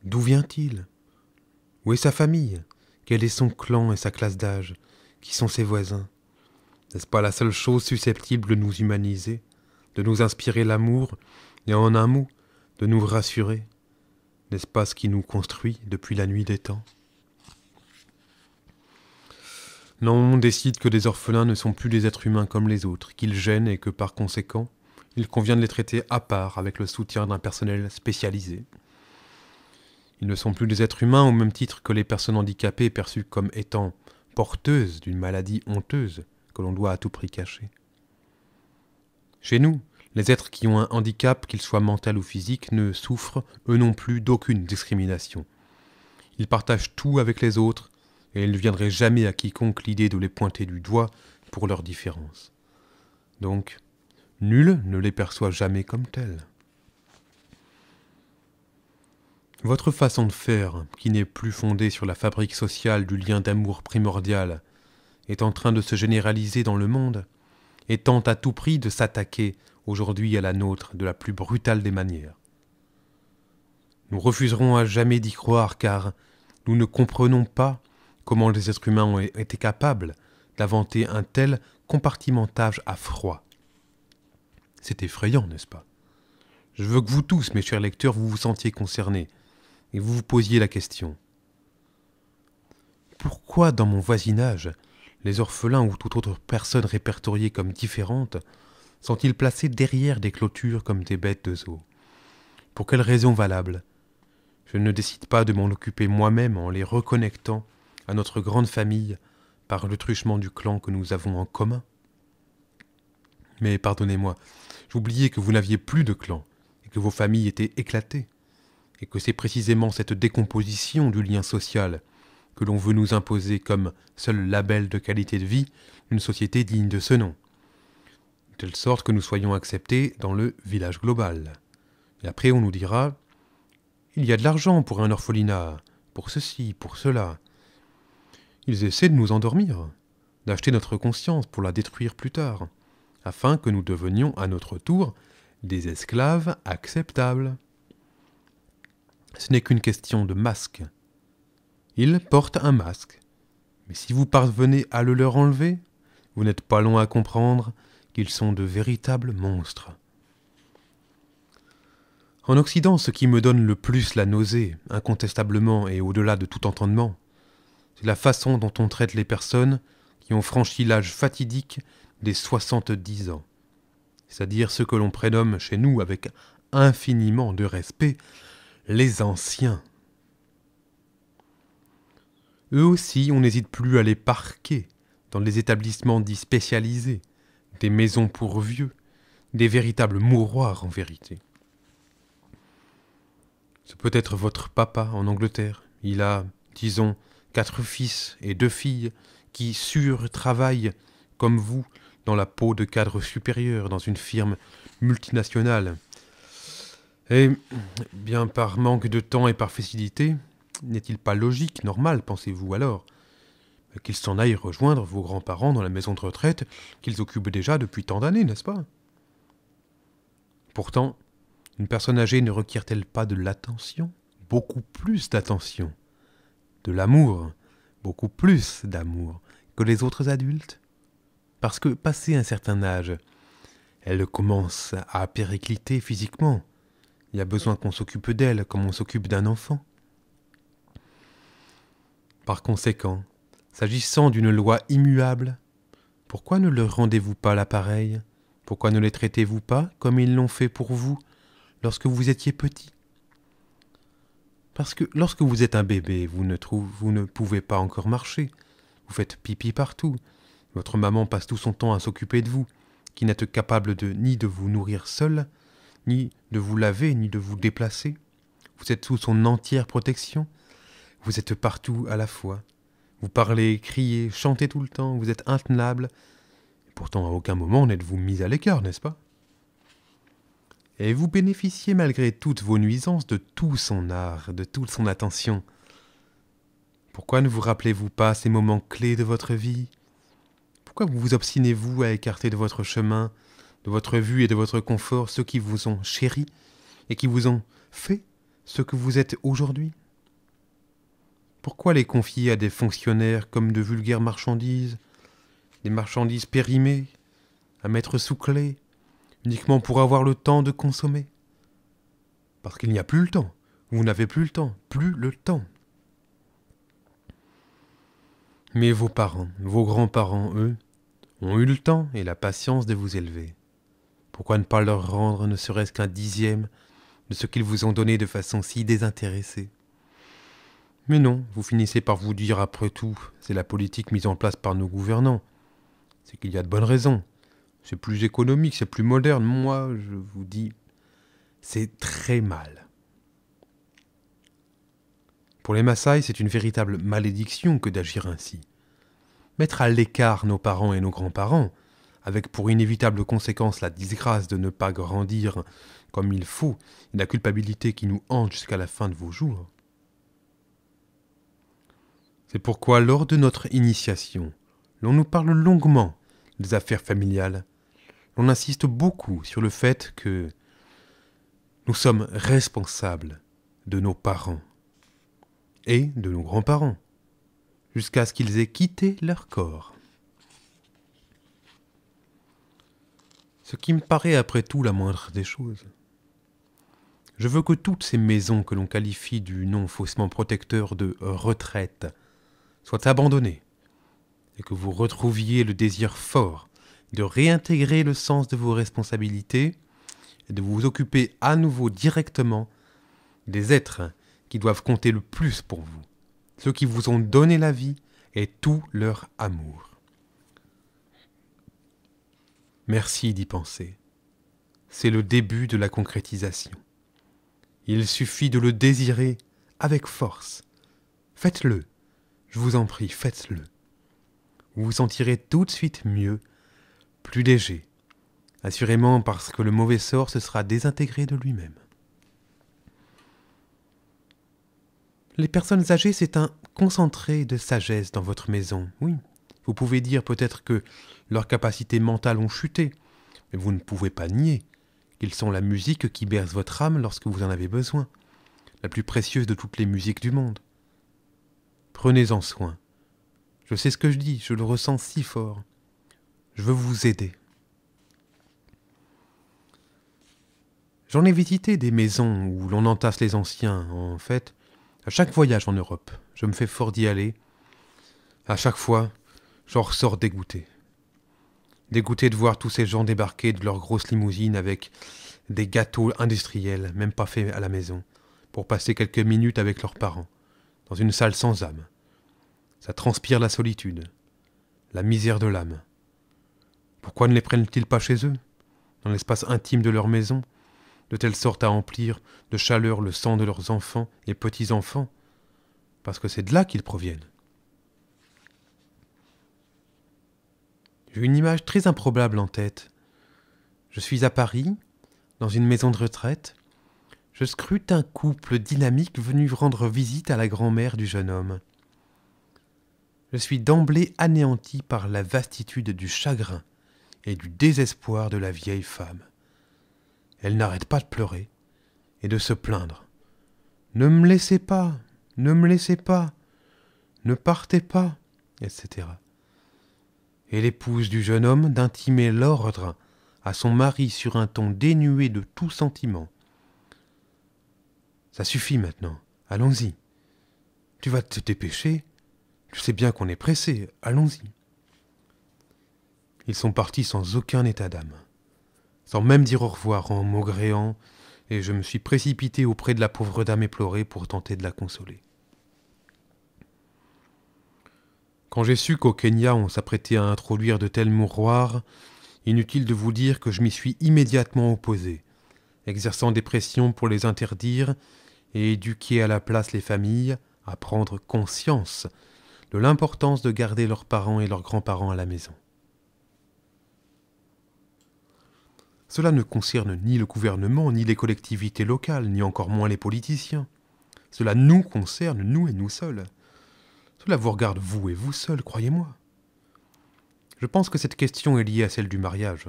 D'où vient-il Où est sa famille Quel est son clan et sa classe d'âge Qui sont ses voisins N'est-ce pas la seule chose susceptible de nous humaniser, de nous inspirer l'amour et en un mot, de nous rassurer, n'est-ce pas ce qui nous construit depuis la nuit des temps Non, on décide que les orphelins ne sont plus des êtres humains comme les autres, qu'ils gênent et que par conséquent, il convient de les traiter à part avec le soutien d'un personnel spécialisé. Ils ne sont plus des êtres humains au même titre que les personnes handicapées perçues comme étant porteuses d'une maladie honteuse que l'on doit à tout prix cacher. Chez nous, les êtres qui ont un handicap, qu'il soit mental ou physique, ne souffrent, eux non plus, d'aucune discrimination. Ils partagent tout avec les autres, et ils ne viendrait jamais à quiconque l'idée de les pointer du doigt pour leur différence. Donc, nul ne les perçoit jamais comme tels. Votre façon de faire, qui n'est plus fondée sur la fabrique sociale du lien d'amour primordial, est en train de se généraliser dans le monde, et tente à tout prix de s'attaquer aujourd'hui à la nôtre de la plus brutale des manières. Nous refuserons à jamais d'y croire car nous ne comprenons pas comment les êtres humains ont été capables d'inventer un tel compartimentage à froid. C'est effrayant, n'est-ce pas Je veux que vous tous, mes chers lecteurs, vous vous sentiez concernés et vous vous posiez la question. Pourquoi dans mon voisinage, les orphelins ou toute autre personne répertoriée comme différente sont-ils placés derrière des clôtures comme des bêtes de zoo Pour quelles raisons valables Je ne décide pas de m'en occuper moi-même en les reconnectant à notre grande famille par le truchement du clan que nous avons en commun. Mais pardonnez-moi, j'oubliais que vous n'aviez plus de clan, et que vos familles étaient éclatées, et que c'est précisément cette décomposition du lien social que l'on veut nous imposer comme seul label de qualité de vie une société digne de ce nom telle sorte que nous soyons acceptés dans le village global. Et après on nous dira Il y a de l'argent pour un orphelinat, pour ceci, pour cela. Ils essaient de nous endormir, d'acheter notre conscience pour la détruire plus tard, afin que nous devenions à notre tour des esclaves acceptables. Ce n'est qu'une question de masque. Ils portent un masque. Mais si vous parvenez à le leur enlever, vous n'êtes pas loin à comprendre qu'ils sont de véritables monstres. En Occident, ce qui me donne le plus la nausée, incontestablement et au-delà de tout entendement, c'est la façon dont on traite les personnes qui ont franchi l'âge fatidique des 70 ans, c'est-à-dire ce que l'on prénomme chez nous avec infiniment de respect les anciens. Eux aussi, on n'hésite plus à les parquer dans les établissements dits spécialisés, des maisons pour vieux, des véritables mouroirs en vérité. Ce peut-être votre papa en Angleterre. Il a, disons, quatre fils et deux filles qui sur-travaillent, comme vous, dans la peau de cadre supérieur, dans une firme multinationale. Et, bien par manque de temps et par facilité, n'est-il pas logique, normal, pensez-vous alors, qu'ils s'en aillent rejoindre vos grands-parents dans la maison de retraite qu'ils occupent déjà depuis tant d'années, n'est-ce pas Pourtant, une personne âgée ne requiert-elle pas de l'attention Beaucoup plus d'attention, de l'amour, beaucoup plus d'amour que les autres adultes Parce que, passé un certain âge, elle commence à péricliter physiquement. Il y a besoin qu'on s'occupe d'elle comme on s'occupe d'un enfant. Par conséquent, S'agissant d'une loi immuable, pourquoi ne leur rendez-vous pas l'appareil Pourquoi ne les traitez-vous pas comme ils l'ont fait pour vous lorsque vous étiez petit Parce que lorsque vous êtes un bébé, vous ne, vous ne pouvez pas encore marcher. Vous faites pipi partout. Votre maman passe tout son temps à s'occuper de vous, qui n'êtes capable de, ni de vous nourrir seul, ni de vous laver, ni de vous déplacer. Vous êtes sous son entière protection. Vous êtes partout à la fois. Vous parlez, criez, chantez tout le temps, vous êtes intenable. Pourtant, à aucun moment n'êtes-vous mis à l'écart, n'est-ce pas Et vous bénéficiez malgré toutes vos nuisances de tout son art, de toute son attention. Pourquoi ne vous rappelez-vous pas ces moments clés de votre vie Pourquoi vous vous obstinez-vous à écarter de votre chemin, de votre vue et de votre confort ceux qui vous ont chéri et qui vous ont fait ce que vous êtes aujourd'hui pourquoi les confier à des fonctionnaires comme de vulgaires marchandises Des marchandises périmées, à mettre sous clé, uniquement pour avoir le temps de consommer Parce qu'il n'y a plus le temps. Vous n'avez plus le temps, plus le temps. Mais vos parents, vos grands-parents, eux, ont eu le temps et la patience de vous élever. Pourquoi ne pas leur rendre ne serait-ce qu'un dixième de ce qu'ils vous ont donné de façon si désintéressée mais non, vous finissez par vous dire après tout, c'est la politique mise en place par nos gouvernants. C'est qu'il y a de bonnes raisons. C'est plus économique, c'est plus moderne. Moi, je vous dis, c'est très mal. Pour les Maasai, c'est une véritable malédiction que d'agir ainsi. Mettre à l'écart nos parents et nos grands-parents, avec pour inévitable conséquence la disgrâce de ne pas grandir comme il faut la culpabilité qui nous hante jusqu'à la fin de vos jours, c'est pourquoi lors de notre initiation, l'on nous parle longuement des affaires familiales. L'on insiste beaucoup sur le fait que nous sommes responsables de nos parents et de nos grands-parents, jusqu'à ce qu'ils aient quitté leur corps. Ce qui me paraît après tout la moindre des choses. Je veux que toutes ces maisons que l'on qualifie du nom faussement protecteur de retraite soit abandonné, et que vous retrouviez le désir fort de réintégrer le sens de vos responsabilités et de vous occuper à nouveau directement des êtres qui doivent compter le plus pour vous, ceux qui vous ont donné la vie et tout leur amour. Merci d'y penser. C'est le début de la concrétisation. Il suffit de le désirer avec force. Faites-le. Je vous en prie, faites-le. Vous vous sentirez tout de suite mieux, plus léger, assurément parce que le mauvais sort se sera désintégré de lui-même. Les personnes âgées, c'est un concentré de sagesse dans votre maison, oui. Vous pouvez dire peut-être que leurs capacités mentales ont chuté, mais vous ne pouvez pas nier qu'ils sont la musique qui berce votre âme lorsque vous en avez besoin, la plus précieuse de toutes les musiques du monde. Prenez-en soin. Je sais ce que je dis, je le ressens si fort. Je veux vous aider. J'en ai visité des maisons où l'on entasse les anciens, en fait, à chaque voyage en Europe. Je me fais fort d'y aller. À chaque fois, j'en ressors dégoûté. Dégoûté de voir tous ces gens débarquer de leur grosse limousine avec des gâteaux industriels, même pas faits à la maison, pour passer quelques minutes avec leurs parents dans une salle sans âme. Ça transpire la solitude, la misère de l'âme. Pourquoi ne les prennent-ils pas chez eux, dans l'espace intime de leur maison, de telle sorte à emplir de chaleur le sang de leurs enfants et petits-enfants Parce que c'est de là qu'ils proviennent. J'ai une image très improbable en tête. Je suis à Paris, dans une maison de retraite, je scrute un couple dynamique venu rendre visite à la grand-mère du jeune homme. Je suis d'emblée anéanti par la vastitude du chagrin et du désespoir de la vieille femme. Elle n'arrête pas de pleurer et de se plaindre. Ne me laissez pas, ne me laissez pas, ne partez pas, etc. Et l'épouse du jeune homme d'intimer l'ordre à son mari sur un ton dénué de tout sentiment ça suffit maintenant. Allons-y. Tu vas te dépêcher. Tu sais bien qu'on est pressé. Allons-y. Ils sont partis sans aucun état d'âme, sans même dire au revoir en maugréant, et je me suis précipité auprès de la pauvre dame éplorée pour tenter de la consoler. Quand j'ai su qu'au Kenya on s'apprêtait à introduire de tels mouroirs, inutile de vous dire que je m'y suis immédiatement opposé, exerçant des pressions pour les interdire et éduquer à la place les familles à prendre conscience de l'importance de garder leurs parents et leurs grands-parents à la maison. Cela ne concerne ni le gouvernement, ni les collectivités locales, ni encore moins les politiciens. Cela nous concerne, nous et nous seuls. Cela vous regarde vous et vous seuls, croyez-moi. Je pense que cette question est liée à celle du mariage.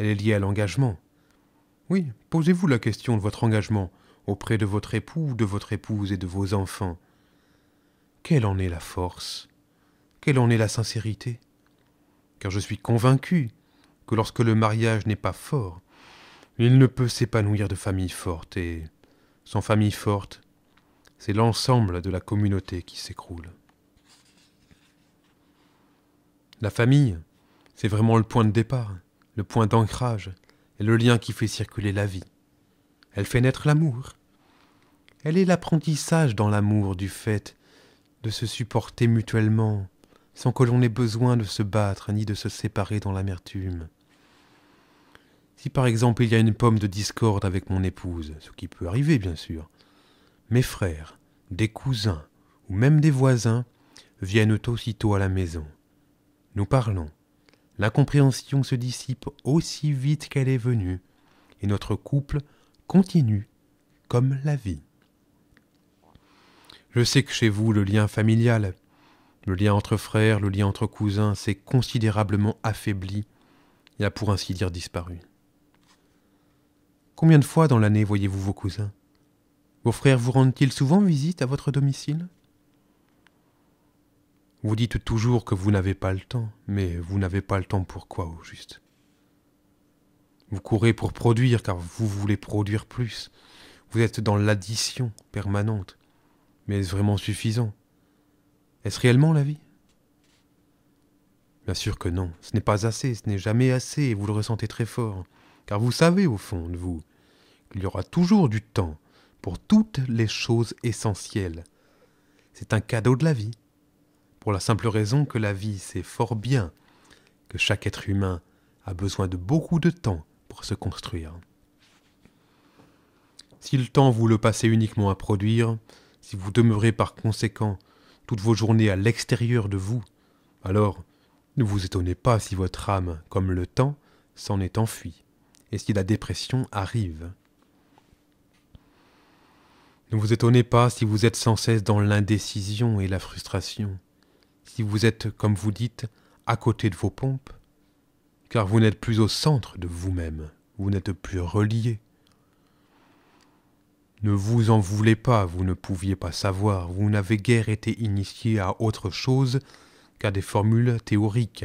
Elle est liée à l'engagement. Oui, posez-vous la question de votre engagement, auprès de votre époux, de votre épouse et de vos enfants. Quelle en est la force Quelle en est la sincérité Car je suis convaincu que lorsque le mariage n'est pas fort, il ne peut s'épanouir de famille forte, et sans famille forte, c'est l'ensemble de la communauté qui s'écroule. La famille, c'est vraiment le point de départ, le point d'ancrage, et le lien qui fait circuler la vie. Elle fait naître l'amour. Elle est l'apprentissage dans l'amour du fait de se supporter mutuellement, sans que l'on ait besoin de se battre ni de se séparer dans l'amertume. Si par exemple il y a une pomme de discorde avec mon épouse, ce qui peut arriver bien sûr, mes frères, des cousins ou même des voisins viennent aussitôt à la maison. Nous parlons. L'incompréhension se dissipe aussi vite qu'elle est venue, et notre couple continue comme la vie. Je sais que chez vous, le lien familial, le lien entre frères, le lien entre cousins s'est considérablement affaibli et a pour ainsi dire disparu. Combien de fois dans l'année voyez-vous vos cousins Vos frères vous rendent-ils souvent visite à votre domicile Vous dites toujours que vous n'avez pas le temps, mais vous n'avez pas le temps pourquoi au juste vous courez pour produire car vous voulez produire plus. Vous êtes dans l'addition permanente. Mais est-ce vraiment suffisant Est-ce réellement la vie Bien sûr que non, ce n'est pas assez, ce n'est jamais assez, et vous le ressentez très fort, car vous savez au fond de vous qu'il y aura toujours du temps pour toutes les choses essentielles. C'est un cadeau de la vie, pour la simple raison que la vie sait fort bien que chaque être humain a besoin de beaucoup de temps se construire. Si le temps vous le passez uniquement à produire, si vous demeurez par conséquent toutes vos journées à l'extérieur de vous, alors ne vous étonnez pas si votre âme, comme le temps, s'en est enfuie, et si la dépression arrive. Ne vous étonnez pas si vous êtes sans cesse dans l'indécision et la frustration, si vous êtes, comme vous dites, à côté de vos pompes, car vous n'êtes plus au centre de vous-même, vous, n'êtes plus relié. Ne vous en voulez pas, vous ne pouviez pas savoir, vous n'avez guère été initié à autre chose qu'à des formules théoriques,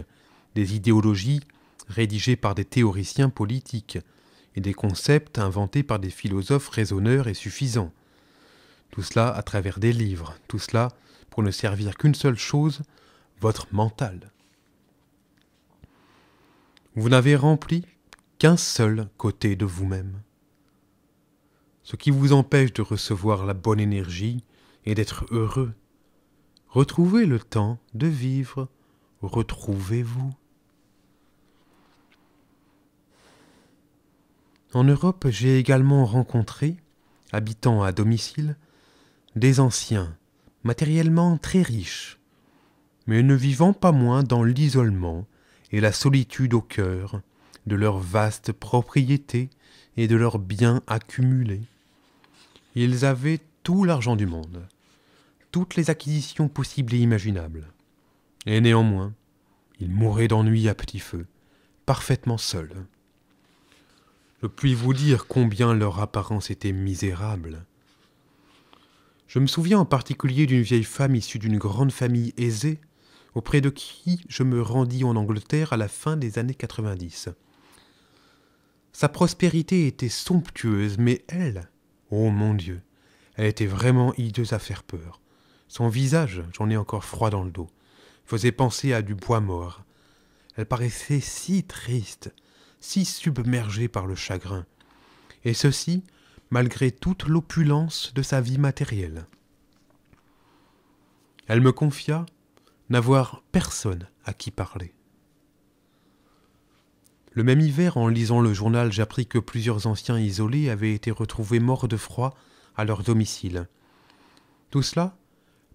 des idéologies rédigées par des théoriciens politiques, et des concepts inventés par des philosophes raisonneurs et suffisants. Tout cela à travers des livres, tout cela pour ne servir qu'une seule chose, votre mental vous n'avez rempli qu'un seul côté de vous-même, ce qui vous empêche de recevoir la bonne énergie et d'être heureux. Retrouvez le temps de vivre, retrouvez-vous. En Europe, j'ai également rencontré, habitant à domicile, des anciens, matériellement très riches, mais ne vivant pas moins dans l'isolement et la solitude au cœur, de leurs vastes propriétés et de leurs biens accumulés. Ils avaient tout l'argent du monde, toutes les acquisitions possibles et imaginables. Et néanmoins, ils mouraient d'ennui à petit feu, parfaitement seuls. Je puis vous dire combien leur apparence était misérable. Je me souviens en particulier d'une vieille femme issue d'une grande famille aisée, auprès de qui je me rendis en Angleterre à la fin des années 90. Sa prospérité était somptueuse, mais elle, oh mon Dieu, elle était vraiment hideuse à faire peur. Son visage, j'en ai encore froid dans le dos, faisait penser à du bois mort. Elle paraissait si triste, si submergée par le chagrin. Et ceci, malgré toute l'opulence de sa vie matérielle. Elle me confia n'avoir personne à qui parler. Le même hiver, en lisant le journal, j'appris que plusieurs anciens isolés avaient été retrouvés morts de froid à leur domicile. Tout cela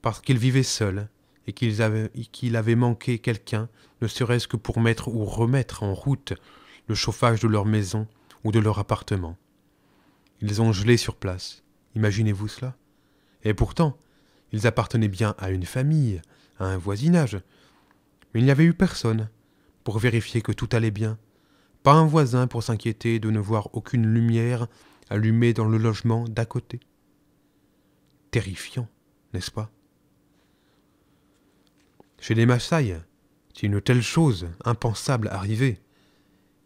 parce qu'ils vivaient seuls et qu'il avait manqué quelqu'un, ne serait-ce que pour mettre ou remettre en route le chauffage de leur maison ou de leur appartement. Ils ont gelé sur place, imaginez-vous cela. Et pourtant, ils appartenaient bien à une famille, un voisinage. Mais il n'y avait eu personne pour vérifier que tout allait bien, pas un voisin pour s'inquiéter de ne voir aucune lumière allumée dans le logement d'à côté. Terrifiant, n'est-ce pas Chez les Maasai, si une telle chose impensable arrivait,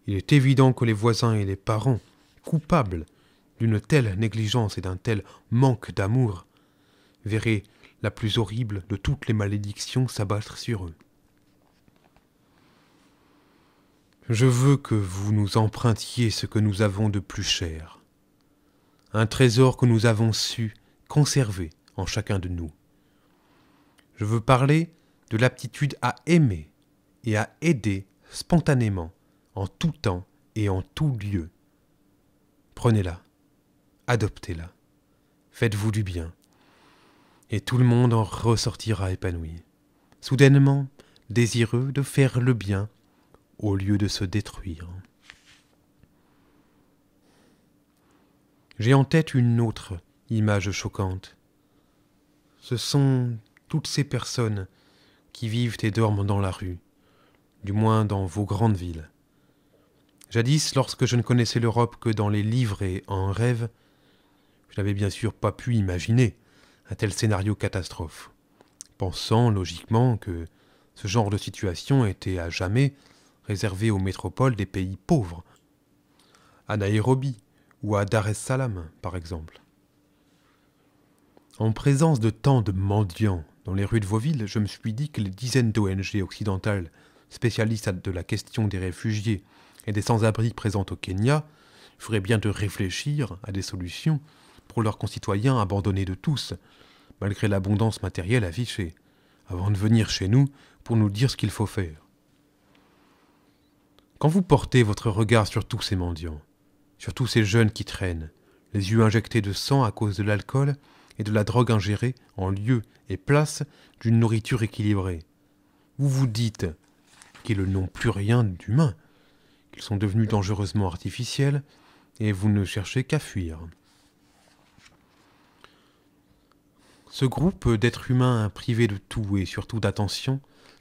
il est évident que les voisins et les parents, coupables d'une telle négligence et d'un tel manque d'amour, verraient la plus horrible de toutes les malédictions s'abattre sur eux. Je veux que vous nous empruntiez ce que nous avons de plus cher, un trésor que nous avons su conserver en chacun de nous. Je veux parler de l'aptitude à aimer et à aider spontanément, en tout temps et en tout lieu. Prenez-la, adoptez-la, faites-vous du bien, et tout le monde en ressortira épanoui, soudainement désireux de faire le bien au lieu de se détruire. J'ai en tête une autre image choquante. Ce sont toutes ces personnes qui vivent et dorment dans la rue, du moins dans vos grandes villes. Jadis, lorsque je ne connaissais l'Europe que dans les livres et en rêve, je n'avais bien sûr pas pu imaginer un tel scénario catastrophe, pensant logiquement que ce genre de situation était à jamais réservé aux métropoles des pays pauvres, à Nairobi ou à Dar es Salaam par exemple. En présence de tant de mendiants dans les rues de vos villes, je me suis dit que les dizaines d'ONG occidentales spécialistes de la question des réfugiés et des sans-abri présentes au Kenya feraient bien de réfléchir à des solutions leurs concitoyens abandonnés de tous, malgré l'abondance matérielle affichée, avant de venir chez nous pour nous dire ce qu'il faut faire. Quand vous portez votre regard sur tous ces mendiants, sur tous ces jeunes qui traînent, les yeux injectés de sang à cause de l'alcool et de la drogue ingérée en lieu et place d'une nourriture équilibrée, vous vous dites qu'ils n'ont plus rien d'humain, qu'ils sont devenus dangereusement artificiels, et vous ne cherchez qu'à fuir. Ce groupe d'êtres humains privés de tout et surtout d'attention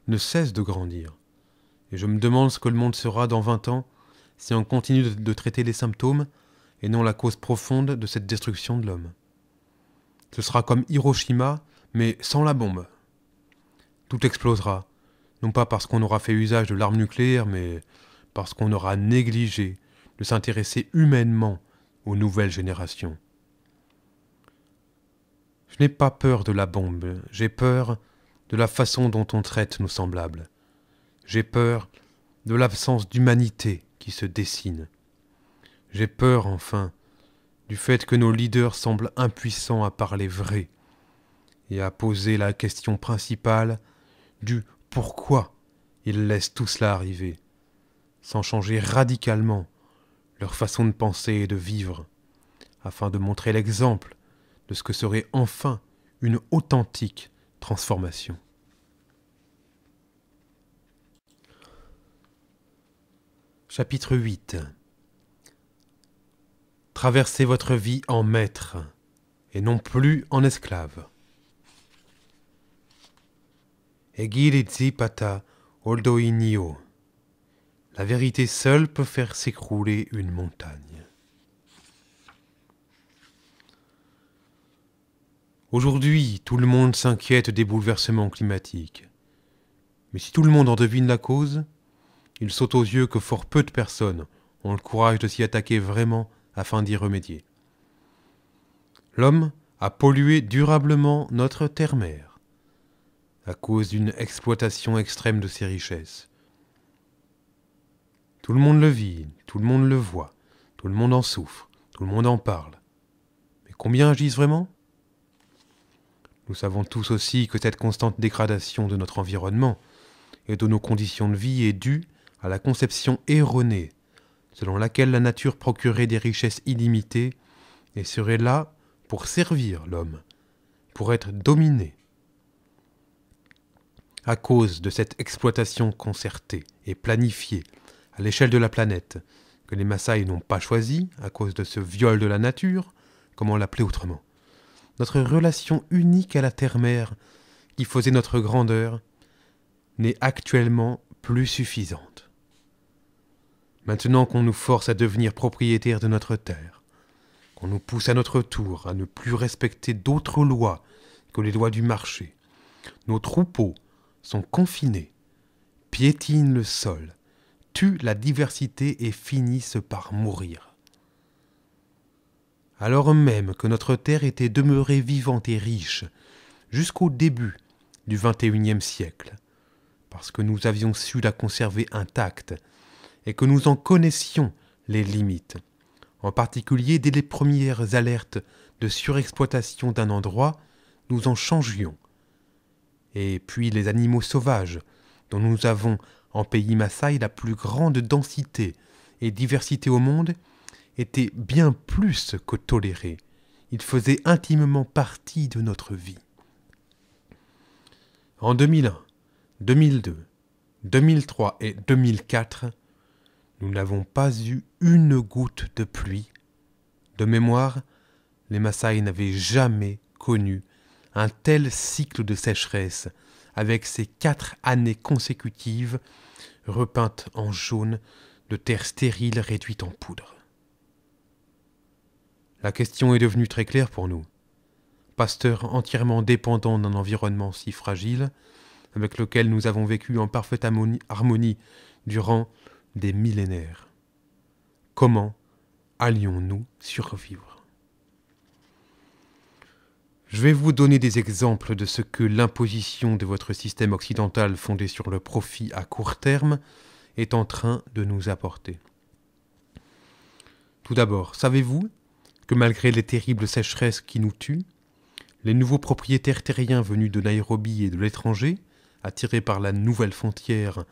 ne cesse de grandir. Et je me demande ce que le monde sera dans 20 ans si on continue de, traiter les symptômes et non la cause profonde de cette destruction de l'homme. Ce sera comme Hiroshima, mais sans la bombe. Tout explosera, non pas parce qu'on aura fait usage de l'arme nucléaire, mais parce qu'on aura négligé de s'intéresser humainement aux nouvelles générations. Je n'ai pas peur de la bombe, j'ai peur de la façon dont on traite nos semblables. J'ai peur de l'absence d'humanité qui se dessine. J'ai peur, enfin, du fait que nos leaders semblent impuissants à parler vrai et à poser la question principale du pourquoi ils laissent tout cela arriver, sans changer radicalement leur façon de penser et de vivre, afin de montrer l'exemple de ce que serait enfin une authentique transformation. Chapitre 8 Traversez votre vie en maître et non plus en esclave. Oldoinio. La vérité seule peut faire s'écrouler une montagne. Aujourd'hui, tout le monde s'inquiète des bouleversements climatiques. Mais si tout le monde en devine la cause, il saute aux yeux que fort peu de personnes ont le courage de s'y attaquer vraiment afin d'y remédier. L'homme a pollué durablement notre terre mer à cause d'une exploitation extrême de ses richesses. Tout le monde le vit, tout le monde le voit, tout le monde en souffre, tout le monde en parle. Mais combien agissent vraiment nous savons tous aussi que cette constante dégradation de notre environnement et de nos conditions de vie est due à la conception erronée, selon laquelle la nature procurait des richesses illimitées et serait là pour servir l'homme, pour être dominé. À cause de cette exploitation concertée et planifiée à l'échelle de la planète, que les Maasai n'ont pas choisie à cause de ce viol de la nature, comment l'appeler autrement notre relation unique à la terre-mère, qui faisait notre grandeur, n'est actuellement plus suffisante. Maintenant qu'on nous force à devenir propriétaires de notre terre, qu'on nous pousse à notre tour à ne plus respecter d'autres lois que les lois du marché, nos troupeaux sont confinés, piétinent le sol, tuent la diversité et finissent par mourir alors même que notre Terre était demeurée vivante et riche jusqu'au début du XXIe siècle, parce que nous avions su la conserver intacte et que nous en connaissions les limites, en particulier dès les premières alertes de surexploitation d'un endroit, nous en changions. Et puis les animaux sauvages, dont nous avons en pays Maasai la plus grande densité et diversité au monde, était bien plus que toléré, il faisait intimement partie de notre vie. En 2001, 2002, 2003 et 2004, nous n'avons pas eu une goutte de pluie. De mémoire, les Maasai n'avaient jamais connu un tel cycle de sécheresse, avec ces quatre années consécutives repeintes en jaune de terre stérile réduite en poudre. La question est devenue très claire pour nous. Pasteur entièrement dépendant d'un environnement si fragile, avec lequel nous avons vécu en parfaite harmonie durant des millénaires. Comment allions-nous survivre Je vais vous donner des exemples de ce que l'imposition de votre système occidental fondé sur le profit à court terme est en train de nous apporter. Tout d'abord, savez-vous que malgré les terribles sécheresses qui nous tuent, les nouveaux propriétaires terriens venus de Nairobi et de l'étranger, attirés par la nouvelle frontière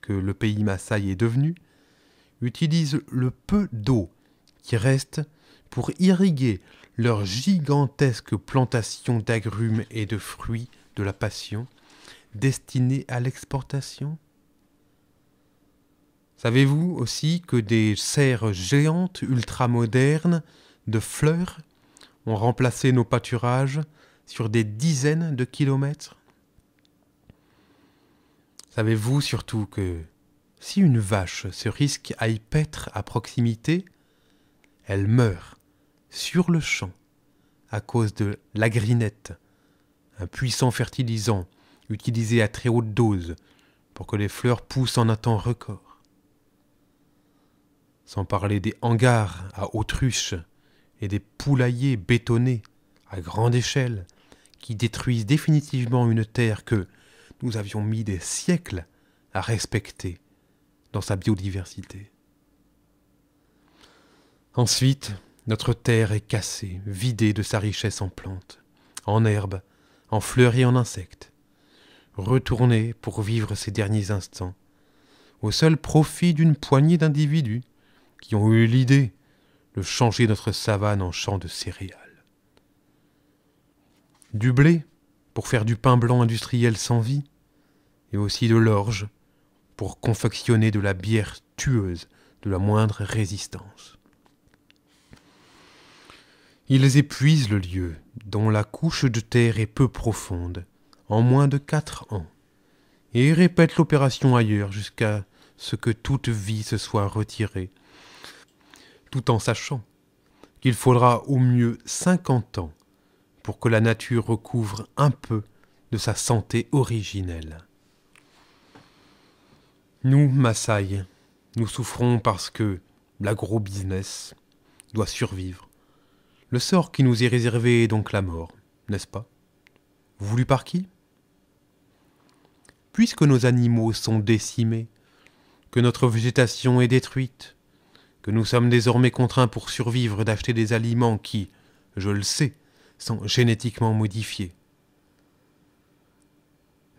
que le pays Maasai est devenu, utilisent le peu d'eau qui reste pour irriguer leurs gigantesques plantations d'agrumes et de fruits de la passion destinés à l'exportation Savez-vous aussi que des serres géantes ultramodernes de fleurs ont remplacé nos pâturages sur des dizaines de kilomètres Savez-vous surtout que si une vache se risque à y paître à proximité, elle meurt sur le champ à cause de l'agrinette, un puissant fertilisant utilisé à très haute dose pour que les fleurs poussent en un temps record. Sans parler des hangars à autruches et des poulaillers bétonnés à grande échelle qui détruisent définitivement une terre que nous avions mis des siècles à respecter dans sa biodiversité. Ensuite, notre terre est cassée, vidée de sa richesse en plantes, en herbes, en fleurs et en insectes, retournée pour vivre ses derniers instants, au seul profit d'une poignée d'individus qui ont eu l'idée de changer notre savane en champ de céréales. Du blé, pour faire du pain blanc industriel sans vie, et aussi de l'orge, pour confectionner de la bière tueuse de la moindre résistance. Ils épuisent le lieu, dont la couche de terre est peu profonde, en moins de quatre ans, et répètent l'opération ailleurs jusqu'à ce que toute vie se soit retirée tout en sachant qu'il faudra au mieux 50 ans pour que la nature recouvre un peu de sa santé originelle. Nous, Maasai, nous souffrons parce que l'agro-business doit survivre. Le sort qui nous est réservé est donc la mort, n'est-ce pas Voulu par qui Puisque nos animaux sont décimés, que notre végétation est détruite, que nous sommes désormais contraints pour survivre d'acheter des aliments qui, je le sais, sont génétiquement modifiés.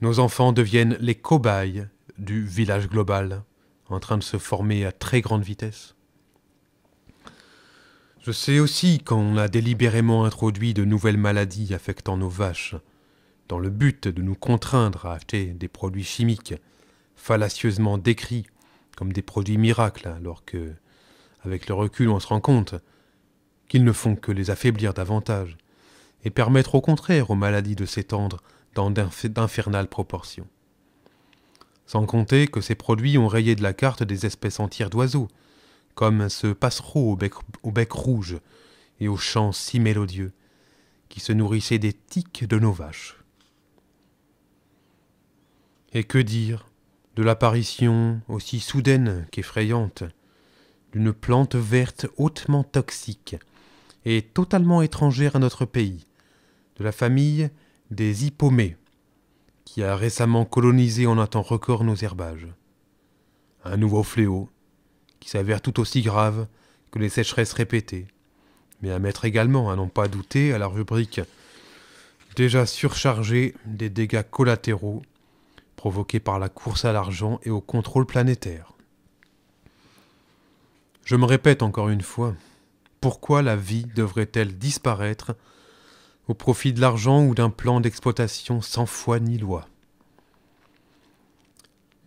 Nos enfants deviennent les cobayes du village global, en train de se former à très grande vitesse. Je sais aussi qu'on a délibérément introduit de nouvelles maladies affectant nos vaches, dans le but de nous contraindre à acheter des produits chimiques, fallacieusement décrits comme des produits miracles, alors que avec le recul, on se rend compte qu'ils ne font que les affaiblir davantage et permettre au contraire aux maladies de s'étendre dans d'infernales proportions. Sans compter que ces produits ont rayé de la carte des espèces entières d'oiseaux, comme ce passereau au bec, rouge et aux chants si mélodieux, qui se nourrissait des tiques de nos vaches. Et que dire de l'apparition aussi soudaine qu'effrayante d'une plante verte hautement toxique et totalement étrangère à notre pays, de la famille des hippomées, qui a récemment colonisé en un temps record nos herbages. Un nouveau fléau, qui s'avère tout aussi grave que les sécheresses répétées, mais à mettre également, à n'en pas douter, à la rubrique déjà surchargée des dégâts collatéraux provoqués par la course à l'argent et au contrôle planétaire. Je me répète encore une fois, pourquoi la vie devrait-elle disparaître au profit de l'argent ou d'un plan d'exploitation sans foi ni loi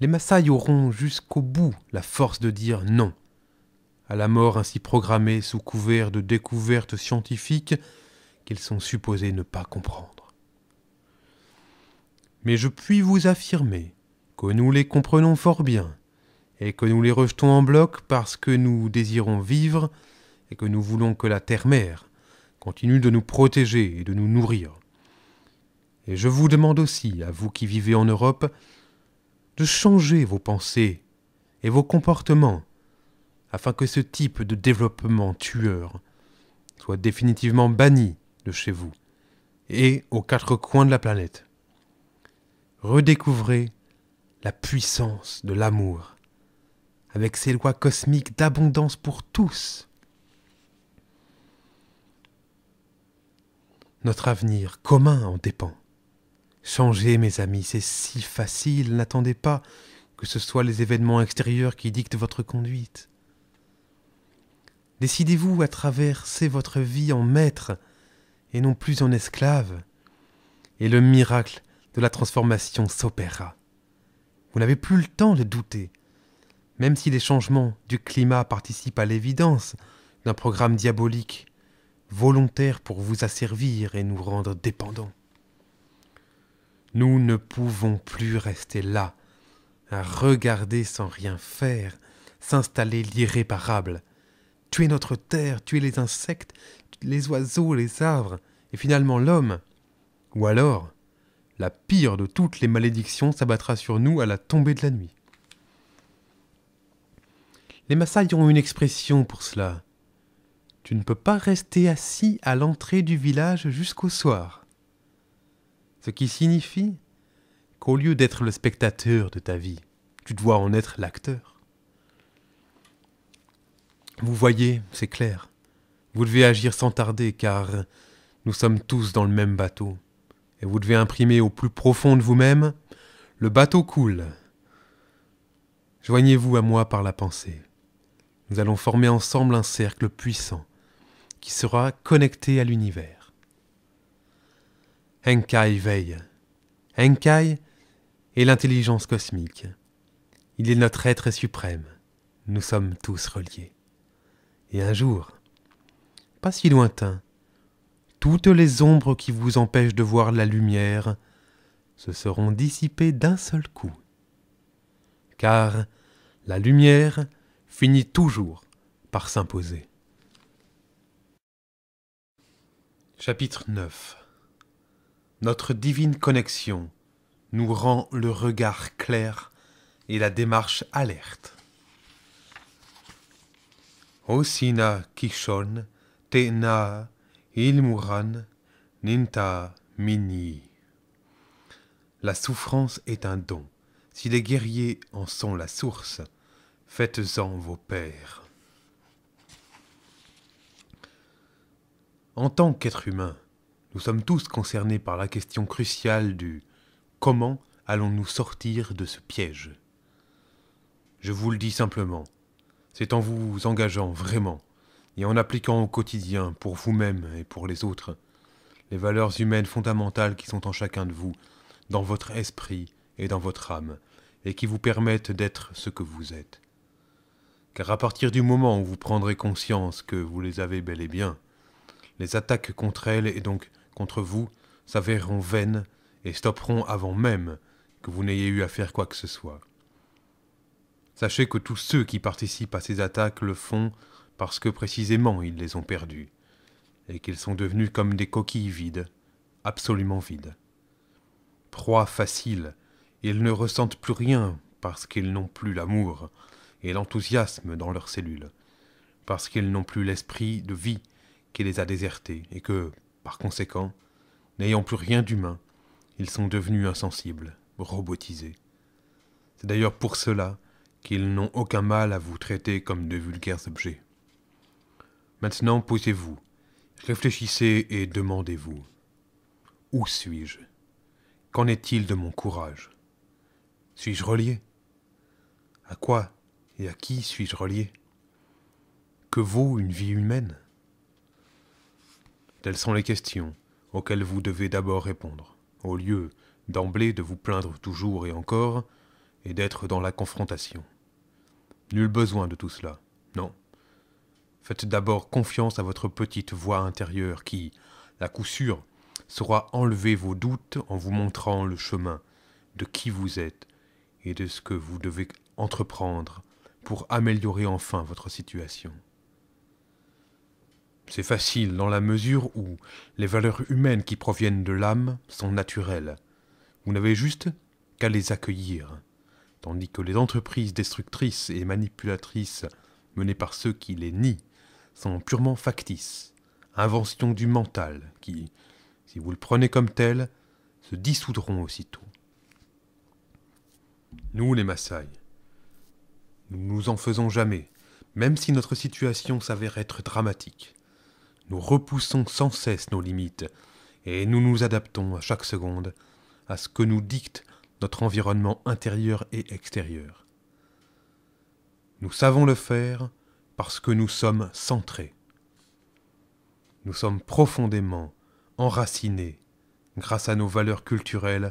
Les Maasai auront jusqu'au bout la force de dire non à la mort ainsi programmée sous couvert de découvertes scientifiques qu'ils sont supposés ne pas comprendre. Mais je puis vous affirmer que nous les comprenons fort bien, et que nous les rejetons en bloc parce que nous désirons vivre et que nous voulons que la Terre-Mère continue de nous protéger et de nous nourrir. Et je vous demande aussi, à vous qui vivez en Europe, de changer vos pensées et vos comportements afin que ce type de développement tueur soit définitivement banni de chez vous et aux quatre coins de la planète. Redécouvrez la puissance de l'amour avec ses lois cosmiques d'abondance pour tous. Notre avenir commun en dépend. Changez, mes amis, c'est si facile, n'attendez pas que ce soit les événements extérieurs qui dictent votre conduite. Décidez-vous à traverser votre vie en maître et non plus en esclave, et le miracle de la transformation s'opérera. Vous n'avez plus le temps de douter, même si les changements du climat participent à l'évidence d'un programme diabolique, volontaire pour vous asservir et nous rendre dépendants. Nous ne pouvons plus rester là, à regarder sans rien faire, s'installer l'irréparable, tuer notre terre, tuer les insectes, les oiseaux, les arbres, et finalement l'homme. Ou alors, la pire de toutes les malédictions s'abattra sur nous à la tombée de la nuit. Les Maasai ont une expression pour cela. Tu ne peux pas rester assis à l'entrée du village jusqu'au soir. Ce qui signifie qu'au lieu d'être le spectateur de ta vie, tu dois en être l'acteur. Vous voyez, c'est clair. Vous devez agir sans tarder car nous sommes tous dans le même bateau. Et vous devez imprimer au plus profond de vous-même, le bateau coule. Joignez-vous à moi par la pensée. Nous allons former ensemble un cercle puissant qui sera connecté à l'univers. Enkai veille. Enkai est l'intelligence cosmique. Il est notre être suprême. Nous sommes tous reliés. Et un jour, pas si lointain, toutes les ombres qui vous empêchent de voir la lumière se seront dissipées d'un seul coup. Car la lumière finit toujours par s'imposer. Chapitre 9 Notre divine connexion nous rend le regard clair et la démarche alerte. Osina kishon tena ilmuran ninta mini. La souffrance est un don. Si les guerriers en sont la source, Faites-en vos pères. En tant qu'êtres humains, nous sommes tous concernés par la question cruciale du comment allons-nous sortir de ce piège Je vous le dis simplement, c'est en vous engageant vraiment et en appliquant au quotidien pour vous-même et pour les autres les valeurs humaines fondamentales qui sont en chacun de vous, dans votre esprit et dans votre âme, et qui vous permettent d'être ce que vous êtes. Car à partir du moment où vous prendrez conscience que vous les avez bel et bien, les attaques contre elles et donc contre vous s'avéreront vaines et stopperont avant même que vous n'ayez eu à faire quoi que ce soit. Sachez que tous ceux qui participent à ces attaques le font parce que précisément ils les ont perdues et qu'ils sont devenus comme des coquilles vides, absolument vides. Proie facile, ils ne ressentent plus rien parce qu'ils n'ont plus l'amour, et l'enthousiasme dans leurs cellules, parce qu'ils n'ont plus l'esprit de vie qui les a désertés, et que, par conséquent, n'ayant plus rien d'humain, ils sont devenus insensibles, robotisés. C'est d'ailleurs pour cela qu'ils n'ont aucun mal à vous traiter comme de vulgaires objets. Maintenant, posez-vous, réfléchissez et demandez-vous. Où suis-je Qu'en est-il de mon courage Suis-je relié À quoi et à qui suis-je relié Que vaut une vie humaine Telles sont les questions auxquelles vous devez d'abord répondre, au lieu d'emblée de vous plaindre toujours et encore, et d'être dans la confrontation. Nul besoin de tout cela, non. Faites d'abord confiance à votre petite voix intérieure qui, à coup sûr, saura enlever vos doutes en vous montrant le chemin de qui vous êtes et de ce que vous devez entreprendre pour améliorer enfin votre situation. C'est facile dans la mesure où les valeurs humaines qui proviennent de l'âme sont naturelles. Vous n'avez juste qu'à les accueillir, tandis que les entreprises destructrices et manipulatrices menées par ceux qui les nient sont purement factices, inventions du mental qui, si vous le prenez comme tel, se dissoudront aussitôt. Nous, les Maasai, nous nous en faisons jamais, même si notre situation s'avère être dramatique. Nous repoussons sans cesse nos limites, et nous nous adaptons à chaque seconde à ce que nous dicte notre environnement intérieur et extérieur. Nous savons le faire parce que nous sommes centrés. Nous sommes profondément enracinés grâce à nos valeurs culturelles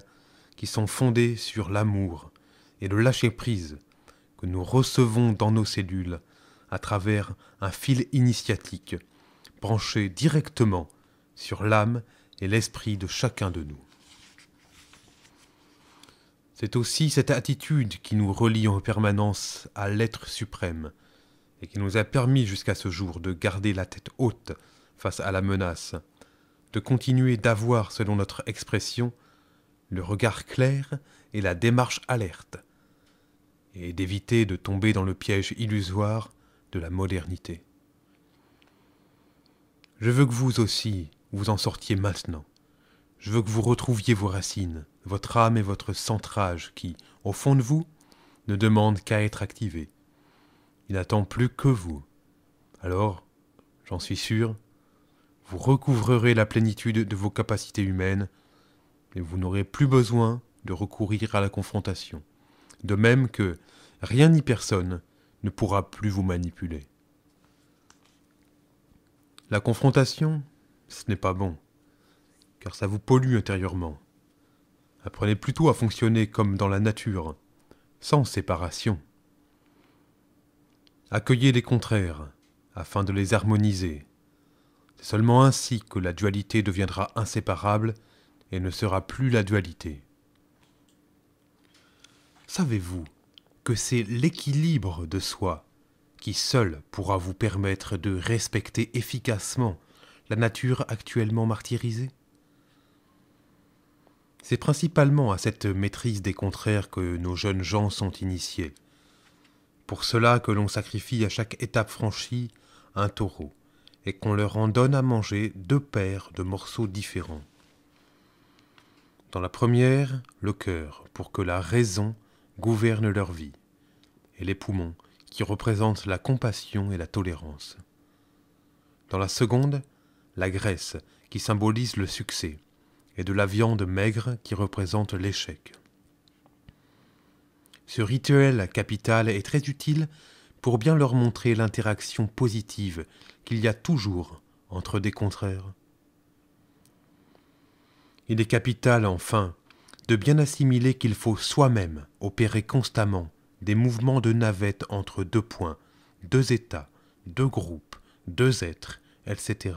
qui sont fondées sur l'amour et le lâcher-prise que nous recevons dans nos cellules à travers un fil initiatique, branché directement sur l'âme et l'esprit de chacun de nous. C'est aussi cette attitude qui nous relie en permanence à l'être suprême, et qui nous a permis jusqu'à ce jour de garder la tête haute face à la menace, de continuer d'avoir, selon notre expression, le regard clair et la démarche alerte, et d'éviter de tomber dans le piège illusoire de la modernité. Je veux que vous aussi vous en sortiez maintenant. Je veux que vous retrouviez vos racines, votre âme et votre centrage qui, au fond de vous, ne demande qu'à être activé. Il n'attend plus que vous. Alors, j'en suis sûr, vous recouvrerez la plénitude de vos capacités humaines et vous n'aurez plus besoin de recourir à la confrontation de même que rien ni personne ne pourra plus vous manipuler. La confrontation, ce n'est pas bon, car ça vous pollue intérieurement. Apprenez plutôt à fonctionner comme dans la nature, sans séparation. Accueillez les contraires, afin de les harmoniser. C'est seulement ainsi que la dualité deviendra inséparable et ne sera plus la dualité. Savez-vous que c'est l'équilibre de soi qui seul pourra vous permettre de respecter efficacement la nature actuellement martyrisée C'est principalement à cette maîtrise des contraires que nos jeunes gens sont initiés. Pour cela que l'on sacrifie à chaque étape franchie un taureau, et qu'on leur en donne à manger deux paires de morceaux différents. Dans la première, le cœur, pour que la raison gouvernent leur vie, et les poumons, qui représentent la compassion et la tolérance. Dans la seconde, la graisse, qui symbolise le succès, et de la viande maigre qui représente l'échec. Ce rituel capital est très utile pour bien leur montrer l'interaction positive qu'il y a toujours entre des contraires. Il est capital, enfin, de bien assimiler qu'il faut soi-même opérer constamment des mouvements de navette entre deux points, deux états, deux groupes, deux êtres, etc.,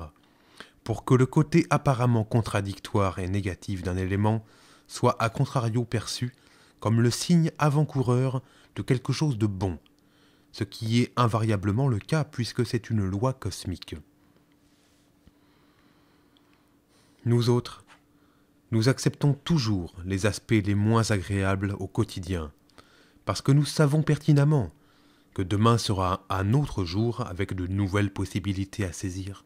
pour que le côté apparemment contradictoire et négatif d'un élément soit à contrario perçu comme le signe avant-coureur de quelque chose de bon, ce qui est invariablement le cas puisque c'est une loi cosmique. Nous autres, nous acceptons toujours les aspects les moins agréables au quotidien, parce que nous savons pertinemment que demain sera un autre jour avec de nouvelles possibilités à saisir.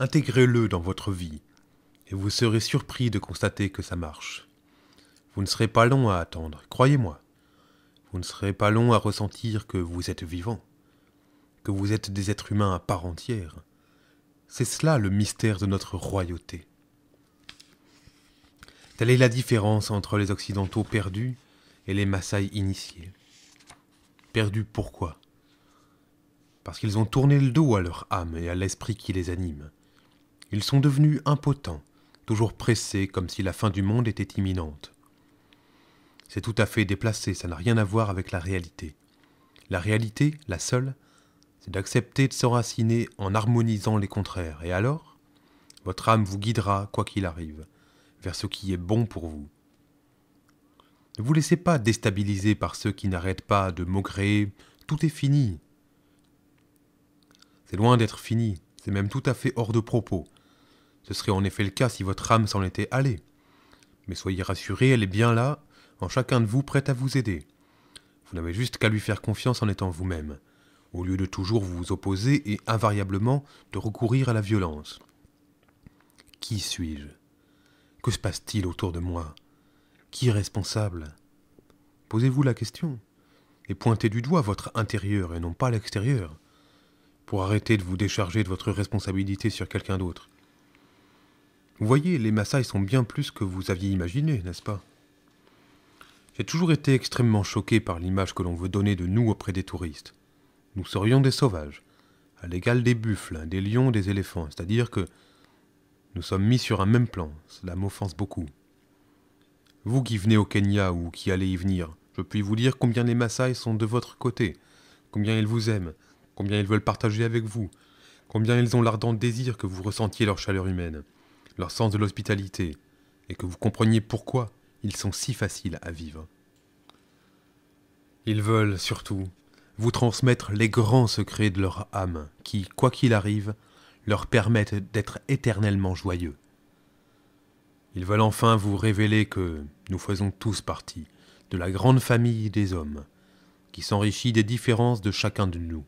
Intégrez-le dans votre vie, et vous serez surpris de constater que ça marche. Vous ne serez pas long à attendre, croyez-moi. Vous ne serez pas long à ressentir que vous êtes vivant, que vous êtes des êtres humains à part entière, c'est cela le mystère de notre royauté. Telle est la différence entre les Occidentaux perdus et les Maasai initiés. Perdus pourquoi Parce qu'ils ont tourné le dos à leur âme et à l'esprit qui les anime. Ils sont devenus impotents, toujours pressés comme si la fin du monde était imminente. C'est tout à fait déplacé, ça n'a rien à voir avec la réalité. La réalité, la seule, c'est d'accepter de s'enraciner en harmonisant les contraires. Et alors, votre âme vous guidera, quoi qu'il arrive, vers ce qui est bon pour vous. Ne vous laissez pas déstabiliser par ceux qui n'arrêtent pas de maugréer tout est fini. C'est loin d'être fini, c'est même tout à fait hors de propos. Ce serait en effet le cas si votre âme s'en était allée. Mais soyez rassurés, elle est bien là, en chacun de vous prête à vous aider. Vous n'avez juste qu'à lui faire confiance en étant vous-même au lieu de toujours vous opposer et invariablement de recourir à la violence. Qui suis-je Que se passe-t-il autour de moi Qui est responsable Posez-vous la question et pointez du doigt votre intérieur et non pas l'extérieur pour arrêter de vous décharger de votre responsabilité sur quelqu'un d'autre. Vous voyez, les Maasai sont bien plus que vous aviez imaginé, n'est-ce pas J'ai toujours été extrêmement choqué par l'image que l'on veut donner de nous auprès des touristes. Nous serions des sauvages, à l'égal des buffles, des lions, des éléphants, c'est-à-dire que nous sommes mis sur un même plan, cela m'offense beaucoup. Vous qui venez au Kenya ou qui allez y venir, je puis vous dire combien les Maasai sont de votre côté, combien ils vous aiment, combien ils veulent partager avec vous, combien ils ont l'ardent désir que vous ressentiez leur chaleur humaine, leur sens de l'hospitalité, et que vous compreniez pourquoi ils sont si faciles à vivre. Ils veulent surtout vous transmettre les grands secrets de leur âme, qui, quoi qu'il arrive, leur permettent d'être éternellement joyeux. Ils veulent enfin vous révéler que nous faisons tous partie de la grande famille des hommes, qui s'enrichit des différences de chacun de nous.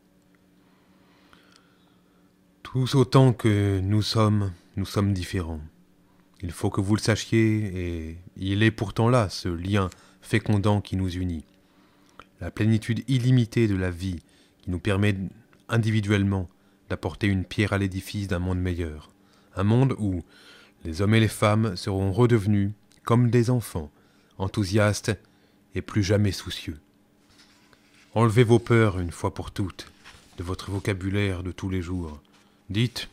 Tous autant que nous sommes, nous sommes différents. Il faut que vous le sachiez, et il est pourtant là ce lien fécondant qui nous unit la plénitude illimitée de la vie qui nous permet individuellement d'apporter une pierre à l'édifice d'un monde meilleur, un monde où les hommes et les femmes seront redevenus comme des enfants, enthousiastes et plus jamais soucieux. Enlevez vos peurs une fois pour toutes de votre vocabulaire de tous les jours. Dites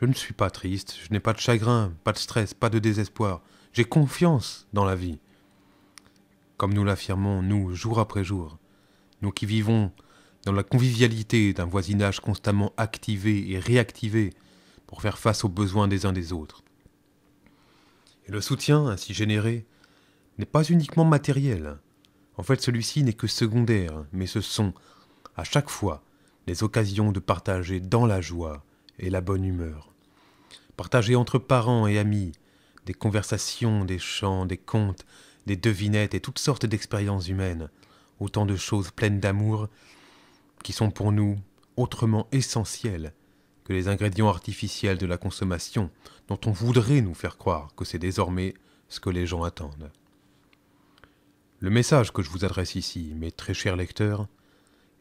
je ne suis pas triste, je n'ai pas de chagrin, pas de stress, pas de désespoir. J'ai confiance dans la vie comme nous l'affirmons, nous, jour après jour, nous qui vivons dans la convivialité d'un voisinage constamment activé et réactivé pour faire face aux besoins des uns des autres. Et le soutien ainsi généré n'est pas uniquement matériel. En fait, celui-ci n'est que secondaire, mais ce sont, à chaque fois, des occasions de partager dans la joie et la bonne humeur. Partager entre parents et amis des conversations, des chants, des contes, des devinettes et toutes sortes d'expériences humaines, autant de choses pleines d'amour qui sont pour nous autrement essentielles que les ingrédients artificiels de la consommation dont on voudrait nous faire croire que c'est désormais ce que les gens attendent. Le message que je vous adresse ici, mes très chers lecteurs,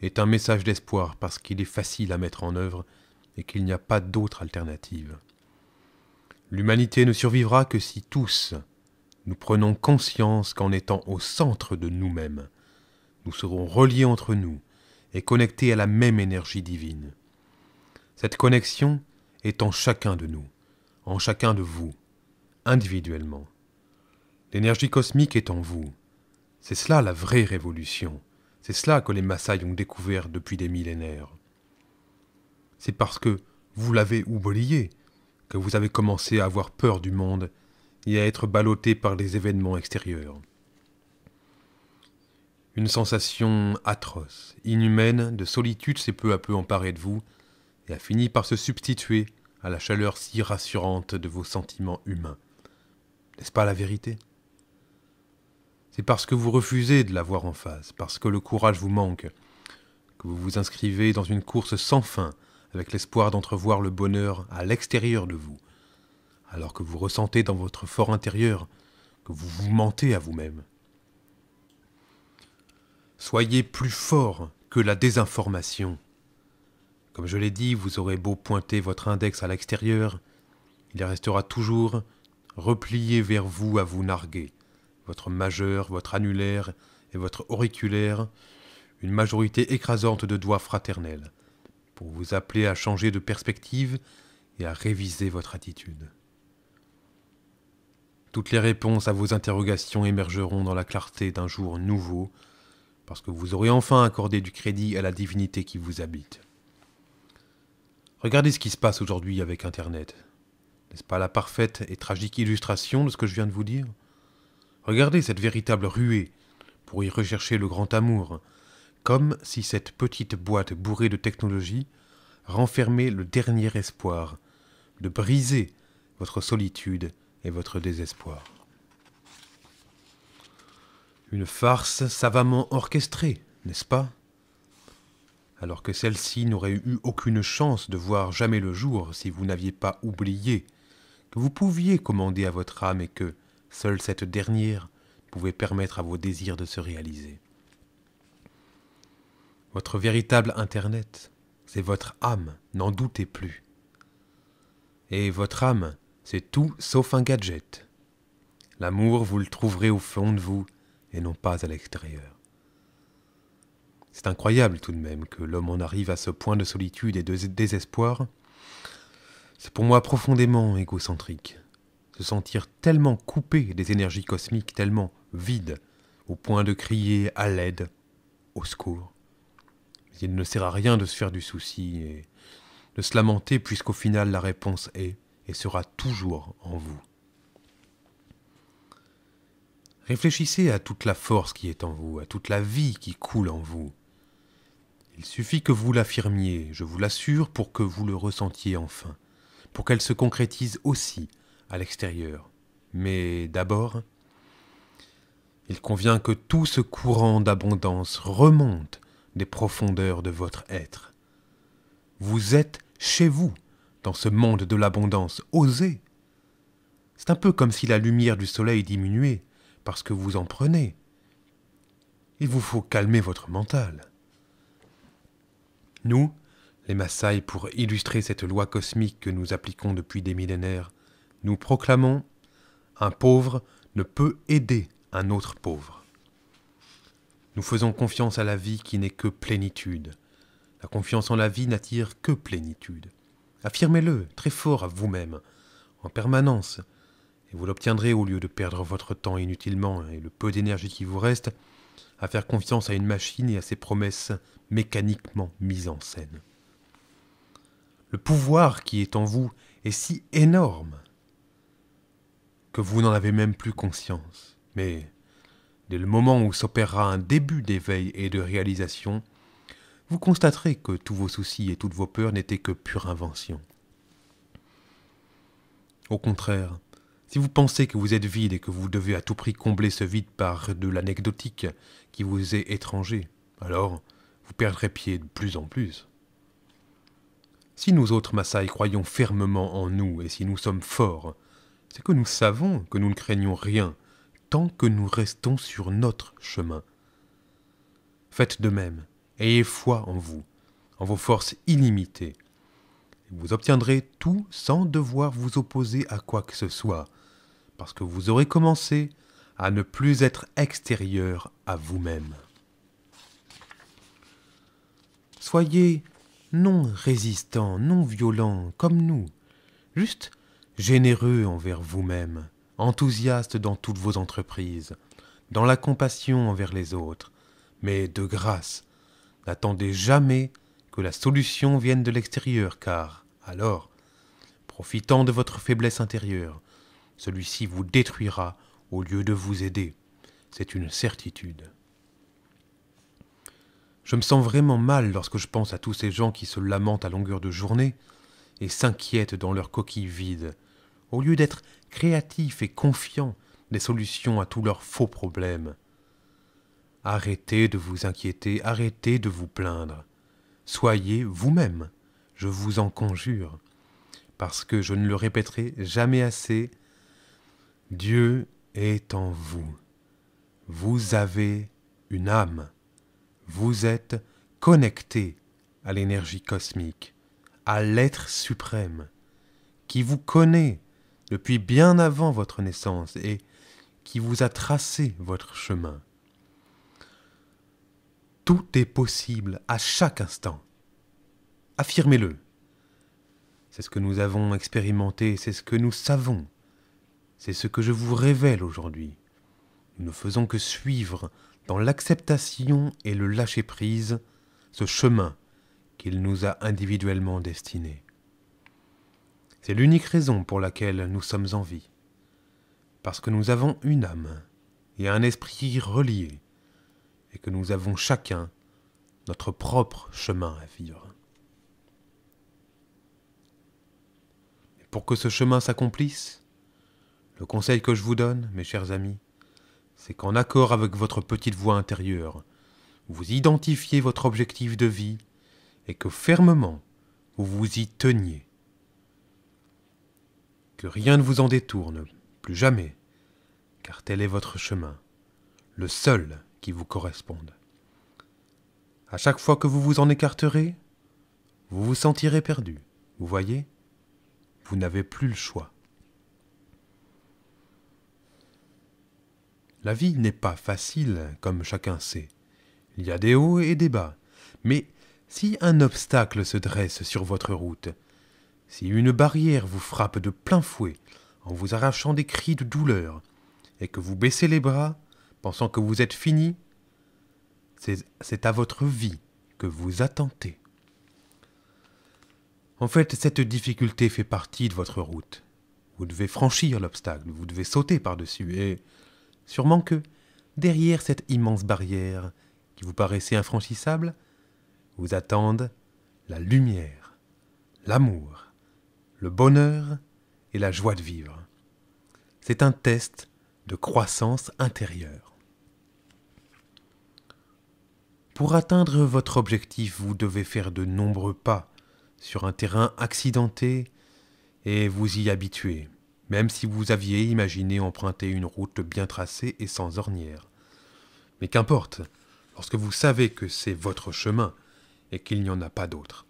est un message d'espoir parce qu'il est facile à mettre en œuvre et qu'il n'y a pas d'autre alternative. L'humanité ne survivra que si tous, nous prenons conscience qu'en étant au centre de nous-mêmes, nous serons reliés entre nous et connectés à la même énergie divine. Cette connexion est en chacun de nous, en chacun de vous, individuellement. L'énergie cosmique est en vous. C'est cela la vraie révolution. C'est cela que les Maasai ont découvert depuis des millénaires. C'est parce que vous l'avez oublié que vous avez commencé à avoir peur du monde et à être ballotté par les événements extérieurs. Une sensation atroce, inhumaine, de solitude s'est peu à peu emparée de vous et a fini par se substituer à la chaleur si rassurante de vos sentiments humains. N'est-ce pas la vérité C'est parce que vous refusez de la voir en face, parce que le courage vous manque, que vous vous inscrivez dans une course sans fin avec l'espoir d'entrevoir le bonheur à l'extérieur de vous, alors que vous ressentez dans votre fort intérieur que vous vous mentez à vous-même. Soyez plus fort que la désinformation. Comme je l'ai dit, vous aurez beau pointer votre index à l'extérieur, il restera toujours replié vers vous à vous narguer. Votre majeur, votre annulaire et votre auriculaire, une majorité écrasante de doigts fraternels, pour vous appeler à changer de perspective et à réviser votre attitude. Toutes les réponses à vos interrogations émergeront dans la clarté d'un jour nouveau, parce que vous aurez enfin accordé du crédit à la divinité qui vous habite. Regardez ce qui se passe aujourd'hui avec Internet. N'est-ce pas la parfaite et tragique illustration de ce que je viens de vous dire Regardez cette véritable ruée pour y rechercher le grand amour, comme si cette petite boîte bourrée de technologie renfermait le dernier espoir de briser votre solitude et votre désespoir. Une farce savamment orchestrée, n'est-ce pas Alors que celle-ci n'aurait eu aucune chance de voir jamais le jour si vous n'aviez pas oublié que vous pouviez commander à votre âme et que seule cette dernière pouvait permettre à vos désirs de se réaliser. Votre véritable Internet, c'est votre âme, n'en doutez plus. Et votre âme, c'est tout sauf un gadget. L'amour, vous le trouverez au fond de vous et non pas à l'extérieur. C'est incroyable tout de même que l'homme en arrive à ce point de solitude et de désespoir. C'est pour moi profondément égocentrique. Se sentir tellement coupé des énergies cosmiques, tellement vide, au point de crier à l'aide, au secours. il ne sert à rien de se faire du souci et de se lamenter puisqu'au final la réponse est et sera toujours en vous. Réfléchissez à toute la force qui est en vous, à toute la vie qui coule en vous. Il suffit que vous l'affirmiez, je vous l'assure, pour que vous le ressentiez enfin, pour qu'elle se concrétise aussi à l'extérieur. Mais d'abord, il convient que tout ce courant d'abondance remonte des profondeurs de votre être. Vous êtes chez vous dans ce monde de l'abondance, osez. C'est un peu comme si la lumière du soleil diminuait parce que vous en prenez. Il vous faut calmer votre mental. Nous, les Maasai, pour illustrer cette loi cosmique que nous appliquons depuis des millénaires, nous proclamons un pauvre ne peut aider un autre pauvre. Nous faisons confiance à la vie qui n'est que plénitude. La confiance en la vie n'attire que plénitude. Affirmez-le très fort à vous-même, en permanence, et vous l'obtiendrez au lieu de perdre votre temps inutilement et le peu d'énergie qui vous reste à faire confiance à une machine et à ses promesses mécaniquement mises en scène. Le pouvoir qui est en vous est si énorme que vous n'en avez même plus conscience. Mais dès le moment où s'opérera un début d'éveil et de réalisation, vous constaterez que tous vos soucis et toutes vos peurs n'étaient que pure invention. Au contraire, si vous pensez que vous êtes vide et que vous devez à tout prix combler ce vide par de l'anecdotique qui vous est étranger, alors vous perdrez pied de plus en plus. Si nous autres Maasai croyons fermement en nous et si nous sommes forts, c'est que nous savons que nous ne craignons rien tant que nous restons sur notre chemin. Faites de même, Ayez foi en vous, en vos forces illimitées. Vous obtiendrez tout sans devoir vous opposer à quoi que ce soit, parce que vous aurez commencé à ne plus être extérieur à vous-même. Soyez non résistants, non violents, comme nous, juste généreux envers vous-même, enthousiaste dans toutes vos entreprises, dans la compassion envers les autres, mais de grâce, N'attendez jamais que la solution vienne de l'extérieur, car alors, profitant de votre faiblesse intérieure, celui-ci vous détruira au lieu de vous aider. C'est une certitude. Je me sens vraiment mal lorsque je pense à tous ces gens qui se lamentent à longueur de journée et s'inquiètent dans leur coquille vide, au lieu d'être créatifs et confiants des solutions à tous leurs faux problèmes. Arrêtez de vous inquiéter, arrêtez de vous plaindre. Soyez vous-même, je vous en conjure, parce que je ne le répéterai jamais assez, Dieu est en vous. Vous avez une âme. Vous êtes connecté à l'énergie cosmique, à l'être suprême, qui vous connaît depuis bien avant votre naissance et qui vous a tracé votre chemin. Tout est possible à chaque instant. Affirmez-le. C'est ce que nous avons expérimenté, c'est ce que nous savons. C'est ce que je vous révèle aujourd'hui. Nous ne faisons que suivre, dans l'acceptation et le lâcher-prise, ce chemin qu'il nous a individuellement destiné. C'est l'unique raison pour laquelle nous sommes en vie. Parce que nous avons une âme et un esprit reliés, et que nous avons chacun notre propre chemin à vivre. Et pour que ce chemin s'accomplisse, le conseil que je vous donne, mes chers amis, c'est qu'en accord avec votre petite voix intérieure, vous identifiez votre objectif de vie et que fermement vous vous y teniez. Que rien ne vous en détourne, plus jamais, car tel est votre chemin, le seul qui vous correspondent. À chaque fois que vous vous en écarterez, vous vous sentirez perdu. Vous voyez Vous n'avez plus le choix. La vie n'est pas facile, comme chacun sait. Il y a des hauts et des bas. Mais si un obstacle se dresse sur votre route, si une barrière vous frappe de plein fouet en vous arrachant des cris de douleur, et que vous baissez les bras, pensant que vous êtes fini. C'est à votre vie que vous attentez. En fait, cette difficulté fait partie de votre route. Vous devez franchir l'obstacle, vous devez sauter par-dessus, et sûrement que, derrière cette immense barrière qui vous paraissait infranchissable, vous attendent la lumière, l'amour, le bonheur et la joie de vivre. C'est un test de croissance intérieure. Pour atteindre votre objectif, vous devez faire de nombreux pas sur un terrain accidenté et vous y habituer, même si vous aviez imaginé emprunter une route bien tracée et sans ornières. Mais qu'importe, lorsque vous savez que c'est votre chemin et qu'il n'y en a pas d'autre.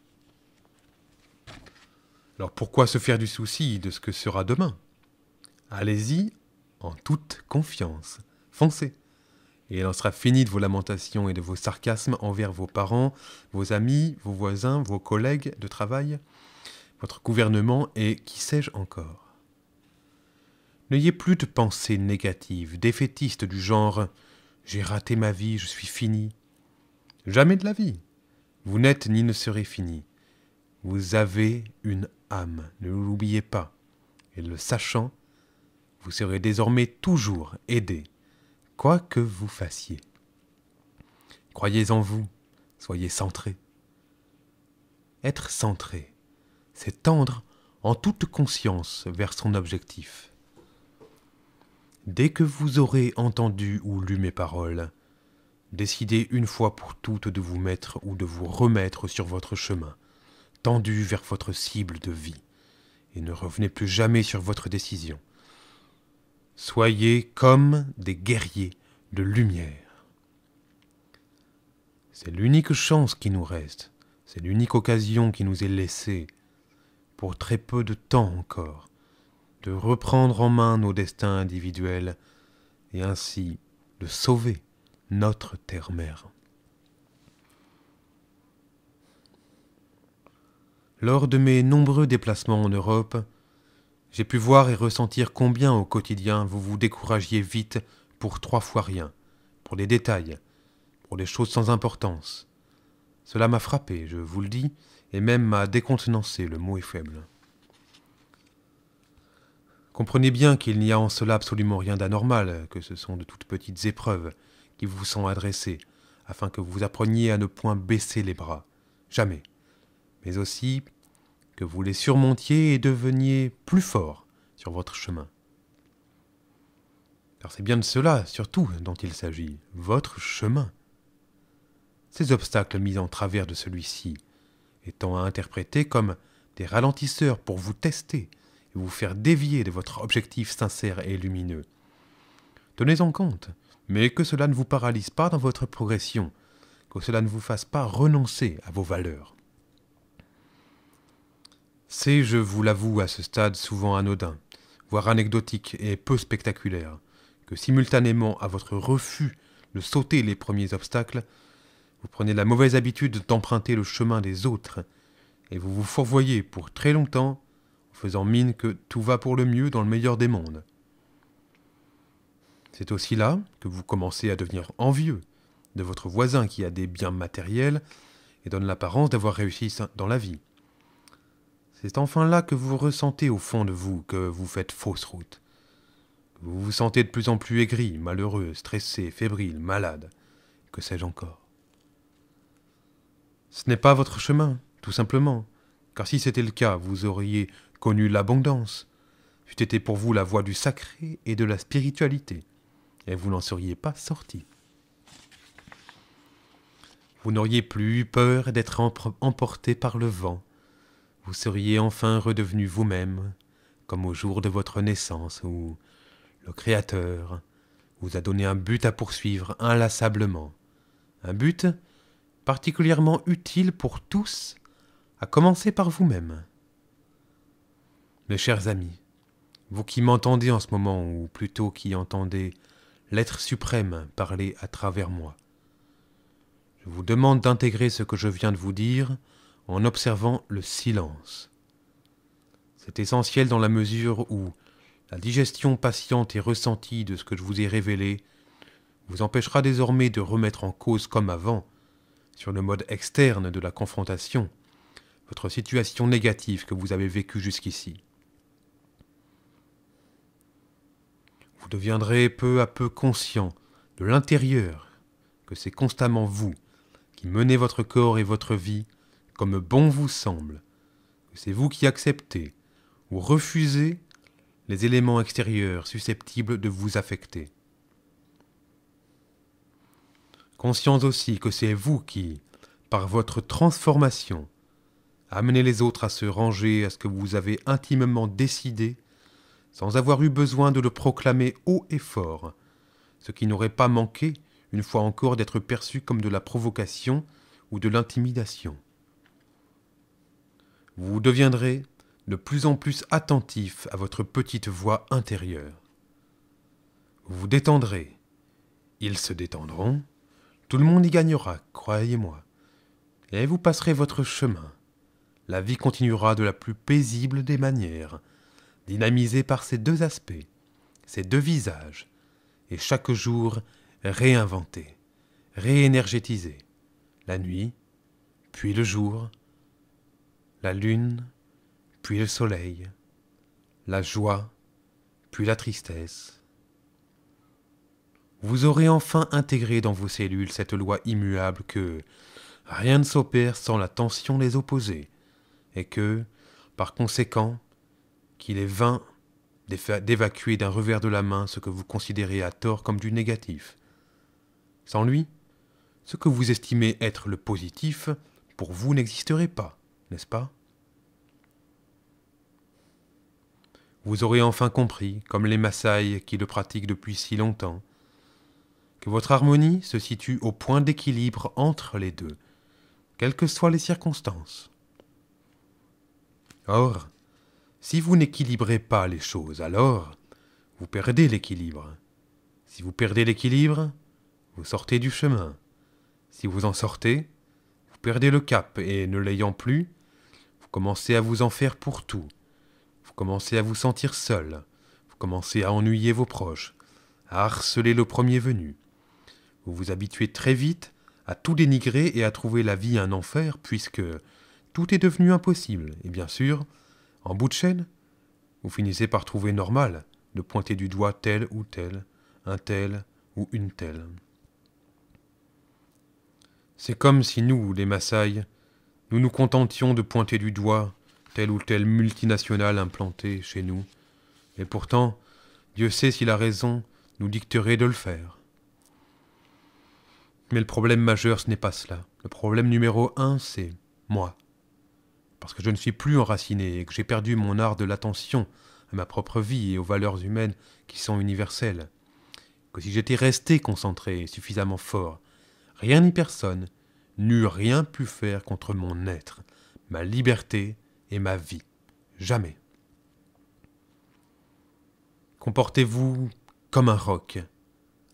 Alors pourquoi se faire du souci de ce que sera demain Allez-y en toute confiance. Foncez Et il en sera fini de vos lamentations et de vos sarcasmes envers vos parents, vos amis, vos voisins, vos collègues de travail, votre gouvernement et qui sais-je encore. N'ayez plus de pensées négatives, défaitistes du genre J'ai raté ma vie, je suis fini. Jamais de la vie. Vous n'êtes ni ne serez fini. Vous avez une âme, ne l'oubliez pas. Et le sachant, vous serez désormais toujours aidé, quoi que vous fassiez. Croyez en vous, soyez centré. Être centré, c'est tendre en toute conscience vers son objectif. Dès que vous aurez entendu ou lu mes paroles, décidez une fois pour toutes de vous mettre ou de vous remettre sur votre chemin, tendu vers votre cible de vie, et ne revenez plus jamais sur votre décision. Soyez comme des guerriers de lumière. C'est l'unique chance qui nous reste, c'est l'unique occasion qui nous est laissée, pour très peu de temps encore, de reprendre en main nos destins individuels et ainsi de sauver notre terre-mère. Lors de mes nombreux déplacements en Europe, j'ai pu voir et ressentir combien au quotidien vous vous découragiez vite pour trois fois rien, pour des détails, pour des choses sans importance. Cela m'a frappé, je vous le dis, et même m'a décontenancé, le mot est faible. Comprenez bien qu'il n'y a en cela absolument rien d'anormal, que ce sont de toutes petites épreuves qui vous sont adressées, afin que vous appreniez à ne point baisser les bras, jamais, mais aussi que vous les surmontiez et deveniez plus fort sur votre chemin. Car c'est bien de cela, surtout, dont il s'agit, votre chemin. Ces obstacles mis en travers de celui-ci étant à interpréter comme des ralentisseurs pour vous tester et vous faire dévier de votre objectif sincère et lumineux. Tenez en compte, mais que cela ne vous paralyse pas dans votre progression, que cela ne vous fasse pas renoncer à vos valeurs. C'est, je vous l'avoue, à ce stade souvent anodin, voire anecdotique et peu spectaculaire, que simultanément à votre refus de sauter les premiers obstacles, vous prenez la mauvaise habitude d'emprunter le chemin des autres, et vous vous fourvoyez pour très longtemps en faisant mine que tout va pour le mieux dans le meilleur des mondes. C'est aussi là que vous commencez à devenir envieux de votre voisin qui a des biens matériels et donne l'apparence d'avoir réussi dans la vie. C'est enfin là que vous ressentez au fond de vous que vous faites fausse route. vous vous sentez de plus en plus aigri, malheureux, stressé, fébrile, malade, que sais-je encore. Ce n'est pas votre chemin, tout simplement, car si c'était le cas, vous auriez connu l'abondance. C'eût été pour vous la voie du sacré et de la spiritualité, et vous n'en seriez pas sorti. Vous n'auriez plus eu peur d'être emporté par le vent, seriez enfin redevenu vous-même, comme au jour de votre naissance, où le Créateur vous a donné un but à poursuivre inlassablement, un but particulièrement utile pour tous, à commencer par vous-même. Mes chers amis, vous qui m'entendez en ce moment, ou plutôt qui entendez l'être suprême parler à travers moi, je vous demande d'intégrer ce que je viens de vous dire, en observant le silence. C'est essentiel dans la mesure où la digestion patiente et ressentie de ce que je vous ai révélé vous empêchera désormais de remettre en cause comme avant, sur le mode externe de la confrontation, votre situation négative que vous avez vécue jusqu'ici. Vous deviendrez peu à peu conscient de l'intérieur que c'est constamment vous qui menez votre corps et votre vie comme bon vous semble, c'est vous qui acceptez ou refusez les éléments extérieurs susceptibles de vous affecter. Conscience aussi que c'est vous qui, par votre transformation, amenez les autres à se ranger à ce que vous avez intimement décidé sans avoir eu besoin de le proclamer haut et fort, ce qui n'aurait pas manqué, une fois encore, d'être perçu comme de la provocation ou de l'intimidation. Vous deviendrez de plus en plus attentif à votre petite voix intérieure. Vous vous détendrez. Ils se détendront. Tout le monde y gagnera, croyez-moi. Et vous passerez votre chemin. La vie continuera de la plus paisible des manières, dynamisée par ces deux aspects, ces deux visages, et chaque jour réinventé, réénergétisé. La nuit, puis le jour, la lune, puis le soleil, la joie, puis la tristesse. Vous aurez enfin intégré dans vos cellules cette loi immuable que rien ne s'opère sans la tension des opposés, et que, par conséquent, qu'il est vain d'évacuer d'un revers de la main ce que vous considérez à tort comme du négatif. Sans lui, ce que vous estimez être le positif, pour vous n'existerait pas n'est-ce pas Vous aurez enfin compris, comme les Maasai qui le pratiquent depuis si longtemps, que votre harmonie se situe au point d'équilibre entre les deux, quelles que soient les circonstances. Or, si vous n'équilibrez pas les choses, alors vous perdez l'équilibre. Si vous perdez l'équilibre, vous sortez du chemin. Si vous en sortez, vous perdez le cap et ne l'ayant plus, commencez à vous en faire pour tout. Vous commencez à vous sentir seul. Vous commencez à ennuyer vos proches, à harceler le premier venu. Vous vous habituez très vite à tout dénigrer et à trouver la vie un enfer, puisque tout est devenu impossible. Et bien sûr, en bout de chaîne, vous finissez par trouver normal de pointer du doigt tel ou tel, un tel ou une telle. C'est comme si nous, les Maasai, nous nous contentions de pointer du doigt telle ou telle multinationale implantée chez nous, et pourtant, Dieu sait si la raison nous dicterait de le faire. Mais le problème majeur, ce n'est pas cela. Le problème numéro un, c'est moi. Parce que je ne suis plus enraciné et que j'ai perdu mon art de l'attention à ma propre vie et aux valeurs humaines qui sont universelles. Que si j'étais resté concentré et suffisamment fort, rien ni personne n'eût rien pu faire contre mon être, ma liberté et ma vie. Jamais. Comportez-vous comme un roc,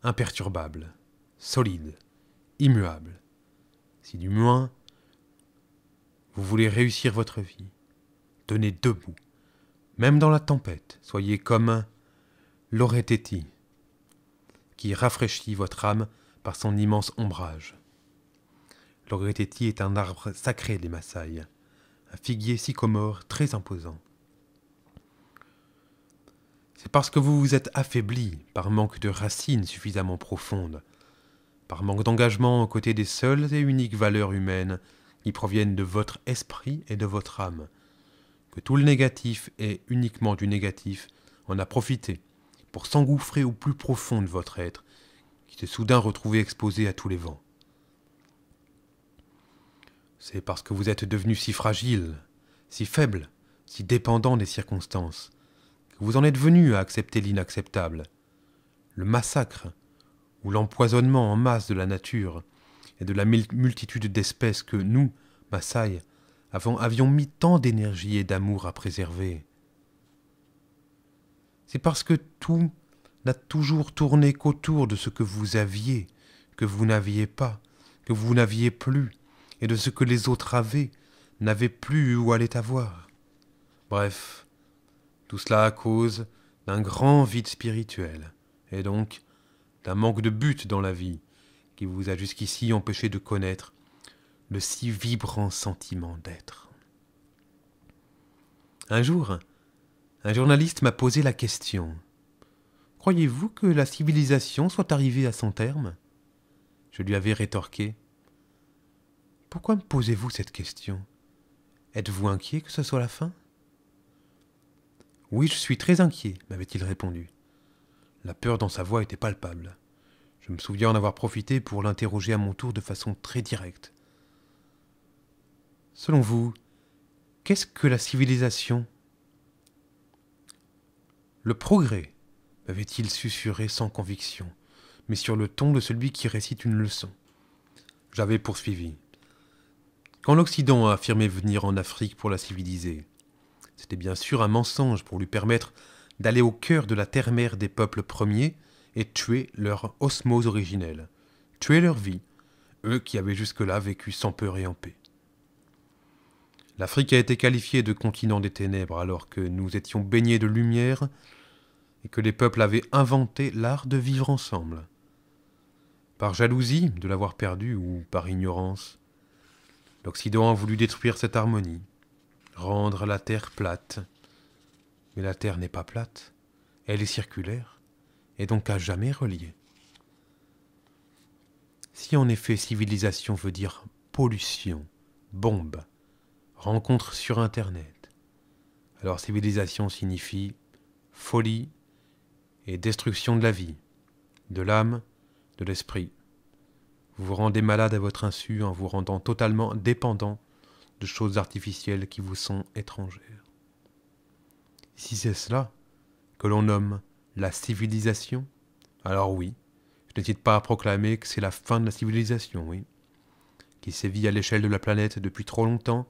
imperturbable, solide, immuable. Si du moins vous voulez réussir votre vie, tenez debout, même dans la tempête, soyez comme l'Oretetti, qui rafraîchit votre âme par son immense ombrage. L'orgeteti est un arbre sacré des Maasai, un figuier sycomore très imposant. C'est parce que vous vous êtes affaibli par manque de racines suffisamment profondes, par manque d'engagement aux côtés des seules et uniques valeurs humaines qui proviennent de votre esprit et de votre âme, que tout le négatif et uniquement du négatif en a profité pour s'engouffrer au plus profond de votre être, qui s'est soudain retrouvé exposé à tous les vents. C'est parce que vous êtes devenu si fragile, si faible, si dépendant des circonstances, que vous en êtes venu à accepter l'inacceptable. Le massacre, ou l'empoisonnement en masse de la nature et de la multitude d'espèces que nous, Maasai, avions mis tant d'énergie et d'amour à préserver. C'est parce que tout n'a toujours tourné qu'autour de ce que vous aviez, que vous n'aviez pas, que vous n'aviez plus, et de ce que les autres avaient, n'avaient plus ou allaient avoir. Bref, tout cela à cause d'un grand vide spirituel, et donc d'un manque de but dans la vie, qui vous a jusqu'ici empêché de connaître le si vibrant sentiment d'être. Un jour, un journaliste m'a posé la question. Croyez-vous que la civilisation soit arrivée à son terme Je lui avais rétorqué. Pourquoi me posez-vous cette question Êtes-vous inquiet que ce soit la fin Oui, je suis très inquiet, m'avait-il répondu. La peur dans sa voix était palpable. Je me souviens en avoir profité pour l'interroger à mon tour de façon très directe. Selon vous, qu'est-ce que la civilisation Le progrès, m'avait-il susurré sans conviction, mais sur le ton de celui qui récite une leçon. J'avais poursuivi. Quand l'Occident a affirmé venir en Afrique pour la civiliser, c'était bien sûr un mensonge pour lui permettre d'aller au cœur de la terre-mère des peuples premiers et tuer leur osmose originelle, tuer leur vie, eux qui avaient jusque-là vécu sans peur et en paix. L'Afrique a été qualifiée de continent des ténèbres alors que nous étions baignés de lumière et que les peuples avaient inventé l'art de vivre ensemble. Par jalousie de l'avoir perdu ou par ignorance, L'Occident a voulu détruire cette harmonie, rendre la Terre plate. Mais la Terre n'est pas plate, elle est circulaire, et donc à jamais reliée. Si en effet civilisation veut dire pollution, bombe, rencontre sur Internet, alors civilisation signifie folie et destruction de la vie, de l'âme, de l'esprit. Vous vous rendez malade à votre insu en vous rendant totalement dépendant de choses artificielles qui vous sont étrangères. Si c'est cela que l'on nomme la civilisation, alors oui, je n'hésite pas à proclamer que c'est la fin de la civilisation, oui, qui sévit à l'échelle de la planète depuis trop longtemps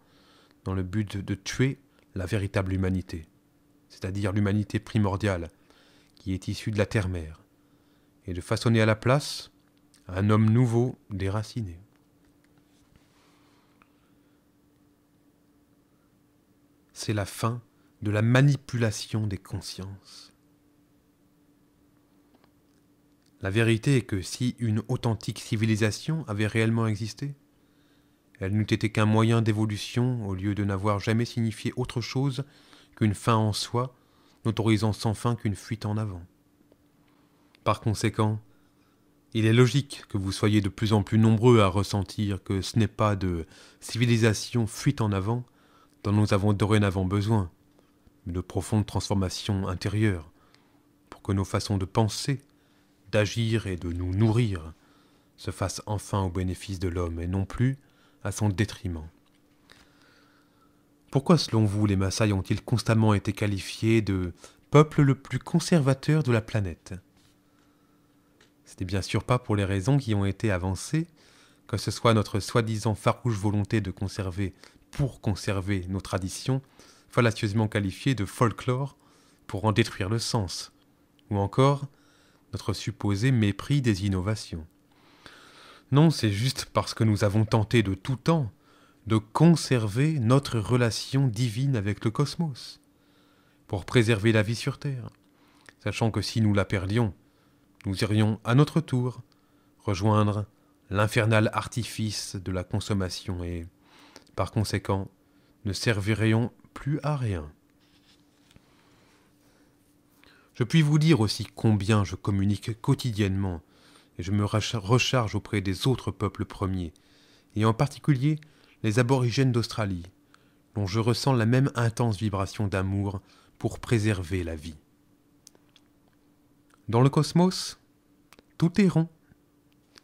dans le but de tuer la véritable humanité, c'est-à-dire l'humanité primordiale qui est issue de la terre-mère, et de façonner à la place un homme nouveau, déraciné. C'est la fin de la manipulation des consciences. La vérité est que si une authentique civilisation avait réellement existé, elle n'eût été qu'un moyen d'évolution au lieu de n'avoir jamais signifié autre chose qu'une fin en soi, n'autorisant sans fin qu'une fuite en avant. Par conséquent, il est logique que vous soyez de plus en plus nombreux à ressentir que ce n'est pas de civilisation fuite en avant dont nous avons dorénavant besoin, mais de profondes transformations intérieures, pour que nos façons de penser, d'agir et de nous nourrir se fassent enfin au bénéfice de l'homme et non plus à son détriment. Pourquoi, selon vous, les Maasai ont-ils constamment été qualifiés de peuple le plus conservateur de la planète n'est bien sûr pas pour les raisons qui ont été avancées, que ce soit notre soi-disant farouche volonté de conserver pour conserver nos traditions, fallacieusement qualifiées de folklore pour en détruire le sens, ou encore notre supposé mépris des innovations. Non, c'est juste parce que nous avons tenté de tout temps de conserver notre relation divine avec le cosmos, pour préserver la vie sur Terre, sachant que si nous la perdions, nous irions à notre tour rejoindre l'infernal artifice de la consommation et, par conséquent, ne servirions plus à rien. Je puis vous dire aussi combien je communique quotidiennement, et je me recharge auprès des autres peuples premiers, et en particulier les aborigènes d'Australie, dont je ressens la même intense vibration d'amour pour préserver la vie. Dans le cosmos, tout est rond.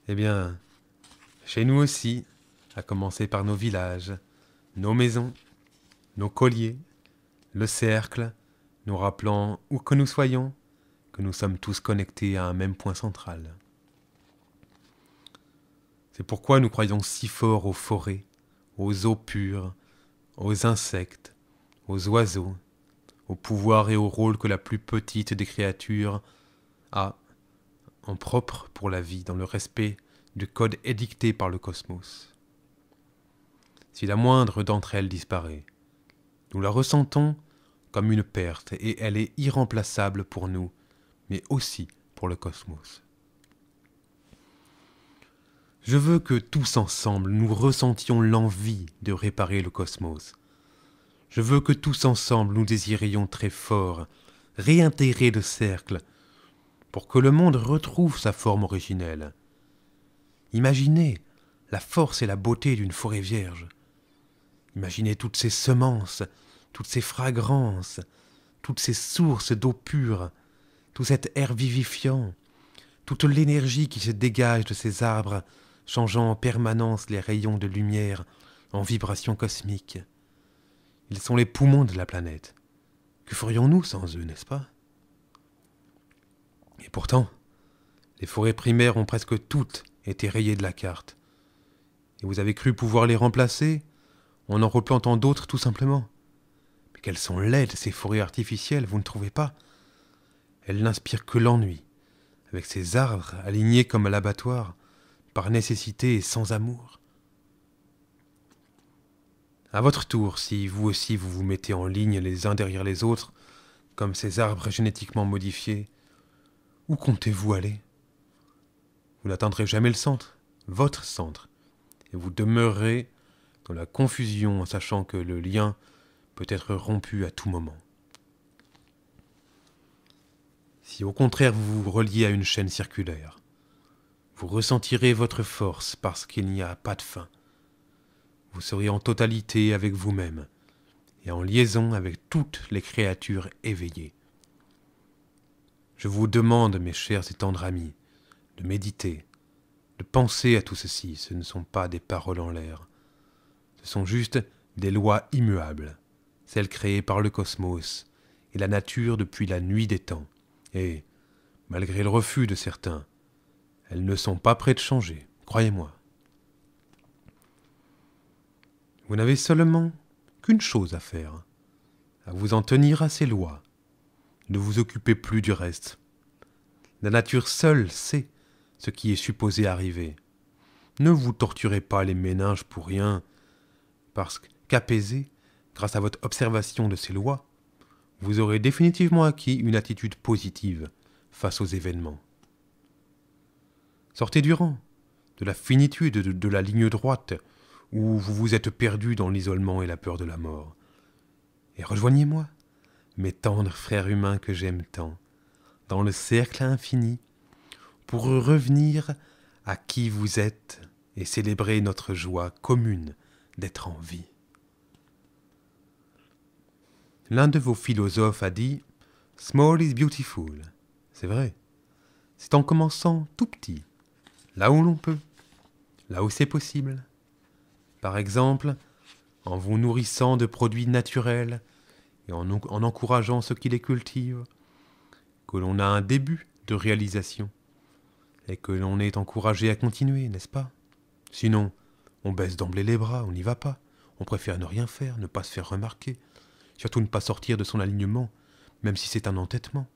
Eh bien, chez nous aussi, à commencer par nos villages, nos maisons, nos colliers, le cercle, nous rappelant, où que nous soyons, que nous sommes tous connectés à un même point central. C'est pourquoi nous croyons si fort aux forêts, aux eaux pures, aux insectes, aux oiseaux, au pouvoir et au rôle que la plus petite des créatures a en propre pour la vie, dans le respect du code édicté par le cosmos. Si la moindre d'entre elles disparaît, nous la ressentons comme une perte et elle est irremplaçable pour nous, mais aussi pour le cosmos. Je veux que tous ensemble nous ressentions l'envie de réparer le cosmos. Je veux que tous ensemble nous désirions très fort réintégrer le cercle pour que le monde retrouve sa forme originelle. Imaginez la force et la beauté d'une forêt vierge. Imaginez toutes ces semences, toutes ces fragrances, toutes ces sources d'eau pure, tout cet air vivifiant, toute l'énergie qui se dégage de ces arbres, changeant en permanence les rayons de lumière en vibrations cosmiques. Ils sont les poumons de la planète. Que ferions-nous sans eux, n'est-ce pas et pourtant, les forêts primaires ont presque toutes été rayées de la carte. Et vous avez cru pouvoir les remplacer en en replantant d'autres tout simplement. Mais qu'elles sont laides, ces forêts artificielles, vous ne trouvez pas Elles n'inspirent que l'ennui, avec ces arbres alignés comme à l'abattoir, par nécessité et sans amour. À votre tour, si vous aussi vous vous mettez en ligne les uns derrière les autres, comme ces arbres génétiquement modifiés, où comptez-vous aller Vous n'atteindrez jamais le centre, votre centre, et vous demeurerez dans la confusion en sachant que le lien peut être rompu à tout moment. Si au contraire vous vous reliez à une chaîne circulaire, vous ressentirez votre force parce qu'il n'y a pas de fin. Vous serez en totalité avec vous-même et en liaison avec toutes les créatures éveillées. Je vous demande, mes chers et tendres amis, de méditer, de penser à tout ceci. Ce ne sont pas des paroles en l'air. Ce sont juste des lois immuables, celles créées par le cosmos et la nature depuis la nuit des temps. Et, malgré le refus de certains, elles ne sont pas prêtes de changer, croyez-moi. Vous n'avez seulement qu'une chose à faire, à vous en tenir à ces lois ne vous occupez plus du reste. La nature seule sait ce qui est supposé arriver. Ne vous torturez pas les ménages pour rien, parce qu'apaisé, grâce à votre observation de ces lois, vous aurez définitivement acquis une attitude positive face aux événements. Sortez du rang, de la finitude de, de la ligne droite où vous vous êtes perdu dans l'isolement et la peur de la mort, et rejoignez-moi mes tendres frères humains que j'aime tant, dans le cercle infini, pour revenir à qui vous êtes et célébrer notre joie commune d'être en vie. L'un de vos philosophes a dit Small is beautiful. C'est vrai. C'est en commençant tout petit, là où l'on peut, là où c'est possible. Par exemple, en vous nourrissant de produits naturels, et en, encourageant ceux qui les cultivent, que l'on a un début de réalisation, et que l'on est encouragé à continuer, n'est-ce pas Sinon, on baisse d'emblée les bras, on n'y va pas, on préfère ne rien faire, ne pas se faire remarquer, surtout ne pas sortir de son alignement, même si c'est un entêtement.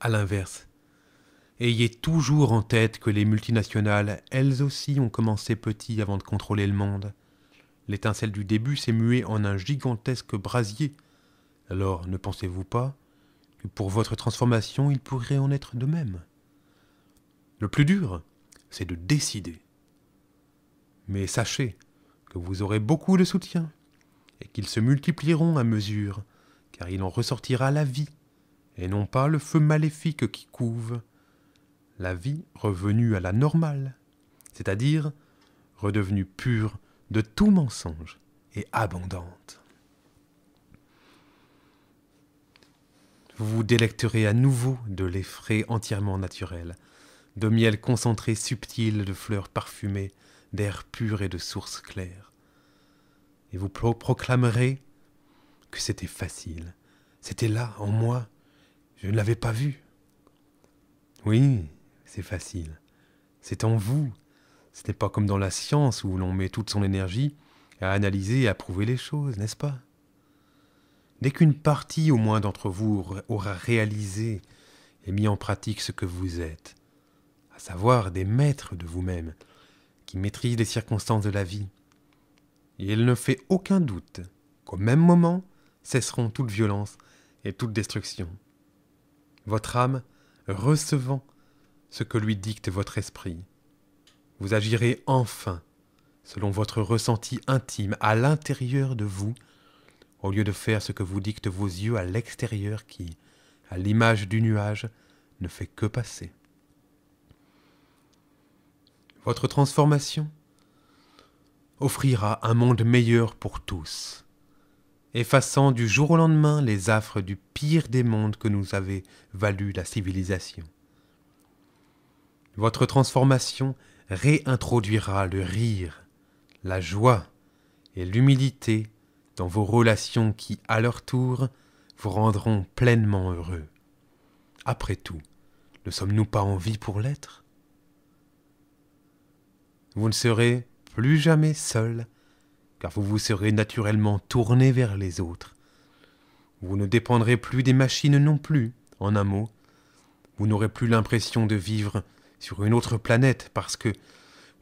A l'inverse, ayez toujours en tête que les multinationales, elles aussi, ont commencé petit avant de contrôler le monde. L'étincelle du début s'est muée en un gigantesque brasier. Alors ne pensez-vous pas que pour votre transformation il pourrait en être de même Le plus dur, c'est de décider. Mais sachez que vous aurez beaucoup de soutien, et qu'ils se multiplieront à mesure, car il en ressortira la vie, et non pas le feu maléfique qui couve, la vie revenue à la normale, c'est-à-dire redevenue pure de tout mensonge et abondante. Vous vous délecterez à nouveau de lait frais entièrement naturel, de miel concentré subtil, de fleurs parfumées, d'air pur et de sources claires. Et vous proclamerez que c'était facile, c'était là, en moi, je ne l'avais pas vu. Oui, c'est facile, c'est en vous, ce n'est pas comme dans la science où l'on met toute son énergie à analyser et à prouver les choses, n'est-ce pas Dès qu'une partie au moins d'entre vous aura réalisé et mis en pratique ce que vous êtes, à savoir des maîtres de vous-même, qui maîtrisent les circonstances de la vie, et il ne fait aucun doute qu'au même moment cesseront toute violence et toute destruction. Votre âme recevant ce que lui dicte votre esprit, vous agirez enfin selon votre ressenti intime à l'intérieur de vous, au lieu de faire ce que vous dictent vos yeux à l'extérieur qui, à l'image du nuage, ne fait que passer. Votre transformation offrira un monde meilleur pour tous, effaçant du jour au lendemain les affres du pire des mondes que nous avait valu la civilisation. Votre transformation réintroduira le rire, la joie et l'humilité dans vos relations qui, à leur tour, vous rendront pleinement heureux. Après tout, ne sommes-nous pas en vie pour l'être Vous ne serez plus jamais seul, car vous vous serez naturellement tourné vers les autres. Vous ne dépendrez plus des machines non plus, en un mot. Vous n'aurez plus l'impression de vivre sur une autre planète parce que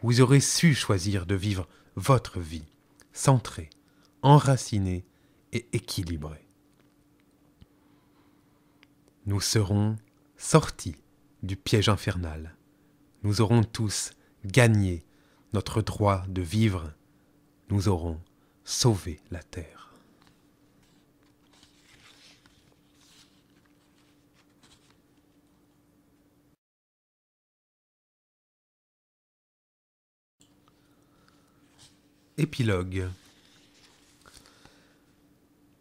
vous aurez su choisir de vivre votre vie, centrée, enracinée et équilibrée. Nous serons sortis du piège infernal. Nous aurons tous gagné notre droit de vivre. Nous aurons sauvé la Terre. Épilogue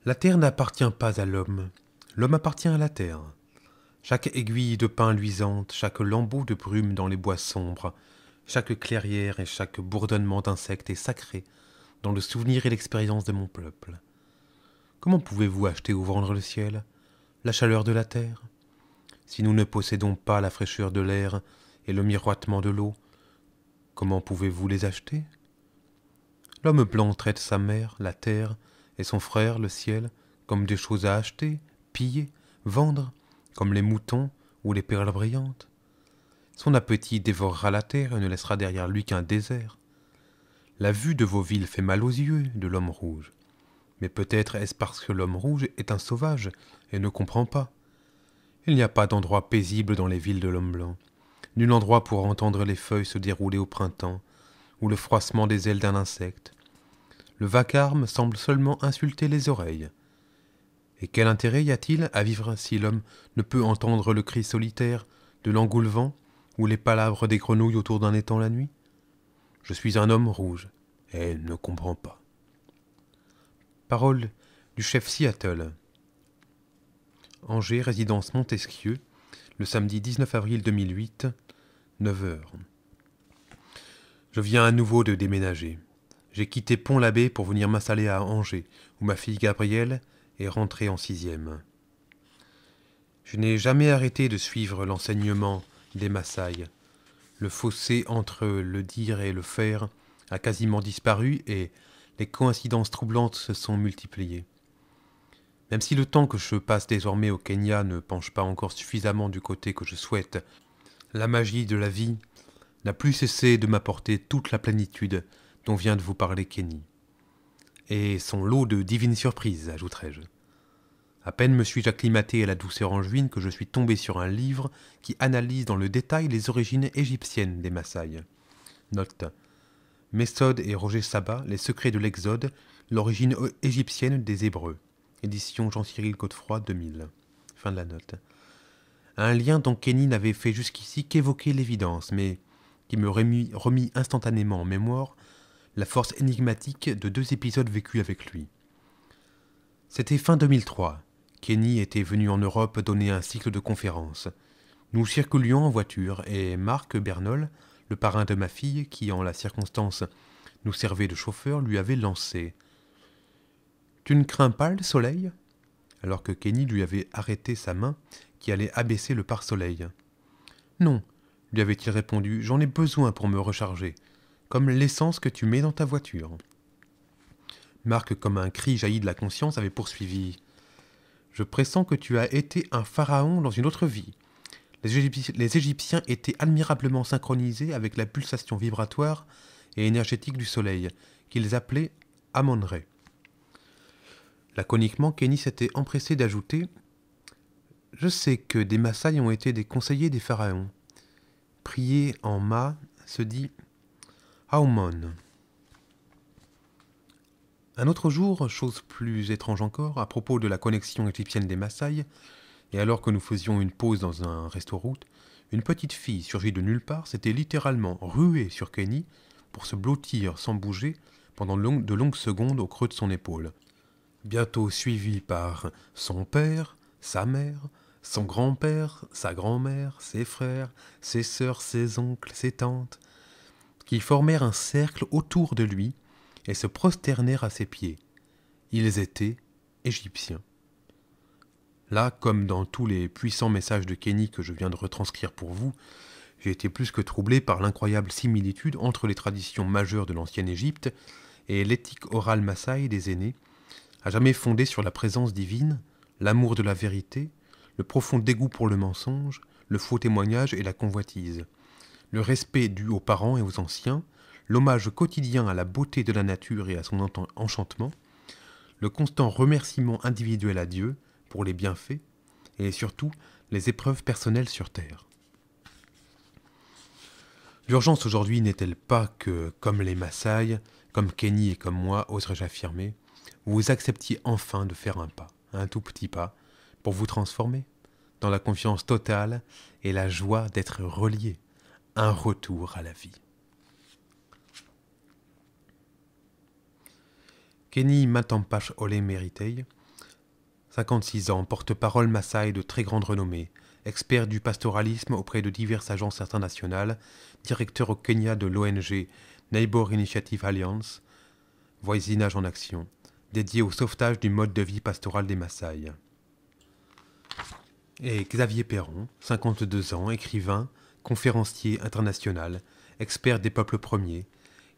La terre n'appartient pas à l'homme, l'homme appartient à la terre. Chaque aiguille de pin luisante, chaque lambeau de brume dans les bois sombres, chaque clairière et chaque bourdonnement d'insectes est sacré dans le souvenir et l'expérience de mon peuple. Comment pouvez-vous acheter ou vendre le ciel, la chaleur de la terre Si nous ne possédons pas la fraîcheur de l'air et le miroitement de l'eau, comment pouvez-vous les acheter L'homme blanc traite sa mère, la terre, et son frère, le ciel, comme des choses à acheter, piller, vendre, comme les moutons ou les perles brillantes. Son appétit dévorera la terre et ne laissera derrière lui qu'un désert. La vue de vos villes fait mal aux yeux de l'homme rouge. Mais peut-être est-ce parce que l'homme rouge est un sauvage et ne comprend pas. Il n'y a pas d'endroit paisible dans les villes de l'homme blanc, nul endroit pour entendre les feuilles se dérouler au printemps, ou le froissement des ailes d'un insecte. Le vacarme semble seulement insulter les oreilles. Et quel intérêt y a-t-il à vivre ainsi l'homme ne peut entendre le cri solitaire de l'engoulevent ou les palabres des grenouilles autour d'un étang la nuit Je suis un homme rouge et ne comprends pas. Parole du chef Seattle. Angers, résidence Montesquieu, le samedi 19 avril 2008, 9 heures. Je viens à nouveau de déménager. J'ai quitté Pont-l'Abbé pour venir m'installer à Angers, où ma fille Gabrielle est rentrée en sixième. Je n'ai jamais arrêté de suivre l'enseignement des Massaïs. Le fossé entre le dire et le faire a quasiment disparu et les coïncidences troublantes se sont multipliées. Même si le temps que je passe désormais au Kenya ne penche pas encore suffisamment du côté que je souhaite, la magie de la vie n'a plus cessé de m'apporter toute la plénitude dont vient de vous parler Kenny. Et son lot de divines surprises, ajouterai-je. À peine me suis-je acclimaté à la douceur angevine que je suis tombé sur un livre qui analyse dans le détail les origines égyptiennes des Maasai. Note. Messode et Roger Saba, Les secrets de l'Exode, l'origine égyptienne des Hébreux. Édition Jean-Cyril Godefroy 2000. Fin de la note. Un lien dont Kenny n'avait fait jusqu'ici qu'évoquer l'évidence, mais qui me remit, instantanément en mémoire la force énigmatique de deux épisodes vécus avec lui. C'était fin 2003. Kenny était venu en Europe donner un cycle de conférences. Nous circulions en voiture et Marc Bernol, le parrain de ma fille, qui en la circonstance nous servait de chauffeur, lui avait lancé Tu ne crains pas le soleil alors que Kenny lui avait arrêté sa main qui allait abaisser le pare-soleil. Non, lui avait-il répondu, j'en ai besoin pour me recharger, comme l'essence que tu mets dans ta voiture. Marc, comme un cri jailli de la conscience, avait poursuivi. Je pressens que tu as été un pharaon dans une autre vie. Les Égyptiens étaient admirablement synchronisés avec la pulsation vibratoire et énergétique du soleil, qu'ils appelaient Amonre. Laconiquement, Kenny s'était empressé d'ajouter Je sais que des Maasai ont été des conseillers des pharaons. Prier en ma se dit Aumon. Un autre jour, chose plus étrange encore, à propos de la connexion égyptienne des Maasai, et alors que nous faisions une pause dans un restaurant, une petite fille surgie de nulle part s'était littéralement ruée sur Kenny pour se blottir sans bouger pendant de longues secondes au creux de son épaule. Bientôt suivie par son père, sa mère, son grand-père, sa grand-mère, ses frères, ses sœurs, ses oncles, ses tantes, qui formèrent un cercle autour de lui et se prosternèrent à ses pieds. Ils étaient égyptiens. Là, comme dans tous les puissants messages de Kenny que je viens de retranscrire pour vous, j'ai été plus que troublé par l'incroyable similitude entre les traditions majeures de l'ancienne Égypte et l'éthique orale massaïe des aînés, à jamais fondée sur la présence divine, l'amour de la vérité, le profond dégoût pour le mensonge, le faux témoignage et la convoitise, le respect dû aux parents et aux anciens, l'hommage quotidien à la beauté de la nature et à son enchantement, le constant remerciement individuel à Dieu pour les bienfaits, et surtout les épreuves personnelles sur Terre. L'urgence aujourd'hui n'est-elle pas que, comme les Maasai, comme Kenny et comme moi, oserais-je affirmer, vous acceptiez enfin de faire un pas, un tout petit pas, pour vous transformer dans la confiance totale et la joie d'être relié, un retour à la vie. Kenny Matampache Ole Meritei, 56 ans, porte-parole Maasai de très grande renommée, expert du pastoralisme auprès de diverses agences internationales, directeur au Kenya de l'ONG Neighbor Initiative Alliance, Voisinage en Action, dédié au sauvetage du mode de vie pastoral des Maasai. Xavier Perron, 52 ans, écrivain, conférencier international, expert des peuples premiers.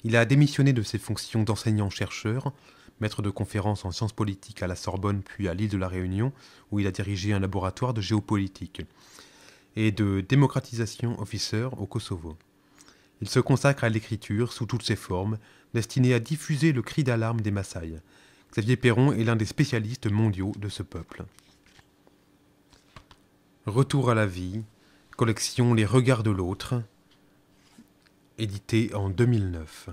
Il a démissionné de ses fonctions d'enseignant-chercheur, maître de conférences en sciences politiques à la Sorbonne puis à l'île de la Réunion, où il a dirigé un laboratoire de géopolitique, et de démocratisation officer au Kosovo. Il se consacre à l'écriture sous toutes ses formes, destinée à diffuser le cri d'alarme des Maasai. Xavier Perron est l'un des spécialistes mondiaux de ce peuple. Retour à la vie, collection Les Regards de l'autre, édité en 2009.